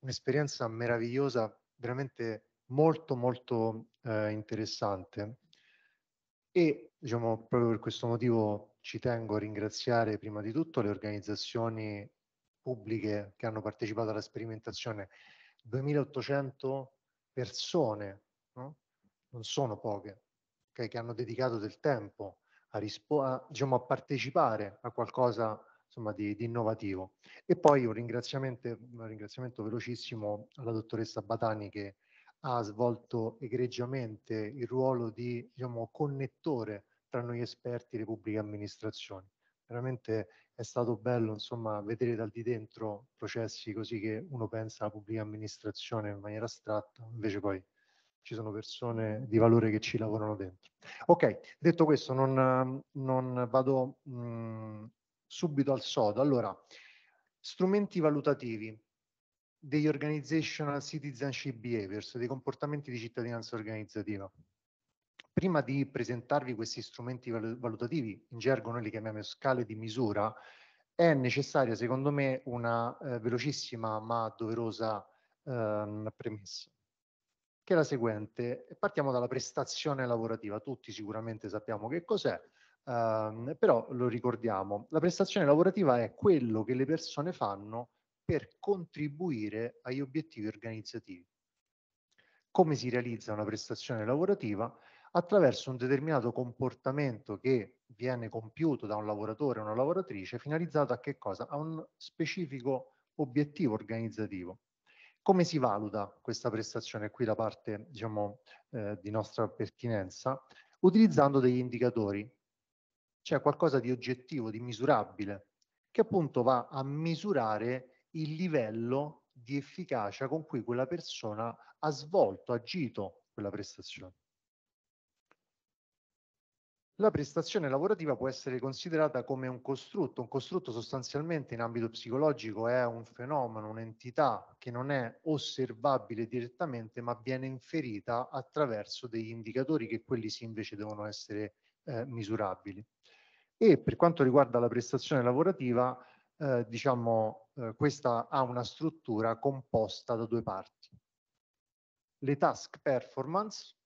un'esperienza meravigliosa, veramente molto molto eh, interessante e diciamo proprio per questo motivo ci tengo a ringraziare prima di tutto le organizzazioni pubbliche che hanno partecipato alla sperimentazione 2800 persone, no? non sono poche, okay, che hanno dedicato del tempo a, a, diciamo, a partecipare a qualcosa insomma, di, di, innovativo. E poi un ringraziamento, un ringraziamento velocissimo alla dottoressa Batani che ha svolto egregiamente il ruolo di diciamo, connettore tra noi esperti e le pubbliche amministrazioni veramente è stato bello insomma, vedere dal di dentro processi così che uno pensa alla pubblica amministrazione in maniera astratta, invece poi ci sono persone di valore che ci lavorano dentro. Ok, detto questo non, non vado mh, mm, subito al sodo. Allora, strumenti valutativi degli organizational citizenship behaviors, dei comportamenti di cittadinanza organizzativa prima di presentarvi questi strumenti valutativi, in gergo noi li chiamiamo scale di misura, è necessaria secondo me una eh, velocissima ma doverosa ehm, premessa, che è la seguente. Partiamo dalla prestazione lavorativa, tutti sicuramente sappiamo che cos'è, ehm, però lo ricordiamo, la prestazione lavorativa è quello che le persone fanno per contribuire agli obiettivi organizzativi. Come si realizza una prestazione lavorativa? attraverso un determinato comportamento che viene compiuto da un lavoratore o una lavoratrice finalizzato a che cosa? A un specifico obiettivo organizzativo. Come si valuta questa prestazione qui da parte diciamo, eh, di nostra pertinenza? Utilizzando degli indicatori, cioè qualcosa di oggettivo, di misurabile, che appunto va a misurare il livello di efficacia con cui quella persona ha svolto, ha agito quella prestazione la prestazione lavorativa può essere considerata come un costrutto, un costrutto sostanzialmente in ambito psicologico è un fenomeno, un'entità che non è osservabile direttamente ma viene inferita attraverso degli indicatori che quelli sì invece devono essere eh, misurabili. E per quanto riguarda la prestazione lavorativa, eh, diciamo, eh, questa ha una struttura composta da due parti, le task performance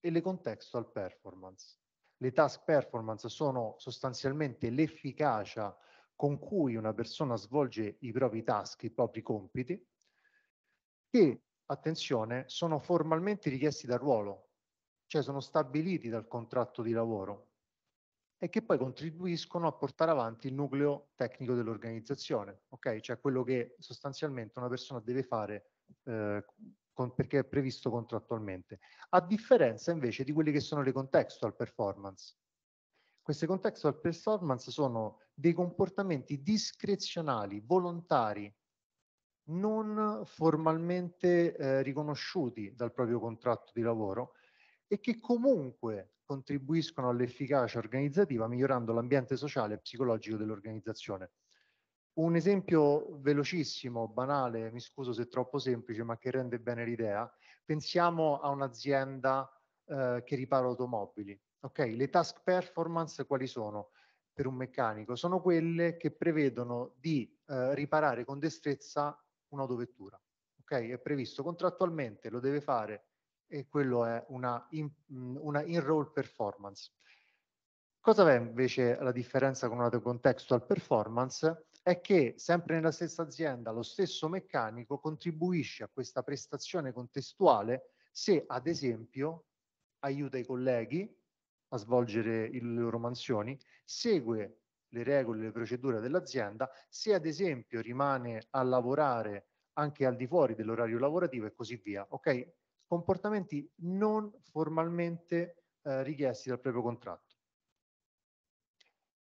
e le contextual performance le task performance sono sostanzialmente l'efficacia con cui una persona svolge i propri task, i propri compiti, che, attenzione, sono formalmente richiesti dal ruolo, cioè sono stabiliti dal contratto di lavoro e che poi contribuiscono a portare avanti il nucleo tecnico dell'organizzazione, ok? Cioè quello che sostanzialmente una persona deve fare eh, con, perché è previsto contrattualmente, a differenza invece di quelle che sono le contextual performance. Queste contextual performance sono dei comportamenti discrezionali, volontari, non formalmente eh, riconosciuti dal proprio contratto di lavoro e che comunque contribuiscono all'efficacia organizzativa migliorando l'ambiente sociale e psicologico dell'organizzazione. Un esempio velocissimo, banale, mi scuso se è troppo semplice, ma che rende bene l'idea. Pensiamo a un'azienda eh, che ripara automobili. Okay? Le task performance quali sono per un meccanico? Sono quelle che prevedono di eh, riparare con destrezza un'autovettura. Okay? È previsto contrattualmente, lo deve fare e quello è una in, mm, una in performance. Cosa è invece la differenza con una contextual performance? è che sempre nella stessa azienda lo stesso meccanico contribuisce a questa prestazione contestuale se ad esempio aiuta i colleghi a svolgere le loro mansioni, segue le regole, e le procedure dell'azienda, se ad esempio rimane a lavorare anche al di fuori dell'orario lavorativo e così via. Ok? Comportamenti non formalmente eh, richiesti dal proprio contratto.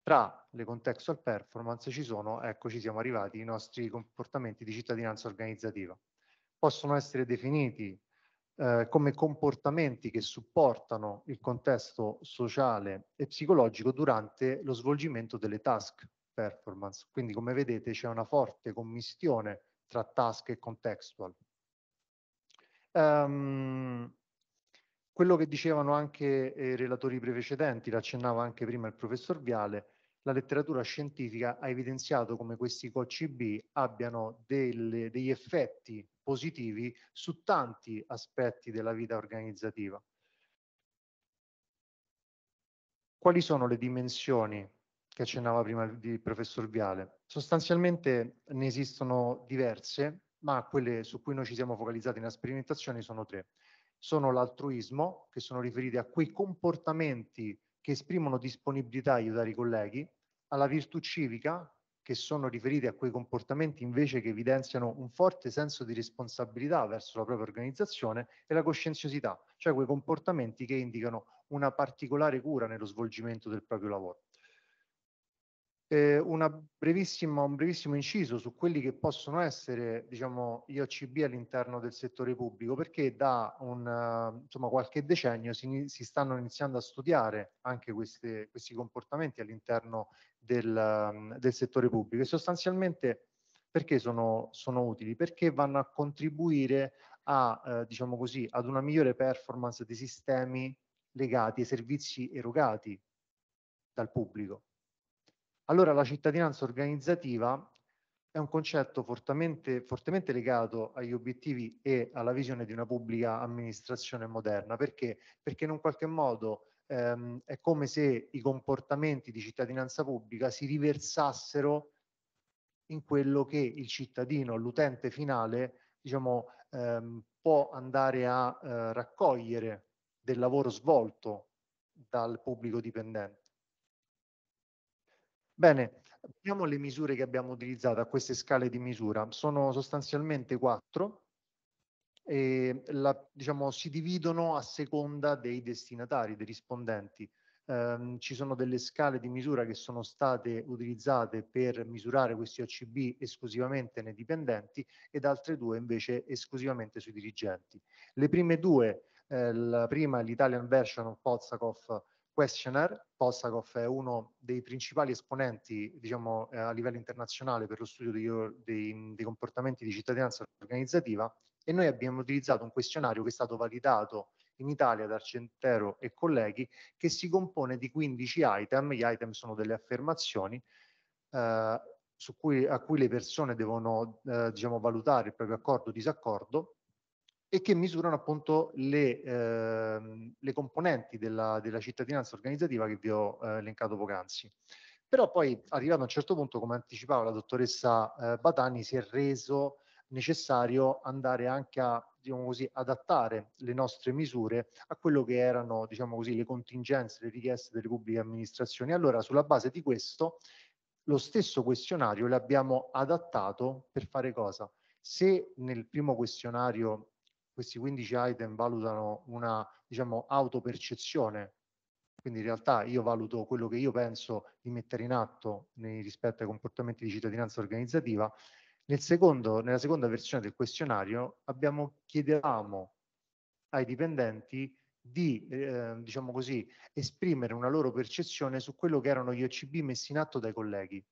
Tra le contextual performance ci sono, ecco ci siamo arrivati, i nostri comportamenti di cittadinanza organizzativa. Possono essere definiti eh, come comportamenti che supportano il contesto sociale e psicologico durante lo svolgimento delle task performance. Quindi come vedete c'è una forte commistione tra task e contextual. Um, quello che dicevano anche eh, i relatori precedenti, l'accennava anche prima il professor Viale, la letteratura scientifica ha evidenziato come questi COCB abbiano delle, degli effetti positivi su tanti aspetti della vita organizzativa. Quali sono le dimensioni che accennava prima il professor Viale? Sostanzialmente ne esistono diverse, ma quelle su cui noi ci siamo focalizzati nella sperimentazione sono tre sono l'altruismo, che sono riferiti a quei comportamenti che esprimono disponibilità a aiutare i colleghi, alla virtù civica, che sono riferiti a quei comportamenti invece che evidenziano un forte senso di responsabilità verso la propria organizzazione, e la coscienziosità, cioè quei comportamenti che indicano una particolare cura nello svolgimento del proprio lavoro. Eh, brevissima, un brevissimo inciso su quelli che possono essere diciamo, gli OCB all'interno del settore pubblico, perché da un, insomma, qualche decennio si, si, stanno iniziando a studiare anche queste, questi comportamenti all'interno del, del, settore pubblico e sostanzialmente perché sono, sono utili? Perché vanno a contribuire a, eh, diciamo così, ad una migliore performance dei sistemi legati ai servizi erogati dal pubblico allora la cittadinanza organizzativa è un concetto fortemente, fortemente, legato agli obiettivi e alla visione di una pubblica amministrazione moderna. Perché? Perché in un qualche modo ehm, è come se i comportamenti di cittadinanza pubblica si riversassero in quello che il cittadino, l'utente finale, diciamo, ehm, può andare a eh, raccogliere del lavoro svolto dal pubblico dipendente. Bene, vediamo le misure che abbiamo utilizzato a queste scale di misura. Sono sostanzialmente quattro e la, diciamo, si dividono a seconda dei destinatari, dei rispondenti. Eh, ci sono delle scale di misura che sono state utilizzate per misurare questi OCB esclusivamente nei dipendenti ed altre due invece esclusivamente sui dirigenti. Le prime due, eh, la prima l'Italian version of Pozakov Questionnaire, Polsakov è uno dei principali esponenti diciamo, eh, a livello internazionale per lo studio dei, dei, dei comportamenti di cittadinanza organizzativa e noi abbiamo utilizzato un questionario che è stato validato in Italia da Arcentero e colleghi che si compone di 15 item, gli item sono delle affermazioni eh, cui, a cui le persone devono eh, diciamo, valutare il proprio accordo o disaccordo e che misurano appunto le, ehm, le componenti della, della, cittadinanza organizzativa che vi ho eh, elencato poc'anzi. Però poi, arrivato a un certo punto, come anticipava la dottoressa eh, Batani, si è reso necessario andare anche a diciamo così, adattare le nostre misure a quello che erano diciamo così, le contingenze, le richieste delle pubbliche amministrazioni. Allora, sulla base di questo, lo stesso questionario l'abbiamo adattato per fare cosa? Se nel primo questionario questi 15 item valutano una diciamo, autopercezione, quindi in realtà io valuto quello che io penso di mettere in atto nei, rispetto ai comportamenti di cittadinanza organizzativa. Nel secondo, nella seconda versione del questionario abbiamo, chiedevamo ai dipendenti di eh, diciamo così, esprimere una loro percezione su quello che erano gli OCB messi in atto dai colleghi.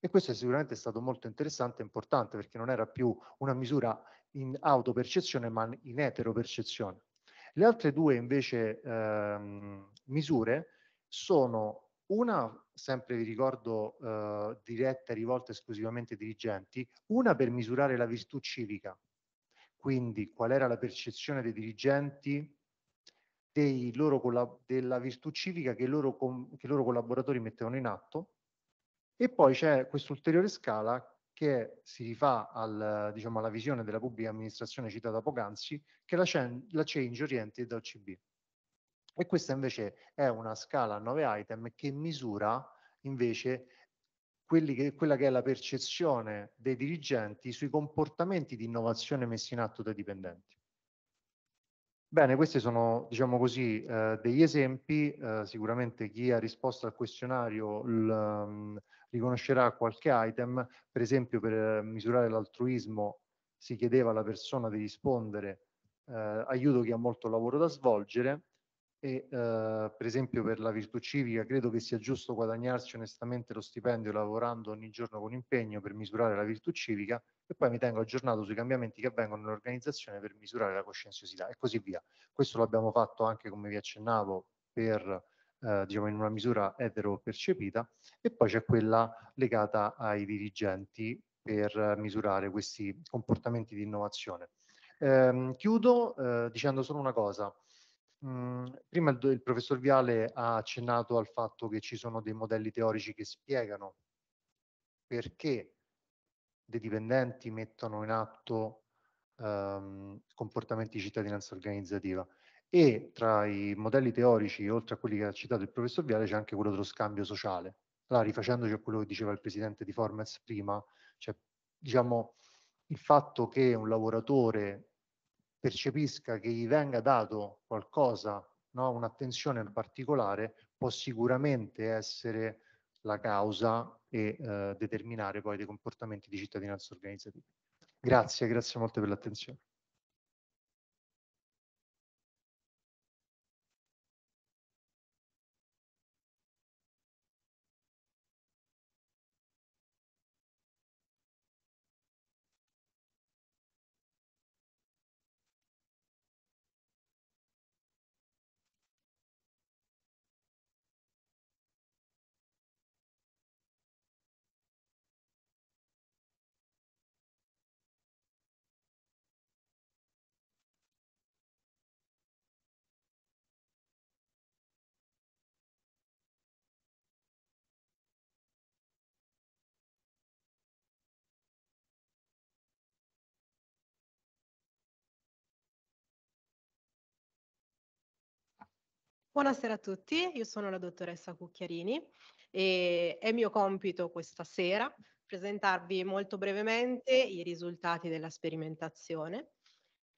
E questo è sicuramente stato molto interessante e importante perché non era più una misura in autopercezione ma in eteropercezione. Le altre due invece ehm, misure sono una, sempre vi ricordo, eh, diretta e rivolta esclusivamente ai dirigenti, una per misurare la virtù civica, quindi qual era la percezione dei dirigenti dei loro, della virtù civica che i loro, che i loro collaboratori mettevano in atto e poi c'è quest'ulteriore scala che si rifà al, diciamo, alla visione della pubblica amministrazione citata poc'anzi, che è la, la Change Oriented OCB. E questa invece è una scala a 9 item che misura invece che, quella che è la percezione dei dirigenti sui comportamenti di innovazione messi in atto dai dipendenti. Bene, questi sono, diciamo così, eh, degli esempi. Eh, sicuramente chi ha risposto al questionario l, riconoscerà qualche item, per esempio per eh, misurare l'altruismo si chiedeva alla persona di rispondere eh, aiuto chi ha molto lavoro da svolgere e eh, per esempio per la virtù civica credo che sia giusto guadagnarsi onestamente lo stipendio lavorando ogni giorno con impegno per misurare la virtù civica e poi mi tengo aggiornato sui cambiamenti che avvengono nell'organizzazione per misurare la coscienziosità e così via. Questo l'abbiamo fatto anche come vi accennavo per eh, diciamo in una misura etero percepita e poi c'è quella legata ai dirigenti per misurare questi comportamenti di innovazione. Eh, chiudo eh, dicendo solo una cosa. Mm, prima il, il, professor Viale ha accennato al fatto che ci sono dei modelli teorici che spiegano perché dei dipendenti mettono in atto ehm, comportamenti di cittadinanza organizzativa e tra i modelli teorici, oltre a quelli che ha citato il professor Viale, c'è anche quello dello scambio sociale. Allora, rifacendoci a quello che diceva il presidente di Formats prima, cioè, diciamo, il fatto che un lavoratore percepisca che gli venga dato qualcosa, no? un'attenzione particolare, può sicuramente essere la causa e eh, determinare poi dei comportamenti di cittadinanza organizzativa. Grazie, grazie molte per l'attenzione. Buonasera a tutti, io sono la dottoressa Cucchiarini e è mio compito questa sera presentarvi molto brevemente i risultati della sperimentazione.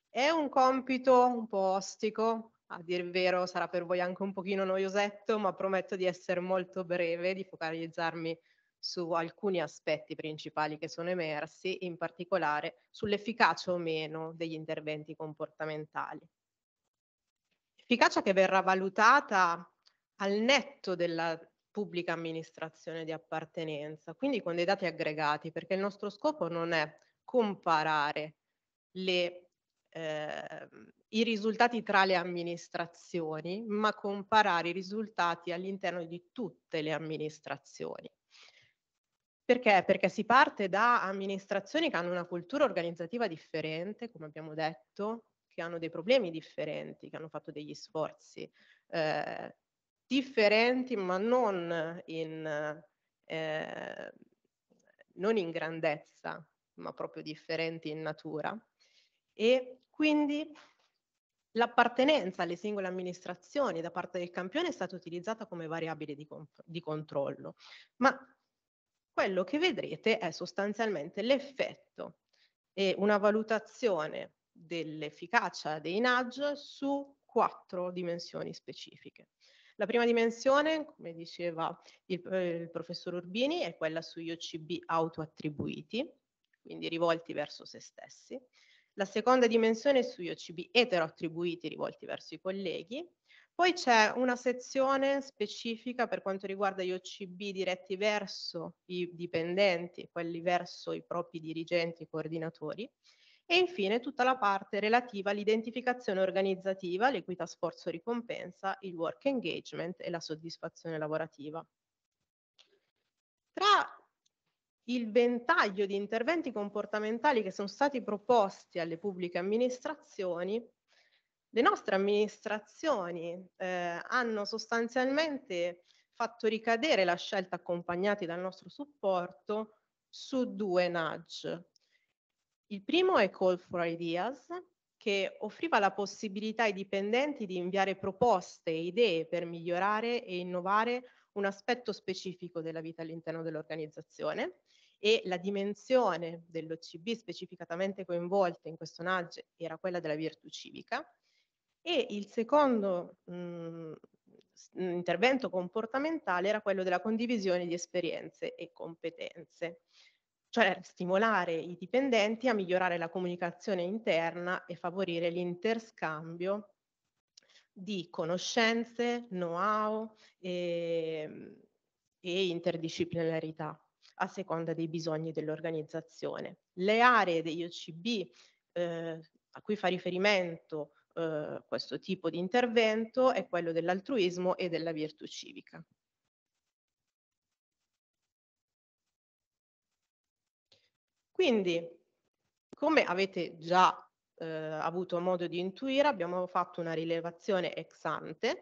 È un compito un po' ostico, a dir vero sarà per voi anche un pochino noiosetto, ma prometto di essere molto breve, di focalizzarmi su alcuni aspetti principali che sono emersi, in particolare sull'efficacia o meno degli interventi comportamentali efficacia che verrà valutata al netto della pubblica amministrazione di appartenenza, quindi con dei dati aggregati, perché il nostro scopo non è comparare le, eh, i risultati tra le amministrazioni, ma comparare i risultati all'interno di tutte le amministrazioni. Perché? Perché si parte da amministrazioni che hanno una cultura organizzativa differente, come abbiamo detto, che hanno dei problemi differenti, che hanno fatto degli sforzi eh, differenti ma non in, eh, non in grandezza, ma proprio differenti in natura. E quindi L'appartenenza alle singole amministrazioni da parte del campione è stata utilizzata come variabile di, di, controllo, ma quello che vedrete è sostanzialmente l'effetto e una valutazione dell'efficacia dei nudge su quattro dimensioni specifiche. La prima dimensione, come diceva il, eh, il professor Urbini, è quella sugli OCB autoattribuiti, quindi rivolti verso se stessi. La seconda dimensione è sugli OCB eteroattribuiti rivolti verso i colleghi. Poi c'è una sezione specifica per quanto riguarda gli OCB diretti verso i dipendenti, quelli verso i propri dirigenti e coordinatori. E infine tutta la parte relativa all'identificazione organizzativa, l'equità sforzo-ricompensa, il work engagement e la soddisfazione lavorativa. Tra il ventaglio di interventi comportamentali che sono stati proposti alle pubbliche amministrazioni, le nostre amministrazioni eh, hanno sostanzialmente fatto ricadere la scelta accompagnati dal nostro supporto su due nudge, il primo è Call for Ideas, che offriva la possibilità ai dipendenti di inviare proposte e idee per migliorare e innovare un aspetto specifico della vita all'interno dell'organizzazione e la dimensione dell'OCB specificatamente coinvolta in questo NAGE era quella della virtù civica e il secondo mh, mm, intervento comportamentale era quello della condivisione di esperienze e competenze cioè stimolare i dipendenti a migliorare la comunicazione interna e favorire l'interscambio di conoscenze, know-how e, ehm, e interdisciplinarità a seconda dei bisogni dell'organizzazione. Le aree degli OCB eh, a cui fa riferimento eh, questo tipo di intervento è quello dell'altruismo e della virtù civica. Quindi, come avete già eh, avuto modo di intuire, abbiamo fatto una rilevazione ex ante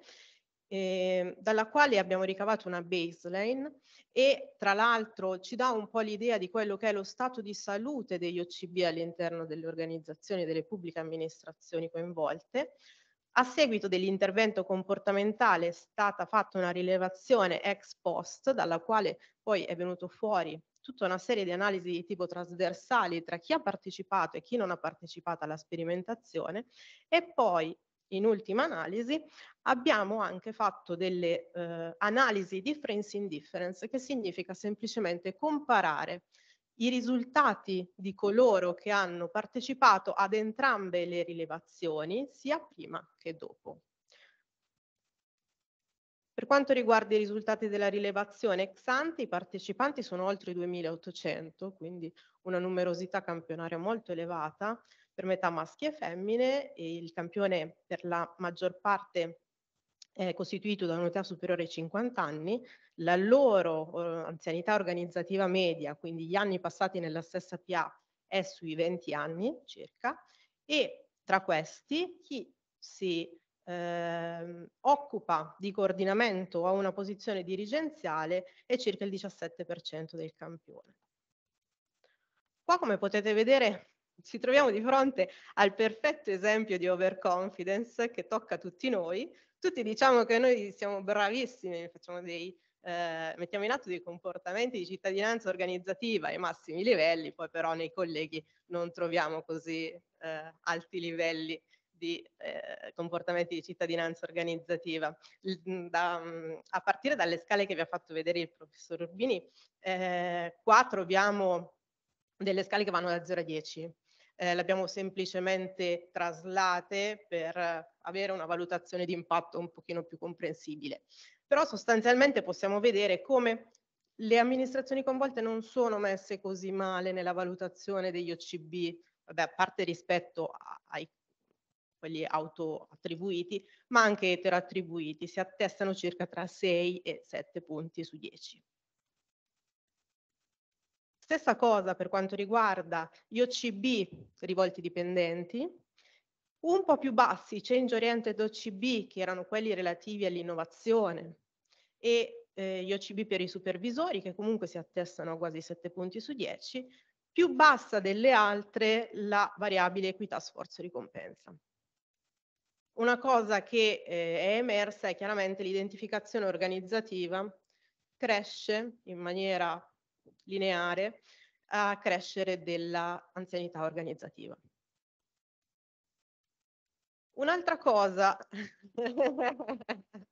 eh, dalla quale abbiamo ricavato una baseline e tra l'altro ci dà un po' l'idea di quello che è lo stato di salute degli OCB all'interno delle organizzazioni e delle pubbliche amministrazioni coinvolte. A seguito dell'intervento comportamentale è stata fatta una rilevazione ex post dalla quale poi è venuto fuori tutta una serie di analisi di tipo trasversali tra chi ha partecipato e chi non ha partecipato alla sperimentazione e poi in ultima analisi, abbiamo anche fatto delle eh, analisi difference in difference, che significa semplicemente comparare i risultati di coloro che hanno partecipato ad entrambe le rilevazioni, sia prima che dopo quanto riguarda i risultati della rilevazione ex ante, i partecipanti sono oltre 2.800, quindi una numerosità campionaria molto elevata per metà maschi e femmine e il campione per la maggior parte è eh, costituito da un'età superiore ai 50 anni, la loro eh, anzianità organizzativa media, quindi gli anni passati nella stessa PA, è sui 20 anni circa e tra questi chi si eh, occupa di coordinamento o una posizione dirigenziale è circa il 17% del campione. Qua come potete vedere ci troviamo di fronte al perfetto esempio di overconfidence che tocca tutti noi. Tutti diciamo che noi siamo bravissimi, facciamo dei eh, mettiamo in atto dei comportamenti di cittadinanza organizzativa ai massimi livelli, poi però nei colleghi non troviamo così eh, alti livelli di eh, comportamenti di cittadinanza organizzativa. Da, a partire dalle scale che vi ha fatto vedere il professor Urbini, eh, qua troviamo delle scale che vanno da 0 a 10. Eh, le abbiamo semplicemente traslate per avere una valutazione di impatto un pochino più comprensibile. Però sostanzialmente possiamo vedere come le amministrazioni coinvolte non sono messe così male nella valutazione degli OCB, vabbè, a parte rispetto ai quelli auto-attribuiti, ma anche etero-attribuiti, si attestano circa tra 6 e 7 punti su 10. Stessa cosa per quanto riguarda gli OCB rivolti ai dipendenti, un po' più bassi i change oriented OCB che erano quelli relativi all'innovazione e eh, gli OCB per i supervisori che comunque si attestano a quasi 7 punti su 10, più bassa delle altre la variabile equità sforzo ricompensa. Una cosa che eh, è emersa è chiaramente l'identificazione organizzativa cresce in maniera lineare a crescere dell'anzianità organizzativa. Un'altra cosa,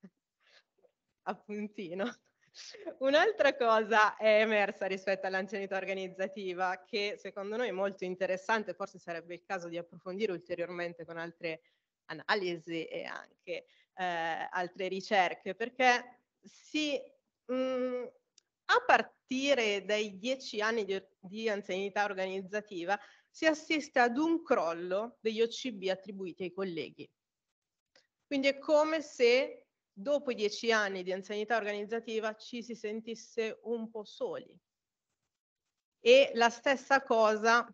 appuntino, un'altra cosa è emersa rispetto all'anzianità organizzativa che secondo noi è molto interessante, forse sarebbe il caso di approfondire ulteriormente con altre analisi e anche eh, altre ricerche, perché si, mh, mm, a partire dai dieci anni di, di anzianità organizzativa si assiste ad un crollo degli OCB attribuiti ai colleghi. Quindi è come se dopo i dieci anni di anzianità organizzativa ci si sentisse un po' soli. E la stessa cosa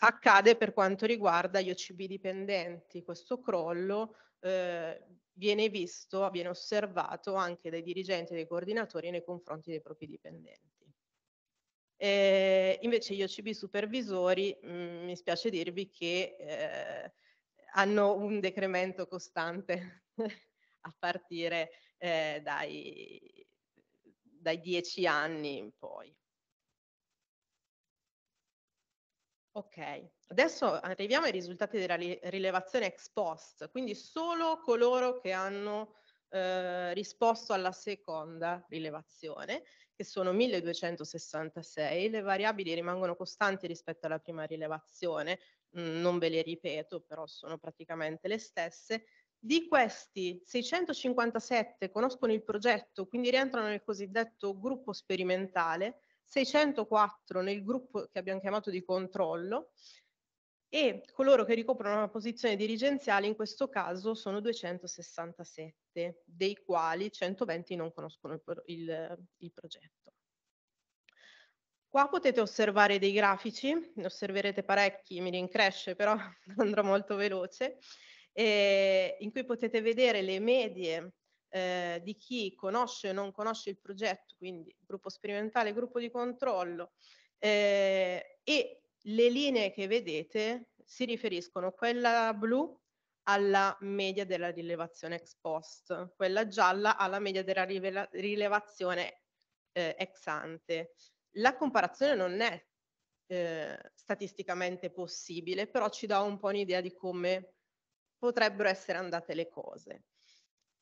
accade per quanto riguarda gli OCB dipendenti. Questo crollo eh, viene visto, viene osservato anche dai dirigenti e dai coordinatori nei confronti dei propri dipendenti. Eh, invece gli OCB supervisori, mh, mm, mi spiace dirvi che eh, hanno un decremento costante a partire eh, dai, dai 10 anni in poi. Ok, adesso arriviamo ai risultati della rilevazione ex post, quindi solo coloro che hanno eh, risposto alla seconda rilevazione, che sono 1266, le variabili rimangono costanti rispetto alla prima rilevazione, mm, non ve le ripeto, però sono praticamente le stesse. Di questi 657 conoscono il progetto, quindi rientrano nel cosiddetto gruppo sperimentale, 604 nel gruppo che abbiamo chiamato di controllo e coloro che ricoprono una posizione dirigenziale in questo caso sono 267, dei quali 120 non conoscono il, il, il progetto. Qua potete osservare dei grafici, ne osserverete parecchi, mi rincresce però andrò molto veloce, eh, in cui potete vedere le medie eh, di chi conosce o non conosce il progetto, quindi gruppo sperimentale, gruppo di controllo, eh, e le linee che vedete si riferiscono quella blu alla media della rilevazione ex post, quella gialla alla media della rilevazione eh, ex ante. La comparazione non è eh, statisticamente possibile, però ci dà un po' un'idea di come potrebbero essere andate le cose.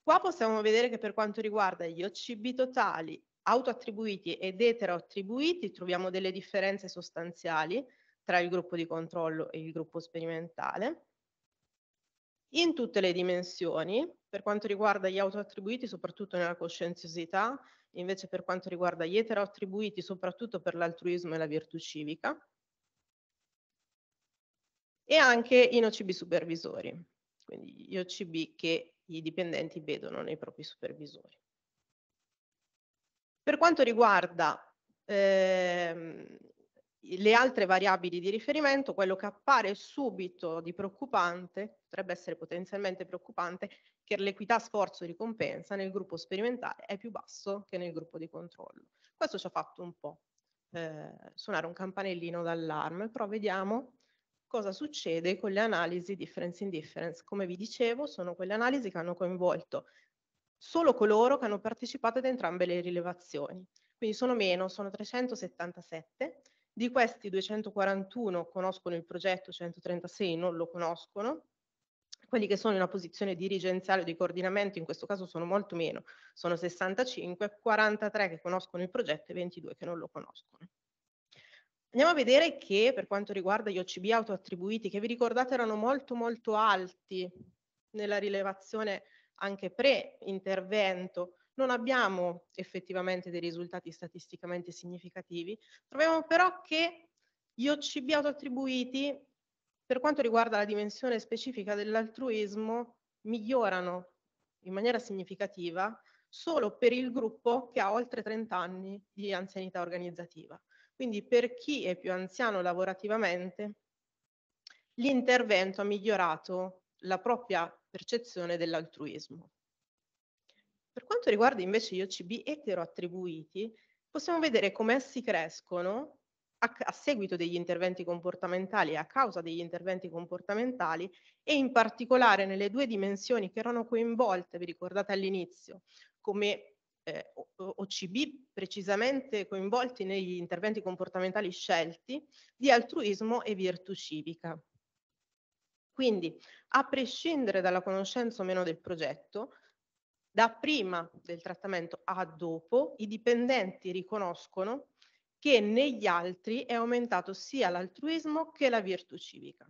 Qua possiamo vedere che per quanto riguarda gli OCB totali autoattribuiti ed eteroattribuiti troviamo delle differenze sostanziali tra il gruppo di controllo e il gruppo sperimentale in tutte le dimensioni, per quanto riguarda gli autoattribuiti soprattutto nella coscienziosità, invece per quanto riguarda gli eteroattribuiti soprattutto per l'altruismo e la virtù civica e anche in OCB supervisori, quindi gli OCB che i dipendenti vedono nei propri supervisori. Per quanto riguarda ehm, le altre variabili di riferimento, quello che appare subito di preoccupante, potrebbe essere potenzialmente preoccupante, che l'equità sforzo-ricompensa nel gruppo sperimentale è più basso che nel gruppo di controllo. Questo ci ha fatto un po' eh, suonare un campanellino d'allarme, però vediamo cosa succede con le analisi difference in difference. Come vi dicevo, sono quelle analisi che hanno coinvolto solo coloro che hanno partecipato ad entrambe le rilevazioni. Quindi sono meno, sono 377. Di questi 241 conoscono il progetto, 136 non lo conoscono. Quelli che sono in una posizione dirigenziale o di coordinamento, in questo caso sono molto meno, sono 65, 43 che conoscono il progetto e 22 che non lo conoscono. Andiamo a vedere che per quanto riguarda gli OCB autoattribuiti, che vi ricordate erano molto molto alti nella rilevazione anche pre-intervento, non abbiamo effettivamente dei risultati statisticamente significativi, troviamo però che gli OCB autoattribuiti, per quanto riguarda la dimensione specifica dell'altruismo, migliorano in maniera significativa solo per il gruppo che ha oltre 30 anni di anzianità organizzativa. Quindi per chi è più anziano lavorativamente, l'intervento ha migliorato la propria percezione dell'altruismo. Per quanto riguarda invece gli OCB eteroattribuiti, possiamo vedere come essi crescono a, a, seguito degli interventi comportamentali e a causa degli interventi comportamentali e in particolare nelle due dimensioni che erano coinvolte, vi ricordate all'inizio, come eh, OCB precisamente coinvolti negli interventi comportamentali scelti di altruismo e virtù civica. Quindi, a prescindere dalla conoscenza o meno del progetto, da prima del trattamento a dopo, i dipendenti riconoscono che negli altri è aumentato sia l'altruismo che la virtù civica.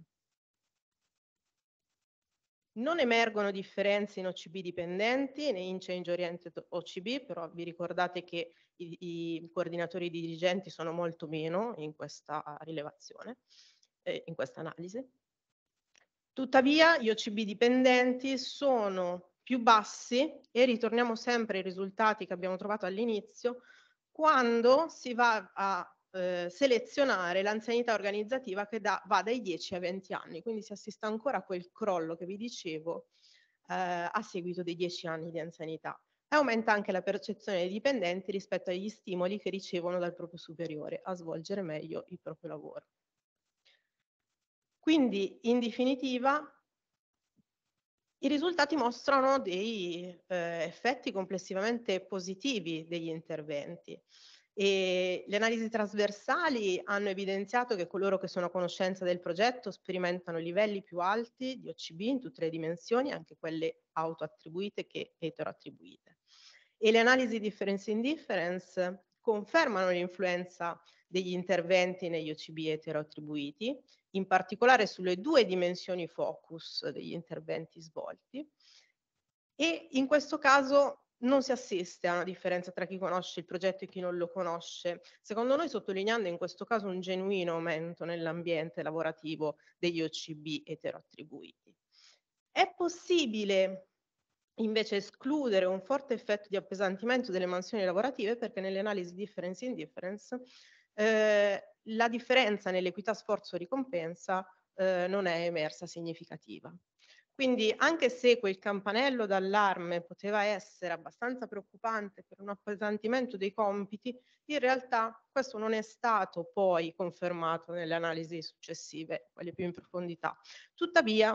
Non emergono differenze in OCB dipendenti né in change oriented OCB, però vi ricordate che i, i coordinatori dirigenti sono molto meno in questa rilevazione, eh, in questa analisi. Tuttavia gli OCB dipendenti sono più bassi e ritorniamo sempre ai risultati che abbiamo trovato all'inizio quando si va a eh, selezionare l'anzianità organizzativa che da, va dai 10 ai 20 anni, quindi si assiste ancora a quel crollo che vi dicevo eh, a seguito dei 10 anni di anzianità e aumenta anche la percezione dei dipendenti rispetto agli stimoli che ricevono dal proprio superiore a svolgere meglio il proprio lavoro. Quindi, in definitiva, i risultati mostrano dei eh, effetti complessivamente positivi degli interventi. E le analisi trasversali hanno evidenziato che coloro che sono a conoscenza del progetto sperimentano livelli più alti di OCB in tutte le dimensioni, anche quelle autoattribuite che eteroattribuite. E le analisi difference in difference confermano l'influenza degli interventi negli OCB eteroattribuiti, in particolare sulle due dimensioni focus degli interventi svolti, e in questo caso non si assiste a una differenza tra chi conosce il progetto e chi non lo conosce, secondo noi sottolineando in questo caso un genuino aumento nell'ambiente lavorativo degli OCB eteroattribuiti. È possibile invece escludere un forte effetto di appesantimento delle mansioni lavorative perché nelle analisi difference in difference eh, la differenza nell'equità sforzo-ricompensa eh, non è emersa significativa. Quindi anche se quel campanello d'allarme poteva essere abbastanza preoccupante per un appesantimento dei compiti, in realtà questo non è stato poi confermato nelle analisi successive, quelle più in profondità. Tuttavia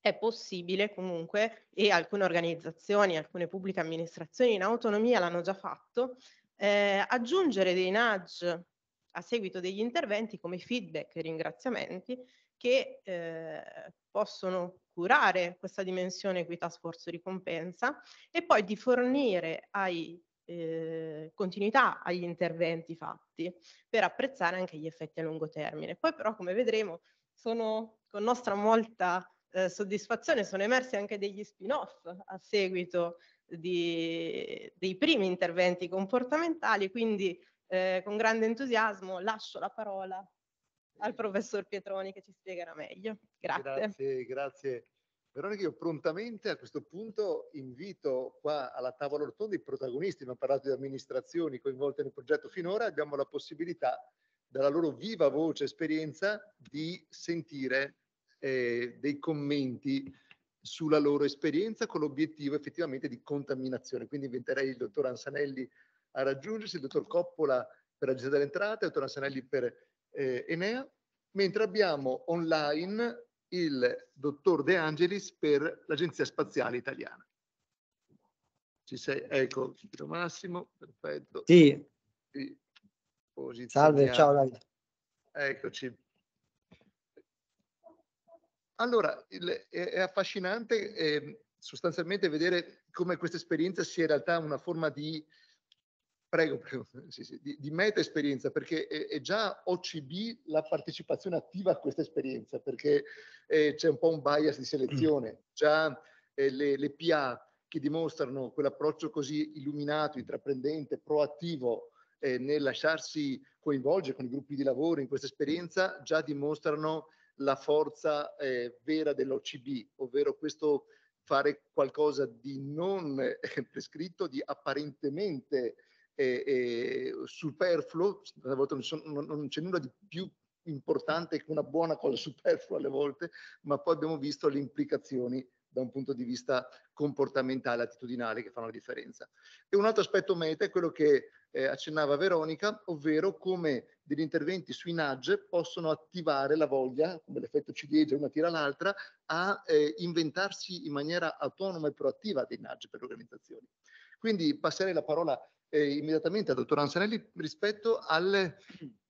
è possibile comunque, e alcune organizzazioni, alcune pubbliche amministrazioni in autonomia l'hanno già fatto, eh, aggiungere dei nudge a seguito degli interventi come feedback e ringraziamenti che eh, possono curare questa dimensione equità sforzo ricompensa e poi di fornire ai eh, continuità agli interventi fatti per apprezzare anche gli effetti a lungo termine. Poi però come vedremo sono con nostra molta eh, soddisfazione sono emersi anche degli spin-off a seguito di, dei primi interventi comportamentali, quindi eh, con grande entusiasmo lascio la parola al professor Pietroni che ci spiegherà meglio. Grazie. Grazie, grazie. Veronica, io prontamente a questo punto invito qua alla tavola rotonda i protagonisti, abbiamo parlato di amministrazioni coinvolte nel progetto finora, abbiamo la possibilità dalla loro viva voce esperienza di sentire eh, dei commenti sulla loro esperienza con l'obiettivo effettivamente di contaminazione. Quindi inviterei il dottor Ansanelli a raggiungersi, il dottor Coppola per la gestione dell'entrata, il dottor Ansanelli per eh, Enea, mentre abbiamo online il dottor De Angelis per l'Agenzia Spaziale Italiana. Ci sei? Ecco, Massimo, perfetto. Sì. Salve, ciao Davide. Eccoci. Allora, il, è, è, affascinante eh, sostanzialmente vedere come questa esperienza sia in realtà una forma di Prego, prego, sì, sì. Di, di, meta esperienza, perché è, è, già OCB la partecipazione attiva a questa esperienza, perché eh, c'è un po' un bias di selezione, mm. già eh, le, le, PA che dimostrano quell'approccio così illuminato, intraprendente, proattivo eh, nel lasciarsi coinvolgere con i gruppi di lavoro in questa esperienza, già dimostrano la forza eh, vera dell'OCB, ovvero questo fare qualcosa di non eh, prescritto, di apparentemente eh, eh, superfluo, a volte non, sono, non, non c'è nulla di più importante che una buona cosa superflua alle volte, ma poi abbiamo visto le implicazioni da un punto di vista comportamentale, attitudinale, che fanno la differenza. E un altro aspetto meta è quello che eh, accennava Veronica, ovvero come degli interventi sui nudge possono attivare la voglia, come l'effetto ciliegia, una tira l'altra, a eh, inventarsi in maniera autonoma e proattiva dei nudge per le organizzazioni. Quindi passerei la parola eh, immediatamente al dottor Ansanelli rispetto al,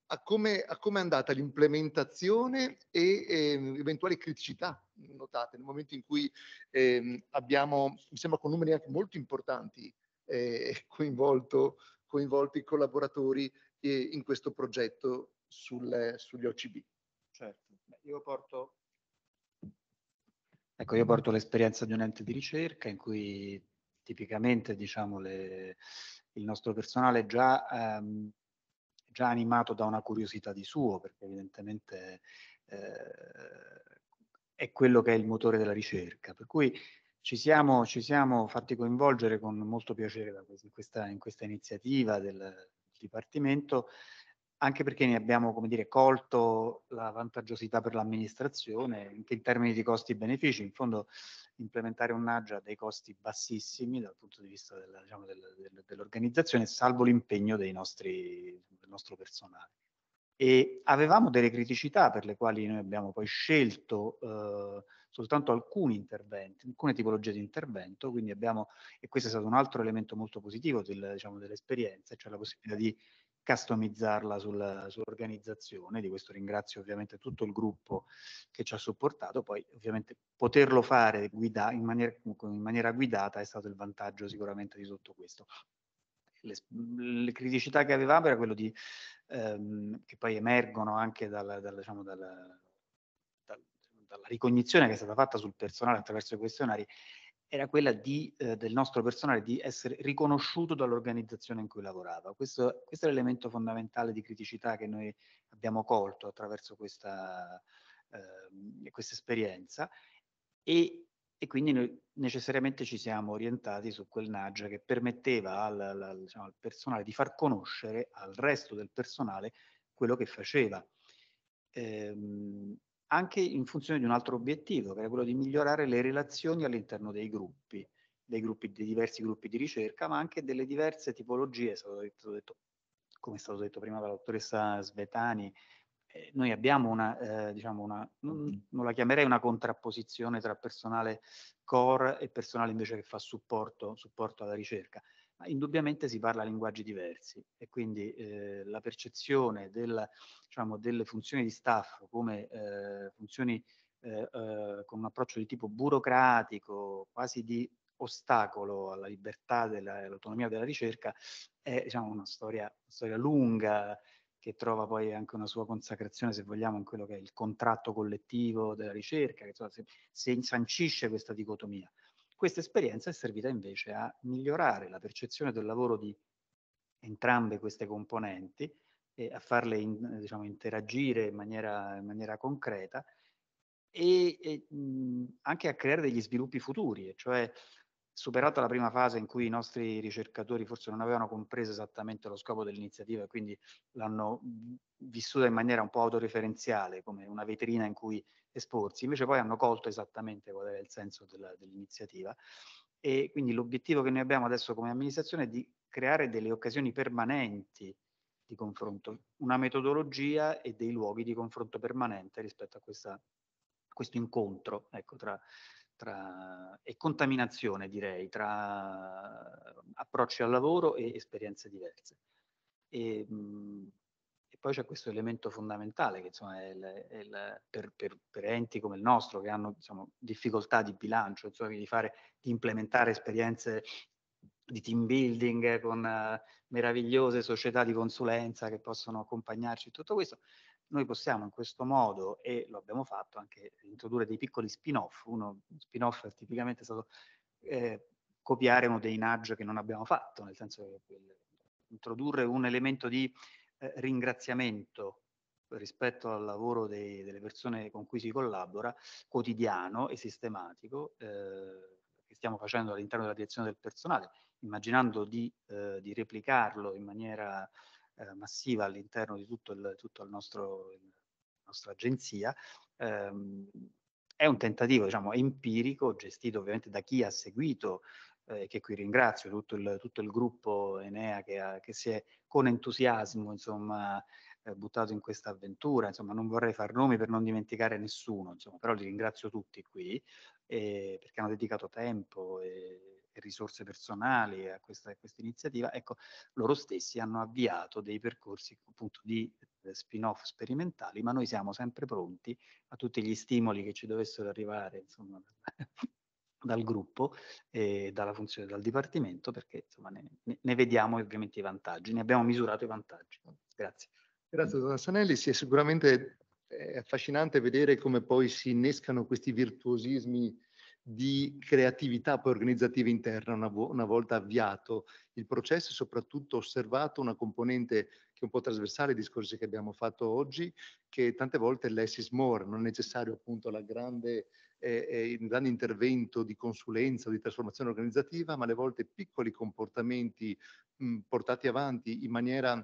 a, come, è andata l'implementazione e eh, eventuali criticità notate nel momento in cui eh, abbiamo, mi sembra con numeri anche molto importanti, eh, coinvolto, coinvolti i collaboratori eh, in questo progetto sul, sugli OCB. Certo, io porto... Ecco, io porto l'esperienza di un ente di ricerca in cui tipicamente diciamo, le, il nostro personale già, ehm, già animato da una curiosità di suo, perché evidentemente eh, è quello che è il motore della ricerca. Per cui ci siamo, ci siamo fatti coinvolgere con molto piacere questa, in, questa, iniziativa del Dipartimento anche perché ne abbiamo come dire, colto la vantaggiosità per l'amministrazione, anche in termini di costi-benefici. In fondo implementare un NAGIA ha dei costi bassissimi dal punto di vista della, diciamo, dell'organizzazione, salvo l'impegno nostri, del nostro personale. E avevamo delle criticità per le quali noi abbiamo poi scelto eh, soltanto alcuni interventi, alcune tipologie di intervento, quindi abbiamo, e questo è stato un altro elemento molto positivo del, diciamo, dell'esperienza, cioè la possibilità di customizzarla sul, sull'organizzazione. Di questo ringrazio ovviamente tutto il gruppo che ci ha supportato. Poi ovviamente poterlo fare guida, in, maniera, in maniera guidata è stato il vantaggio sicuramente di tutto questo. Le, le, criticità che avevamo era quello di ehm, che poi emergono anche dalla, dalla, diciamo, dalla, dalla, ricognizione che è stata fatta sul personale attraverso i questionari era quella di, eh, del nostro personale di essere riconosciuto dall'organizzazione in cui lavorava. Questo, questo è l'elemento fondamentale di criticità che noi abbiamo colto attraverso questa, eh, questa esperienza e, e, quindi noi necessariamente ci siamo orientati su quel nudge che permetteva al, al, diciamo, al personale di far conoscere al resto del personale quello che faceva. Ehm, anche in funzione di un altro obiettivo, che era quello di migliorare le relazioni all'interno dei gruppi, dei, gruppi, dei diversi gruppi di ricerca, ma anche delle diverse tipologie, è stato detto, detto, come è stato detto prima dalla dottoressa Svetani, eh, noi abbiamo una, eh, diciamo una, non, non la chiamerei una contrapposizione tra personale core e personale invece che fa supporto, supporto alla ricerca indubbiamente si parla linguaggi diversi e quindi eh, la percezione del, diciamo, delle funzioni di staff come eh, funzioni eh, eh con un approccio di tipo burocratico, quasi di ostacolo alla libertà e all'autonomia della ricerca, è diciamo, una, storia, una storia lunga che trova poi anche una sua consacrazione, se vogliamo, in quello che è il contratto collettivo della ricerca, che insomma, se, se insancisce questa dicotomia. Questa esperienza è servita invece a migliorare la percezione del lavoro di entrambe queste componenti e a farle in, diciamo, interagire in maniera, in maniera, concreta e, e mh, mhmm, anche a creare degli sviluppi futuri, cioè superata la prima fase in cui i nostri ricercatori forse non avevano compreso esattamente lo scopo dell'iniziativa e quindi l'hanno mhmm, vissuta in maniera un po' autoreferenziale, come una vetrina in cui esporsi, invece poi hanno colto esattamente qual era il senso della, dell'iniziativa e quindi l'obiettivo che noi abbiamo adesso come amministrazione è di creare delle occasioni permanenti di confronto, una metodologia e dei luoghi di confronto permanente rispetto a, questa, a questo incontro ecco, tra, tra, e contaminazione direi tra approcci al lavoro e esperienze diverse. E, mh, mhmm, poi c'è questo elemento fondamentale che insomma, è il, è il, per, per, per, enti come il nostro che hanno insomma, diciamo, difficoltà di bilancio, insomma, di, fare, di, implementare esperienze di team building con uh, meravigliose società di consulenza che possono accompagnarci in tutto questo, noi possiamo in questo modo, e lo abbiamo fatto, anche introdurre dei piccoli spin-off. Uno spin-off è tipicamente stato eh, copiare uno dei nudge che non abbiamo fatto, nel senso che introdurre un elemento di eh, ringraziamento rispetto al lavoro dei, delle persone con cui si collabora, quotidiano e sistematico, eh, che stiamo facendo all'interno della direzione del personale, immaginando di, eh, di replicarlo in maniera eh, massiva all'interno di tutto il, tutto il nostro, il, nostra agenzia, ehm, è un tentativo diciamo, empirico, gestito ovviamente da chi ha seguito eh, che qui ringrazio tutto il, tutto il gruppo Enea che, ha, che, si è con entusiasmo insomma, eh, buttato in questa avventura. Insomma, non vorrei far nomi per non dimenticare nessuno, insomma, però li ringrazio tutti qui eh, perché hanno dedicato tempo e, e risorse personali a questa, a questa, iniziativa. Ecco, loro stessi hanno avviato dei percorsi appunto di eh, spin-off sperimentali, ma noi siamo sempre pronti a tutti gli stimoli che ci dovessero arrivare insomma, dal gruppo e ehm, dalla funzione dal dipartimento perché insomma, ne, ne, vediamo ovviamente i vantaggi, ne abbiamo misurato i vantaggi. Grazie. Grazie Donna Sanelli, sì, è sicuramente eh, affascinante vedere come poi si innescano questi virtuosismi di creatività poi organizzativa interna una, vo una volta avviato il processo e soprattutto osservato una componente che è un po' trasversale ai discorsi che abbiamo fatto oggi, che tante volte less is more, non è necessario appunto la grande, eh, eh il grande intervento di consulenza o di trasformazione organizzativa, ma alle volte piccoli comportamenti mh, portati avanti in maniera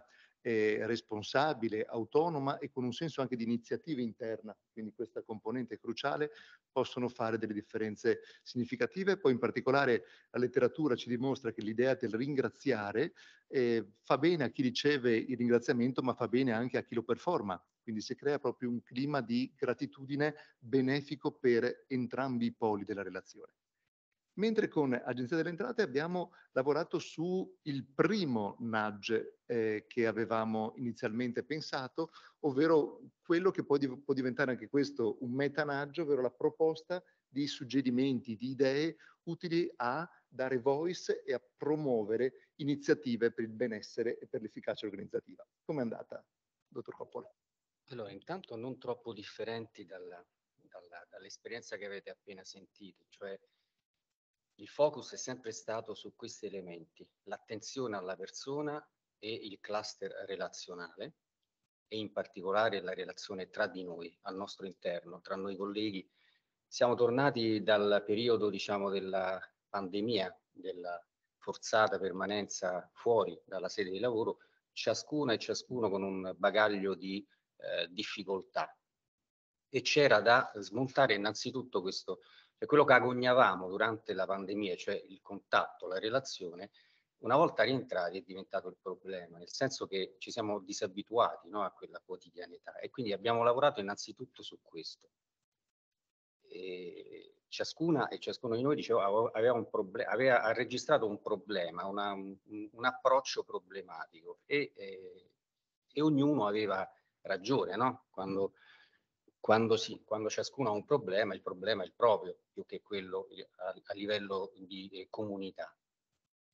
eh, responsabile, autonoma e con un senso anche di iniziativa interna, quindi questa componente cruciale, possono fare delle differenze significative. Poi in particolare la letteratura ci dimostra che l'idea del ringraziare eh, fa bene a chi riceve il ringraziamento, ma fa bene anche a chi lo performa. Quindi si crea proprio un clima di gratitudine benefico per entrambi i poli della relazione mentre con Agenzia delle Entrate abbiamo lavorato su il primo nudge eh, che avevamo inizialmente pensato, ovvero quello che poi div- può diventare anche questo un metanaggio, ovvero la proposta di suggerimenti, di idee utili a dare voice e a promuovere iniziative per il benessere e per l'efficacia organizzativa. Com'è andata, dottor Coppola? Allora, intanto non troppo differenti dalla, dalla, dall'esperienza che avete appena sentito, cioè il focus è sempre stato su questi elementi, l'attenzione alla persona e il cluster relazionale e in particolare la relazione tra di noi, al nostro interno, tra noi colleghi. Siamo tornati dal periodo diciamo, della pandemia, della forzata permanenza fuori dalla sede di lavoro, ciascuna e ciascuno con un bagaglio di eh, difficoltà. E c'era da smontare innanzitutto questo cioè quello che agognavamo durante la pandemia, cioè il contatto, la relazione, una volta rientrati è diventato il problema, nel senso che ci siamo disabituati no, a quella quotidianità e quindi abbiamo lavorato innanzitutto su questo. E ciascuna e ciascuno di noi diceva, aveva, un proble- aveva registrato un problema, una, un, un, approccio problematico e, e, eh, e ognuno aveva ragione no? quando quando, si, quando, ciascuno ha un problema, il problema è il proprio, più che quello a, eh, a livello di eh, comunità.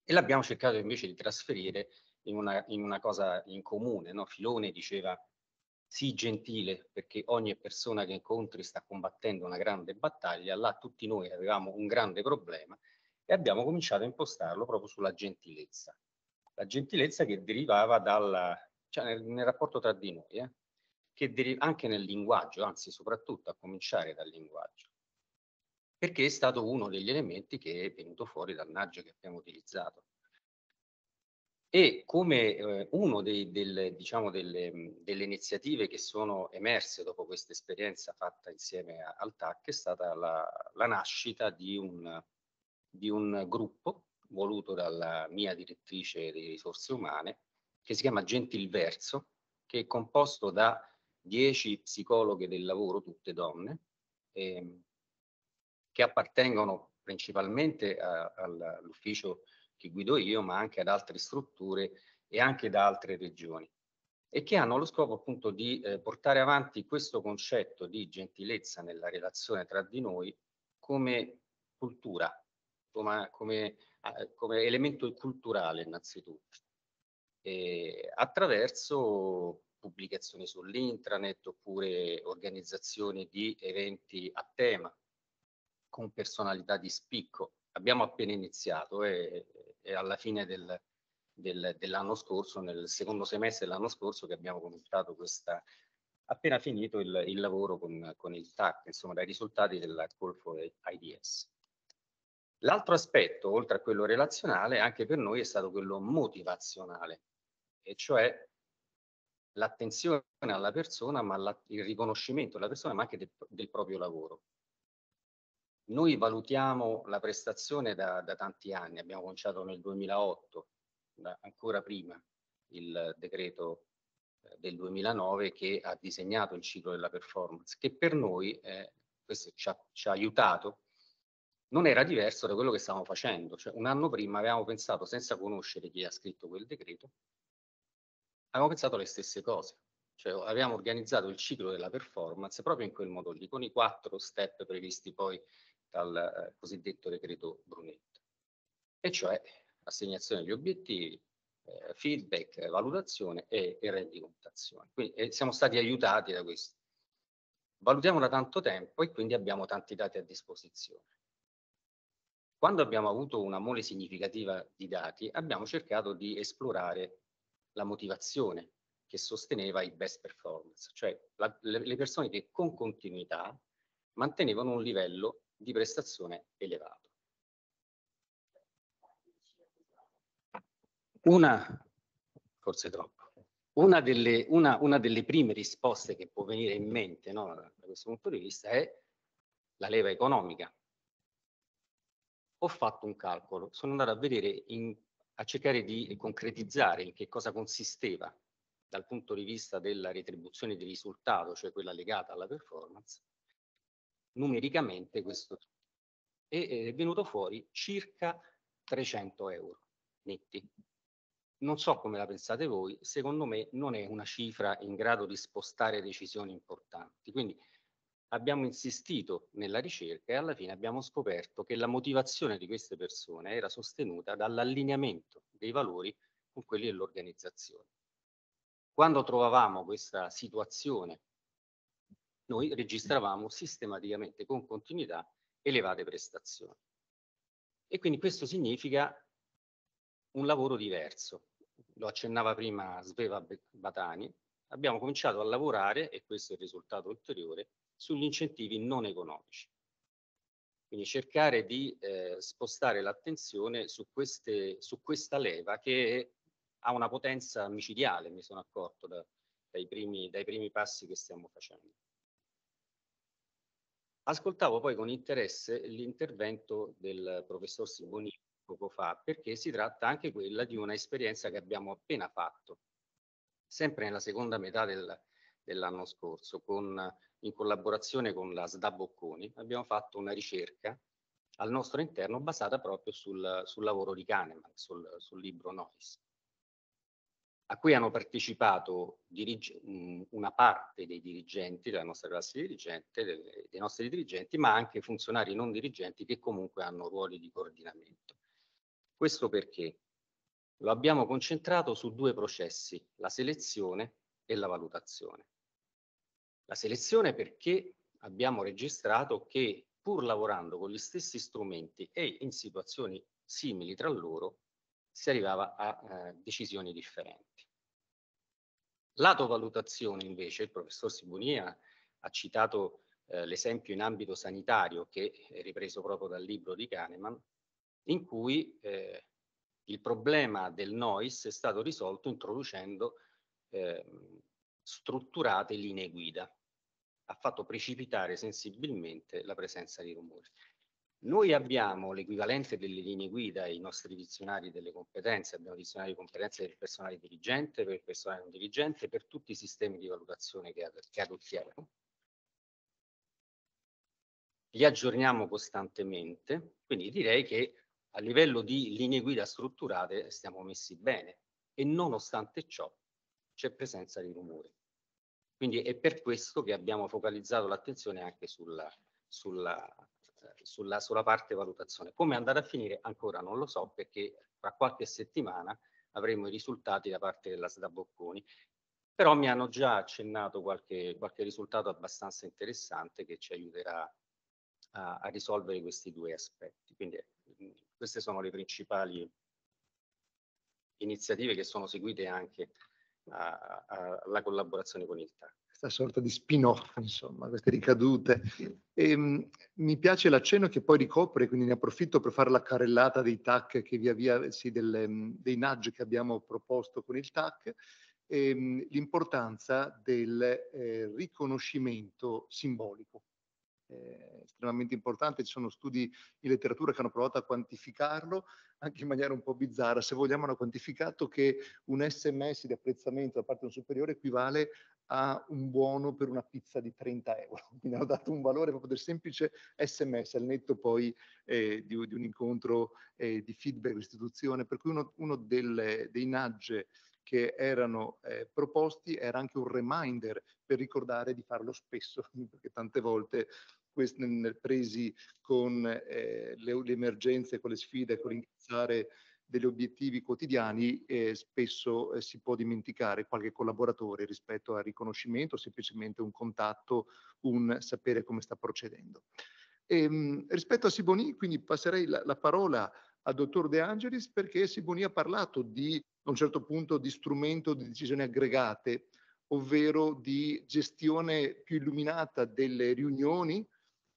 E l'abbiamo cercato invece di trasferire in una, in una cosa in comune. No? Filone diceva sii gentile perché ogni persona che incontri sta combattendo una grande battaglia, là tutti noi avevamo un grande problema e abbiamo cominciato a impostarlo proprio sulla gentilezza. La gentilezza che derivava dalla, cioè nel, nel rapporto tra di noi, eh? che deri- anche nel linguaggio, anzi soprattutto a cominciare dal linguaggio, perché è stato uno degli elementi che è venuto fuori dal naggio che abbiamo utilizzato. E come eh, una diciamo delle, delle, iniziative che sono emerse dopo questa esperienza fatta insieme a, al TAC è stata la, la nascita di un, di un gruppo voluto dalla mia direttrice di risorse umane, che si chiama Gentilverso, che è composto da 10 psicologhe del lavoro, tutte donne, ehm, che appartengono principalmente all'ufficio che guido io, ma anche ad altre strutture e anche da altre regioni e che hanno lo scopo appunto di eh, portare avanti questo concetto di gentilezza nella relazione tra di noi come cultura, come, come, eh, come elemento culturale innanzitutto, e attraverso pubblicazioni sull'intranet oppure organizzazioni di eventi a tema con personalità di spicco. Abbiamo appena iniziato e, e alla fine del, del, dell'anno scorso, nel secondo semestre dell'anno scorso che abbiamo cominciato questa, appena finito il, il lavoro con, con, il TAC, insomma dai risultati della Call for IDS. L'altro aspetto, oltre a quello relazionale, anche per noi è stato quello motivazionale, e cioè l'attenzione alla persona, ma la, il riconoscimento della persona, ma anche del, del, proprio lavoro. Noi valutiamo la prestazione da, da tanti anni, abbiamo cominciato nel 2008, da, ancora prima il decreto eh, del 2009 che ha disegnato il ciclo della performance, che per noi, eh, questo ci ha, ci ha, aiutato, non era diverso da quello che stavamo facendo. Cioè, un anno prima avevamo pensato, senza conoscere chi ha scritto quel decreto, abbiamo pensato le stesse cose, cioè abbiamo organizzato il ciclo della performance proprio in quel modo lì, con i quattro step previsti poi dal eh, cosiddetto decreto Brunetto, e cioè assegnazione degli obiettivi, eh, feedback, valutazione e, e rendicontazione. Quindi eh, siamo stati aiutati da questo. Valutiamo da tanto tempo e quindi abbiamo tanti dati a disposizione. Quando abbiamo avuto una mole significativa di dati, abbiamo cercato di esplorare la motivazione che sosteneva i best performance, cioè la, le, le persone che con continuità mantenevano un livello di prestazione elevato. Una, forse troppo, una delle, una, una delle, prime risposte che può venire in mente no, da questo punto di vista è la leva economica. Ho fatto un calcolo, sono andato a vedere in a cercare di concretizzare in che cosa consisteva dal punto di vista della retribuzione di risultato, cioè quella legata alla performance, numericamente questo e è venuto fuori circa 300 euro netti. Non so come la pensate voi, secondo me non è una cifra in grado di spostare decisioni importanti. Quindi abbiamo insistito nella ricerca e alla fine abbiamo scoperto che la motivazione di queste persone era sostenuta dall'allineamento dei valori con quelli dell'organizzazione. Quando trovavamo questa situazione, noi registravamo sistematicamente con continuità elevate prestazioni. E quindi questo significa un lavoro diverso. Lo accennava prima Sveva Batani, abbiamo cominciato a lavorare, e questo è il risultato ulteriore, sugli incentivi non economici. Quindi cercare di eh, spostare l'attenzione su, su, questa leva che ha una potenza micidiale, mi sono accorto da, dai, primi, dai primi passi che stiamo facendo. Ascoltavo poi con interesse l'intervento del professor Simoni poco fa, perché si tratta anche quella di una esperienza che abbiamo appena fatto, sempre nella seconda metà del, dell'anno scorso, con, in collaborazione con la SDA Bocconi, abbiamo fatto una ricerca al nostro interno basata proprio sul, sul lavoro di Kahneman, sul, sul libro Noise, a cui hanno partecipato una parte dei dirigenti, della nostra classe dirigente, delle, dei nostri dirigenti, ma anche funzionari non dirigenti che comunque hanno ruoli di coordinamento. Questo perché? Lo abbiamo concentrato su due processi, la selezione e la valutazione. La selezione perché abbiamo registrato che pur lavorando con gli stessi strumenti e in situazioni simili tra loro, si arrivava a eh, decisioni differenti. Lato valutazione invece, il professor Sibunia ha citato eh, l'esempio in ambito sanitario che è ripreso proprio dal libro di Kahneman, in cui eh, il problema del noise è stato risolto introducendo eh, strutturate linee guida. Ha fatto precipitare sensibilmente la presenza di rumori. Noi abbiamo l'equivalente delle linee guida, i nostri dizionari delle competenze, abbiamo dizionari di competenze per il personale dirigente, per il personale non dirigente, per tutti i sistemi di valutazione che, che adottiamo. Li aggiorniamo costantemente, quindi direi che a livello di linee guida strutturate stiamo messi bene e nonostante ciò c'è presenza di rumore. Quindi è per questo che abbiamo focalizzato l'attenzione anche sulla, sulla, sulla, sulla, parte valutazione. Come andare a finire ancora non lo so perché tra qualche settimana avremo i risultati da parte della SDA Bocconi, però mi hanno già accennato qualche, qualche risultato abbastanza interessante che ci aiuterà a, a risolvere questi due aspetti. Quindi mm, queste sono le principali iniziative che sono seguite anche alla collaborazione con il TAC. Questa sorta di spin-off, insomma, queste ricadute. E, ehm, mi piace l'accenno che poi ricopre, quindi ne approfitto per fare la carrellata dei TAC che via via, sì, delle, dei nudge che abbiamo proposto con il TAC, e, ehm, l'importanza del eh, riconoscimento simbolico eh, estremamente importante, ci sono studi in letteratura che hanno provato a quantificarlo anche in maniera un po' bizzarra, se vogliamo hanno quantificato che un sms di apprezzamento da parte di un superiore equivale a un buono per una pizza di 30 euro, quindi hanno dato un valore proprio del semplice sms al netto poi eh, di, di, un incontro eh, di feedback istituzione, per cui uno, uno delle, dei nudge che erano eh, proposti era anche un reminder per ricordare di farlo spesso, perché tante volte nel presi con eh, le, le, emergenze, con le sfide, con l'incazzare degli obiettivi quotidiani, eh, spesso eh, si può dimenticare qualche collaboratore rispetto al riconoscimento, semplicemente un contatto, un sapere come sta procedendo. E, ehm, mh, rispetto a Siboni, quindi passerei la, la parola al dottor De Angelis perché Siboni ha parlato di, a un certo punto di strumento di decisioni aggregate, ovvero di gestione più illuminata delle riunioni,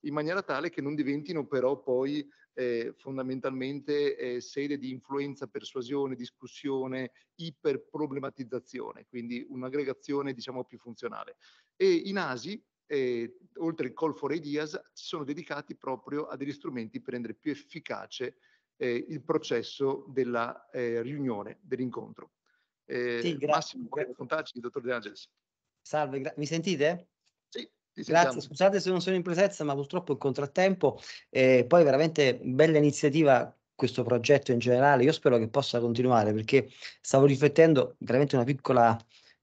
in maniera tale che non diventino però poi eh, fondamentalmente eh, sede di influenza, persuasione, discussione, iperproblematizzazione, quindi un'aggregazione diciamo più funzionale. E i nasi, eh, oltre il Call for Ideas, si sono dedicati proprio a degli strumenti per rendere più efficace eh, il processo della eh, riunione, dell'incontro. Eh, sì, grazie. Massimo, vuoi raccontarci, dottor De Angelis? Salve, mi sentite? Grazie, scusate se non sono in presenza, ma purtroppo in contrattempo. Eh, poi veramente bella iniziativa questo progetto in generale. Io spero che possa continuare perché stavo riflettendo veramente una piccola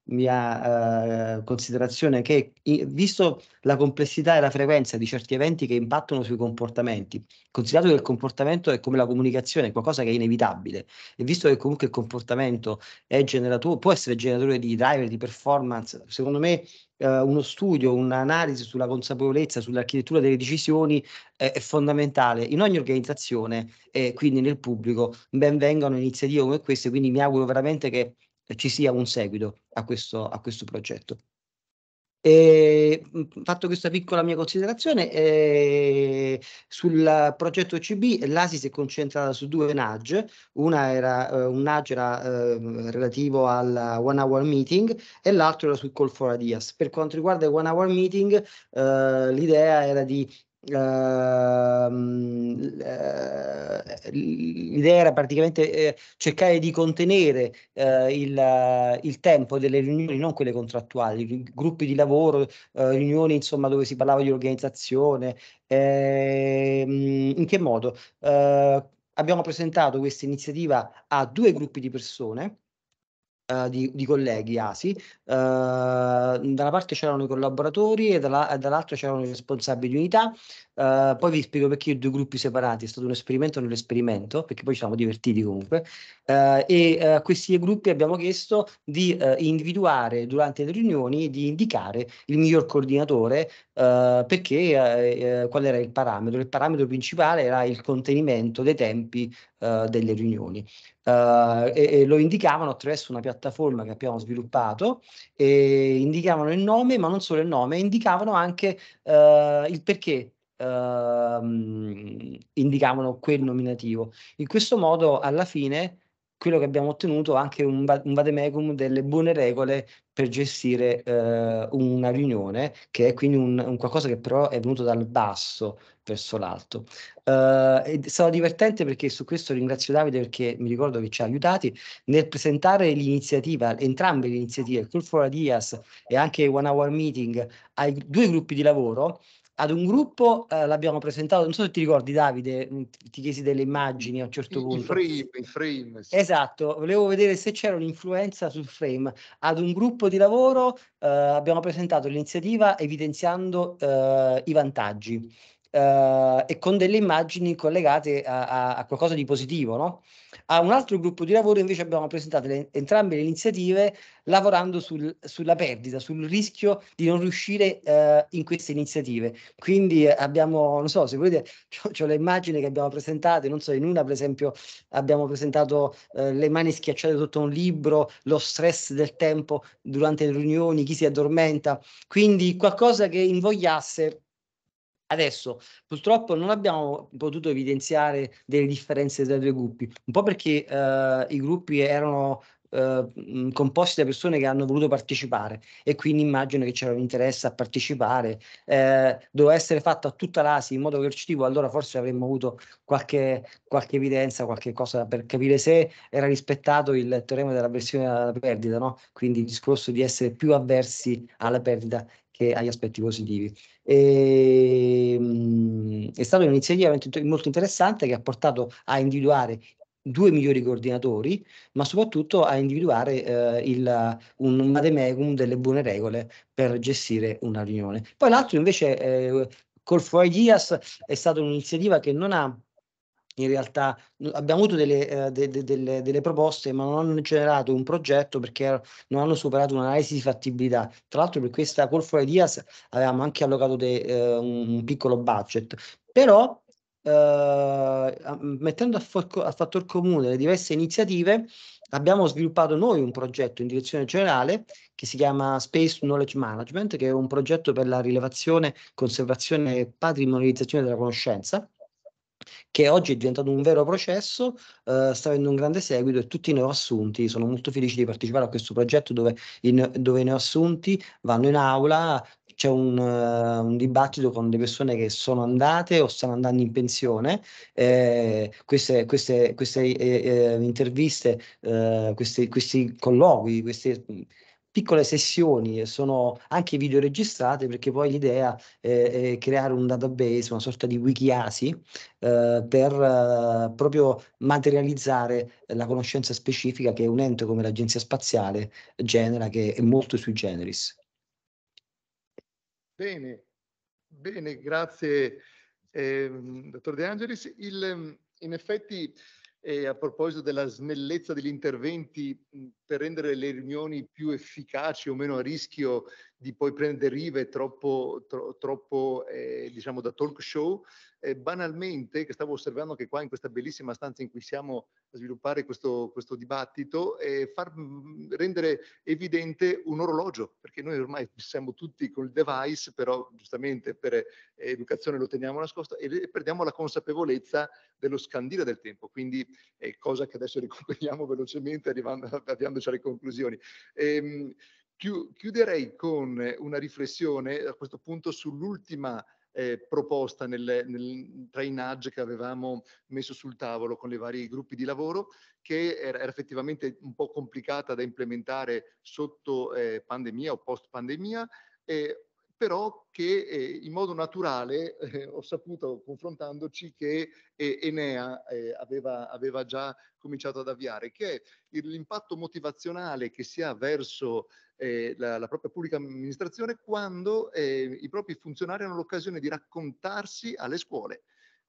mia eh, considerazione che visto la complessità e la frequenza di certi eventi che impattano sui comportamenti, considerato che il comportamento è come la comunicazione, è qualcosa che è inevitabile e visto che comunque il comportamento è generatore, può essere generatore di driver, di performance, secondo me eh, uno studio, un'analisi sulla consapevolezza, sull'architettura delle decisioni eh, è fondamentale in ogni organizzazione e eh, quindi nel pubblico. Benvengano iniziative come queste, quindi mi auguro veramente che ci sia un seguito a questo, a questo progetto. E, fatto questa piccola mia considerazione, eh, sul progetto CB l'ASI si è concentrata su due nudge, una era, eh, un nudge era eh, relativo al one hour meeting e l'altro era sul call for ideas. Per quanto riguarda il one hour meeting, eh, l'idea era di Ehm, eh, l'idea era praticamente eh, cercare di contenere eh, il, il, tempo delle riunioni, non quelle contrattuali, gruppi di lavoro, riunioni insomma dove si parlava di organizzazione. Ehm, in che modo? abbiamo presentato questa iniziativa a due gruppi di persone eh, di, di, colleghi ASI, eh, da una parte c'erano i collaboratori e, dall'altra c'erano i responsabili di unità, eh, poi vi spiego perché i due gruppi separati, è stato un esperimento nell'esperimento, perché poi ci siamo divertiti comunque, eh, e a eh, questi gruppi abbiamo chiesto di individuare durante le riunioni, di indicare il miglior coordinatore, perché qual era il parametro? Il parametro principale era il contenimento dei tempi delle riunioni. Eh, e, e, lo indicavano attraverso una piattaforma che abbiamo sviluppato, indicavano il nome, ma non solo il nome, indicavano anche eh, il perché ehm, indicavano quel nominativo. In questo modo, alla fine, quello che abbiamo ottenuto anche un, un vademecum delle buone regole per gestire eh, una riunione, che è quindi un, un, qualcosa che però è venuto dal basso verso l'alto. Uh, è stato divertente perché su questo ringrazio Davide perché mi ricordo che ci ha aiutati nel presentare l'iniziativa, entrambe le iniziative, Call for Ideas e anche One Hour Meeting, ai due gruppi di lavoro ad un gruppo eh, l'abbiamo presentato, non so se ti ricordi Davide, mm, ti chiesi delle immagini a un certo I, punto. I frame, i frame. Sì. Esatto, volevo vedere se c'era un'influenza sul frame. Ad un gruppo di lavoro eh, abbiamo presentato l'iniziativa evidenziando eh, i vantaggi eh, e con delle immagini collegate a, a qualcosa di positivo. No? A un altro gruppo di lavoro invece abbiamo presentato le, entrambe le iniziative lavorando sul, sulla perdita, sul rischio di non riuscire eh, in queste iniziative. Quindi abbiamo, non so, se volete, ho le immagini che abbiamo presentato, non so, in una per esempio abbiamo presentato eh, le mani schiacciate sotto un libro, lo stress del tempo durante le riunioni, chi si addormenta, quindi qualcosa che invogliasse Adesso purtroppo non abbiamo potuto evidenziare delle differenze tra i due gruppi, un po' perché eh, i gruppi erano eh, composti da persone che hanno voluto partecipare e quindi immagino che c'era un interesse a partecipare. Eh, doveva essere fatto a tutta l'ASI in modo coercitivo, allora forse avremmo avuto qualche, qualche evidenza, qualche cosa per capire se era rispettato il teorema della versione alla perdita, no? quindi il discorso di essere più avversi alla perdita che agli aspetti positivi. E, ehm, è stata un'iniziativa molto interessante che ha portato a individuare due migliori coordinatori, ma soprattutto a individuare eh, il, un, un ademecum delle buone regole per gestire una riunione. Poi l'altro invece, eh, Call for Ideas, è stata un'iniziativa che non ha in realtà abbiamo avuto delle, eh, de, de, de, delle, proposte ma non hanno generato un progetto perché er, non hanno superato un'analisi di fattibilità tra l'altro per questa Call for Ideas avevamo anche allocato eh, un piccolo budget però eh, mettendo a, fo- a fattor comune le diverse iniziative abbiamo sviluppato noi un progetto in direzione generale che si chiama Space Knowledge Management che è un progetto per la rilevazione, conservazione e patrimonializzazione della conoscenza che oggi è diventato un vero processo, eh, sta avendo un grande seguito e tutti i neoassunti, sono molto felici di partecipare a questo progetto dove, in, dove i neoassunti vanno in aula, c'è un, uh, un, dibattito con delle persone che sono andate o stanno andando in pensione. Eh, queste, queste, queste eh, eh interviste, eh, questi, questi colloqui, queste piccole sessioni, sono anche video registrate perché poi l'idea è, è creare un database, una sorta di wikiasi eh, per eh, proprio materializzare la conoscenza specifica che un ente come l'Agenzia Spaziale genera, che è molto sui generis. Bene, bene, grazie eh, dottor De Angelis. Il, in effetti e a proposito della snellezza degli interventi per rendere le riunioni più efficaci o meno a rischio di poi prendere rive troppo, tro, troppo eh, diciamo da talk show, eh, banalmente, che stavo osservando anche qua in questa bellissima stanza in cui siamo a sviluppare questo, questo dibattito, eh, far mm, rendere evidente un orologio, perché noi ormai siamo tutti col device, però giustamente per educazione lo teniamo nascosto e perdiamo la consapevolezza dello scandire del tempo, quindi è eh, cosa che adesso recuperiamo velocemente arrivando, avviandoci alle conclusioni. Eh, chiuderei con eh, una riflessione a questo punto sull'ultima eh, proposta nel, nel trainage che avevamo messo sul tavolo con i vari gruppi di lavoro, che era effettivamente un po' complicata da implementare sotto eh, pandemia o post pandemia. Eh, però che eh, in modo naturale eh, ho saputo confrontandoci che eh, Enea eh, aveva, aveva, già cominciato ad avviare, che è l'impatto motivazionale che si ha verso eh, la, la, propria pubblica amministrazione quando eh, i propri funzionari hanno l'occasione di raccontarsi alle scuole.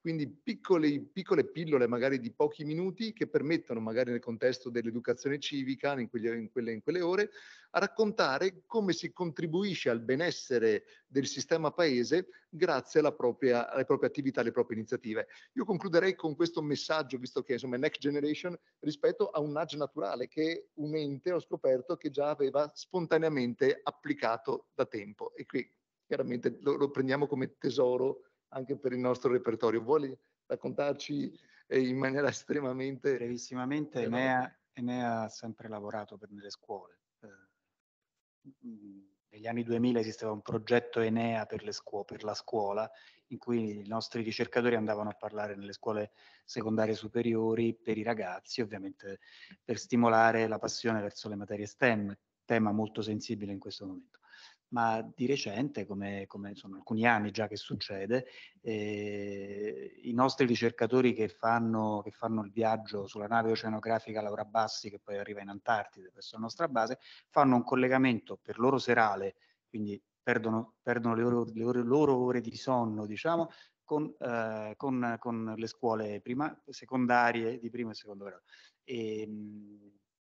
Quindi piccole, piccole, pillole magari di pochi minuti che permettono magari nel contesto dell'educazione civica, in, quegli, in, quelle, in quelle ore, a raccontare come si contribuisce al benessere del sistema paese grazie alla propria, alle proprie attività, alle proprie iniziative. Io concluderei con questo messaggio, visto che insomma è Next Generation, rispetto a un nudge naturale, che un ente, ho scoperto, che già aveva spontaneamente applicato da tempo. E qui chiaramente lo, lo prendiamo come tesoro anche per il nostro repertorio. Vuole raccontarci eh, in maniera estremamente... Brevissimamente, eh, Enea, Enea, ha sempre lavorato per nelle scuole. Eh, mm, negli anni 2000 esisteva un progetto Enea per, scuo- per, la scuola, in cui i nostri ricercatori andavano a parlare nelle scuole secondarie superiori per i ragazzi, ovviamente per stimolare la passione verso le materie STEM, tema molto sensibile in questo momento ma di recente, come, come sono alcuni anni già che succede, eh, i nostri ricercatori che fanno, che fanno, il viaggio sulla nave oceanografica Laura Bassi, che poi arriva in Antartide presso la nostra base, fanno un collegamento per loro serale, quindi perdono, perdono le, loro, le, loro, ore di sonno, diciamo, con, eh, con, con le scuole prima, secondarie di primo e secondo grado. E, ehm,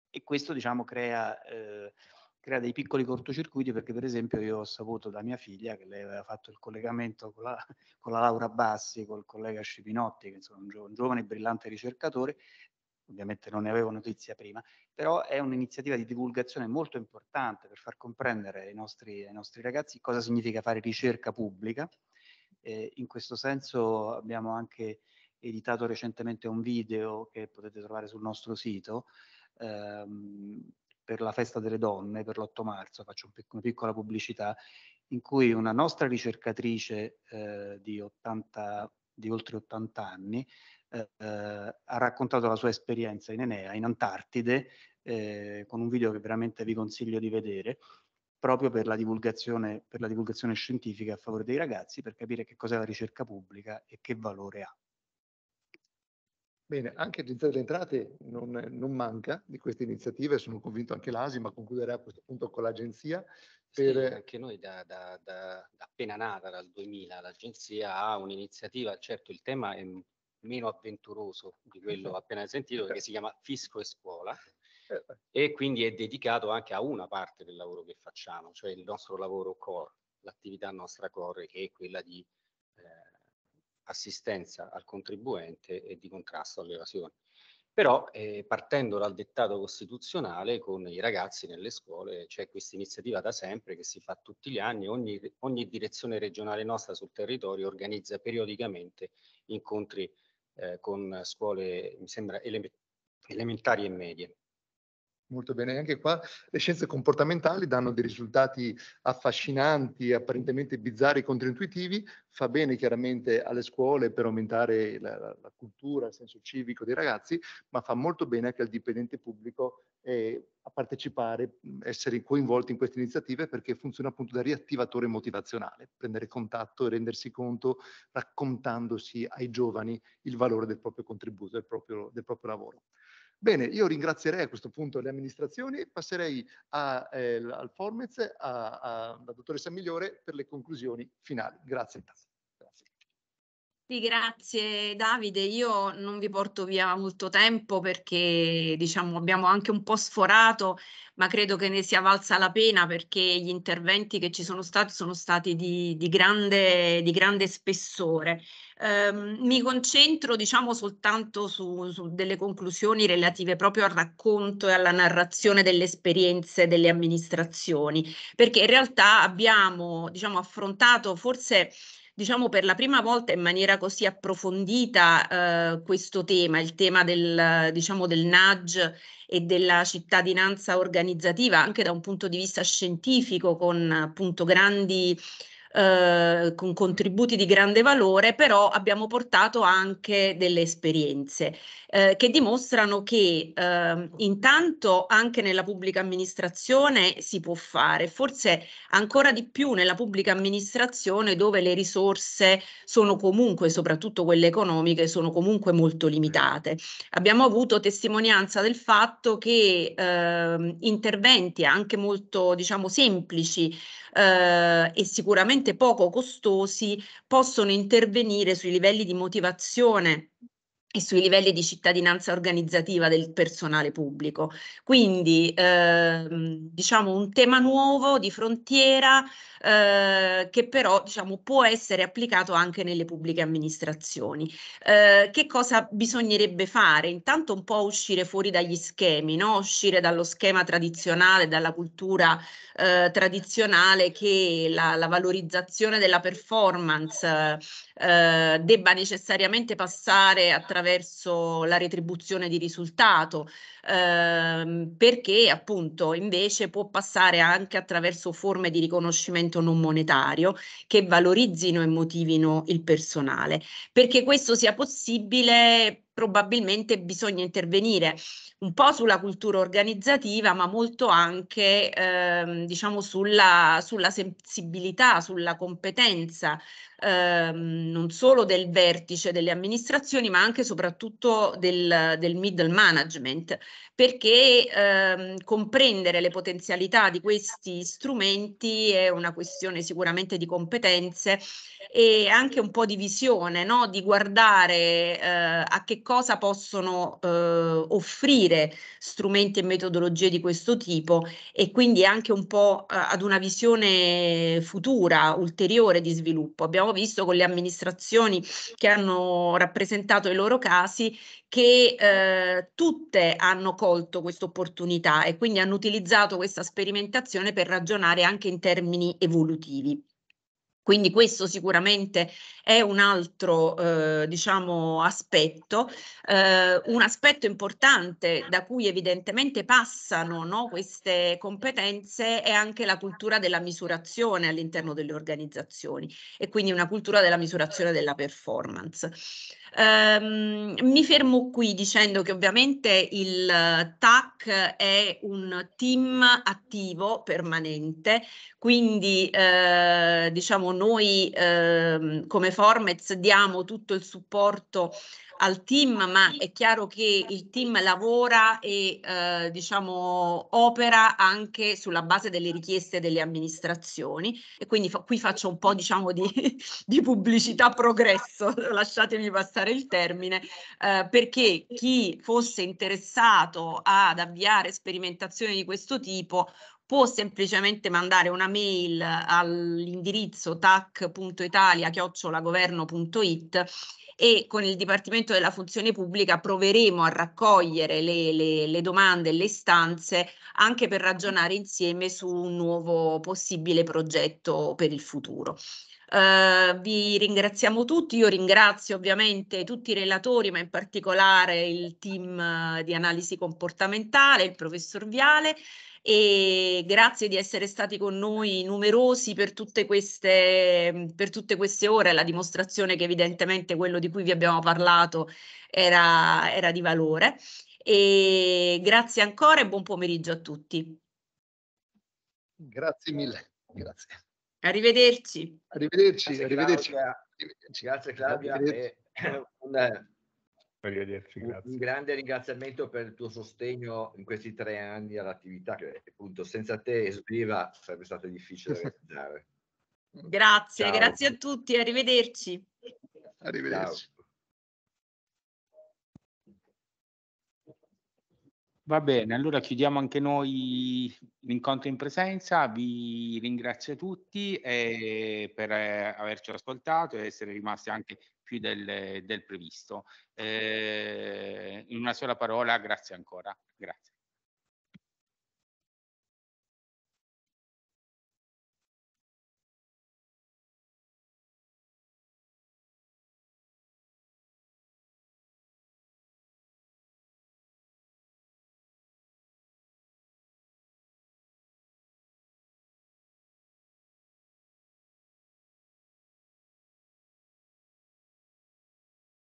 e questo, diciamo, crea... Eh, crea dei piccoli cortocircuiti perché per esempio io ho saputo da mia figlia che lei aveva fatto il collegamento con la, con la Laura Bassi, col collega Scipinotti, che insomma è un giovane e brillante ricercatore, ovviamente non ne avevo notizia prima, però è un'iniziativa di divulgazione molto importante per far comprendere ai nostri, ai nostri ragazzi cosa significa fare ricerca pubblica. Eh, in questo senso abbiamo anche editato recentemente un video che potete trovare sul nostro sito, ehm, per la festa delle donne, per l'8 marzo, faccio una piccola pubblicità, in cui una nostra ricercatrice eh, di, 80, di, oltre 80 anni eh, eh, ha raccontato la sua esperienza in Enea, in Antartide, eh, con un video che veramente vi consiglio di vedere, proprio per la, per la divulgazione scientifica a favore dei ragazzi, per capire che cos'è la ricerca pubblica e che valore ha. Bene, anche l'Agenzia delle Entrate non, non, manca di queste iniziative, sono convinto anche l'ASI, ma concluderà a questo punto con l'Agenzia. Per... Sì, anche noi da, da, da, da, appena nata, dal 2000, l'Agenzia ha un'iniziativa, certo il tema è meno avventuroso di quello eh. appena sentito, che si chiama Fisco e Scuola, eh. e quindi è dedicato anche a una parte del lavoro che facciamo, cioè il nostro lavoro core, l'attività nostra core, che è quella di eh, assistenza al contribuente e di contrasto all'evasione. Però eh, partendo dal dettato costituzionale con i ragazzi nelle scuole c'è questa iniziativa da sempre che si fa tutti gli anni, ogni, ogni direzione regionale nostra sul territorio organizza periodicamente incontri eh, con scuole, mi sembra, ele elementari e medie. Molto bene, anche qua le scienze comportamentali danno dei risultati affascinanti, apparentemente bizzarri e controintuitivi, fa bene chiaramente alle scuole per aumentare la, la, cultura, il senso civico dei ragazzi, ma fa molto bene anche al dipendente pubblico eh, a partecipare, essere coinvolti in queste iniziative perché funziona appunto da riattivatore motivazionale, prendere contatto e rendersi conto raccontandosi ai giovani il valore del proprio contributo, del proprio, del proprio lavoro. Bene, io ringrazierei a questo punto le amministrazioni, e passerei a, eh, al Formez, alla dottoressa Migliore per le conclusioni finali. Grazie. Sì, grazie Davide. Io non vi porto via molto tempo perché diciamo, abbiamo anche un po' sforato, ma credo che ne sia valsa la pena perché gli interventi che ci sono stati sono stati di, di, grande, di grande, spessore. Eh, mi concentro diciamo, soltanto su, su delle conclusioni relative proprio al racconto e alla narrazione delle esperienze delle amministrazioni, perché in realtà abbiamo diciamo, affrontato forse diciamo per la prima volta in maniera così approfondita eh, questo tema, il tema del, diciamo, del nudge e della cittadinanza organizzativa anche da un punto di vista scientifico con appunto grandi eh, con contributi di grande valore, però abbiamo portato anche delle esperienze eh, che dimostrano che eh, intanto anche nella pubblica amministrazione si può fare, forse ancora di più nella pubblica amministrazione dove le risorse sono comunque, soprattutto quelle economiche, sono comunque molto limitate. Abbiamo avuto testimonianza del fatto che ehm, interventi anche molto diciamo semplici eh, e sicuramente relativamente poco costosi possono intervenire sui livelli di motivazione e sui livelli di cittadinanza organizzativa del personale pubblico. Quindi eh, diciamo un tema nuovo di frontiera eh, che però diciamo, può essere applicato anche nelle pubbliche amministrazioni. Eh, che cosa bisognerebbe fare? Intanto un po' uscire fuori dagli schemi, no? uscire dallo schema tradizionale, dalla cultura eh, tradizionale che la, la, valorizzazione della performance eh, debba necessariamente passare attraverso attraverso la retribuzione di risultato, ehm, perché appunto invece può passare anche attraverso forme di riconoscimento non monetario che valorizzino e motivino il personale. Perché questo sia possibile probabilmente bisogna intervenire un po' sulla cultura organizzativa, ma molto anche ehm, diciamo sulla, sulla sensibilità, sulla competenza ehm, non solo del vertice delle amministrazioni, ma anche e soprattutto del, del middle management, perché ehm, comprendere le potenzialità di questi strumenti è una questione sicuramente di competenze e anche un po' di visione, no? di guardare eh, a che cosa possono eh, offrire strumenti e metodologie di questo tipo e quindi anche un po' eh, ad una visione futura, ulteriore di sviluppo. Abbiamo abbiamo visto con le amministrazioni che hanno rappresentato i loro casi che eh, tutte hanno colto questa opportunità e quindi hanno utilizzato questa sperimentazione per ragionare anche in termini evolutivi. Quindi questo sicuramente è un altro eh, diciamo, aspetto, eh, un aspetto importante da cui evidentemente passano no, queste competenze è anche la cultura della misurazione all'interno delle organizzazioni e quindi una cultura della misurazione della performance. Um, mi fermo qui dicendo che ovviamente il TAC è un team attivo permanente, quindi eh, diciamo noi eh, come Formez diamo tutto il supporto al team, ma è chiaro che il team lavora e eh, diciamo opera anche sulla base delle richieste delle amministrazioni e quindi fa, qui faccio un po' diciamo di, di pubblicità progresso, lasciatemi passare il termine, eh, perché chi fosse interessato ad avviare sperimentazioni di questo tipo può semplicemente mandare una mail all'indirizzo tac.italia.governo.it e con il Dipartimento della Funzione Pubblica proveremo a raccogliere le, le, le domande e le istanze anche per ragionare insieme su un nuovo possibile progetto per il futuro. Uh, vi ringraziamo tutti, io ringrazio ovviamente tutti i relatori, ma in particolare il team uh, di analisi comportamentale, il professor Viale e grazie di essere stati con noi numerosi per tutte queste, mhmm, per tutte queste ore, la dimostrazione che evidentemente quello di cui vi abbiamo parlato era, era di valore. E grazie ancora e buon pomeriggio a tutti. Grazie mille, grazie. Arrivederci. Arrivederci, grazie, arrivederci. Claudia. arrivederci. Grazie Claudia. Arrivederci. Eh, un, eh, Arrivederci, grazie. Un grande ringraziamento per il tuo sostegno in questi tre anni all'attività, che appunto senza te Esbriva sarebbe stato difficile realizzare. grazie, Ciao. grazie a tutti, arrivederci. Arrivederci. Ciao. Va bene, allora chiudiamo anche noi l'incontro in presenza, vi ringrazio tutti e eh, per eh, averci ascoltato e essere rimasti anche più del, del previsto. Eh, in una sola parola, grazie ancora. Grazie.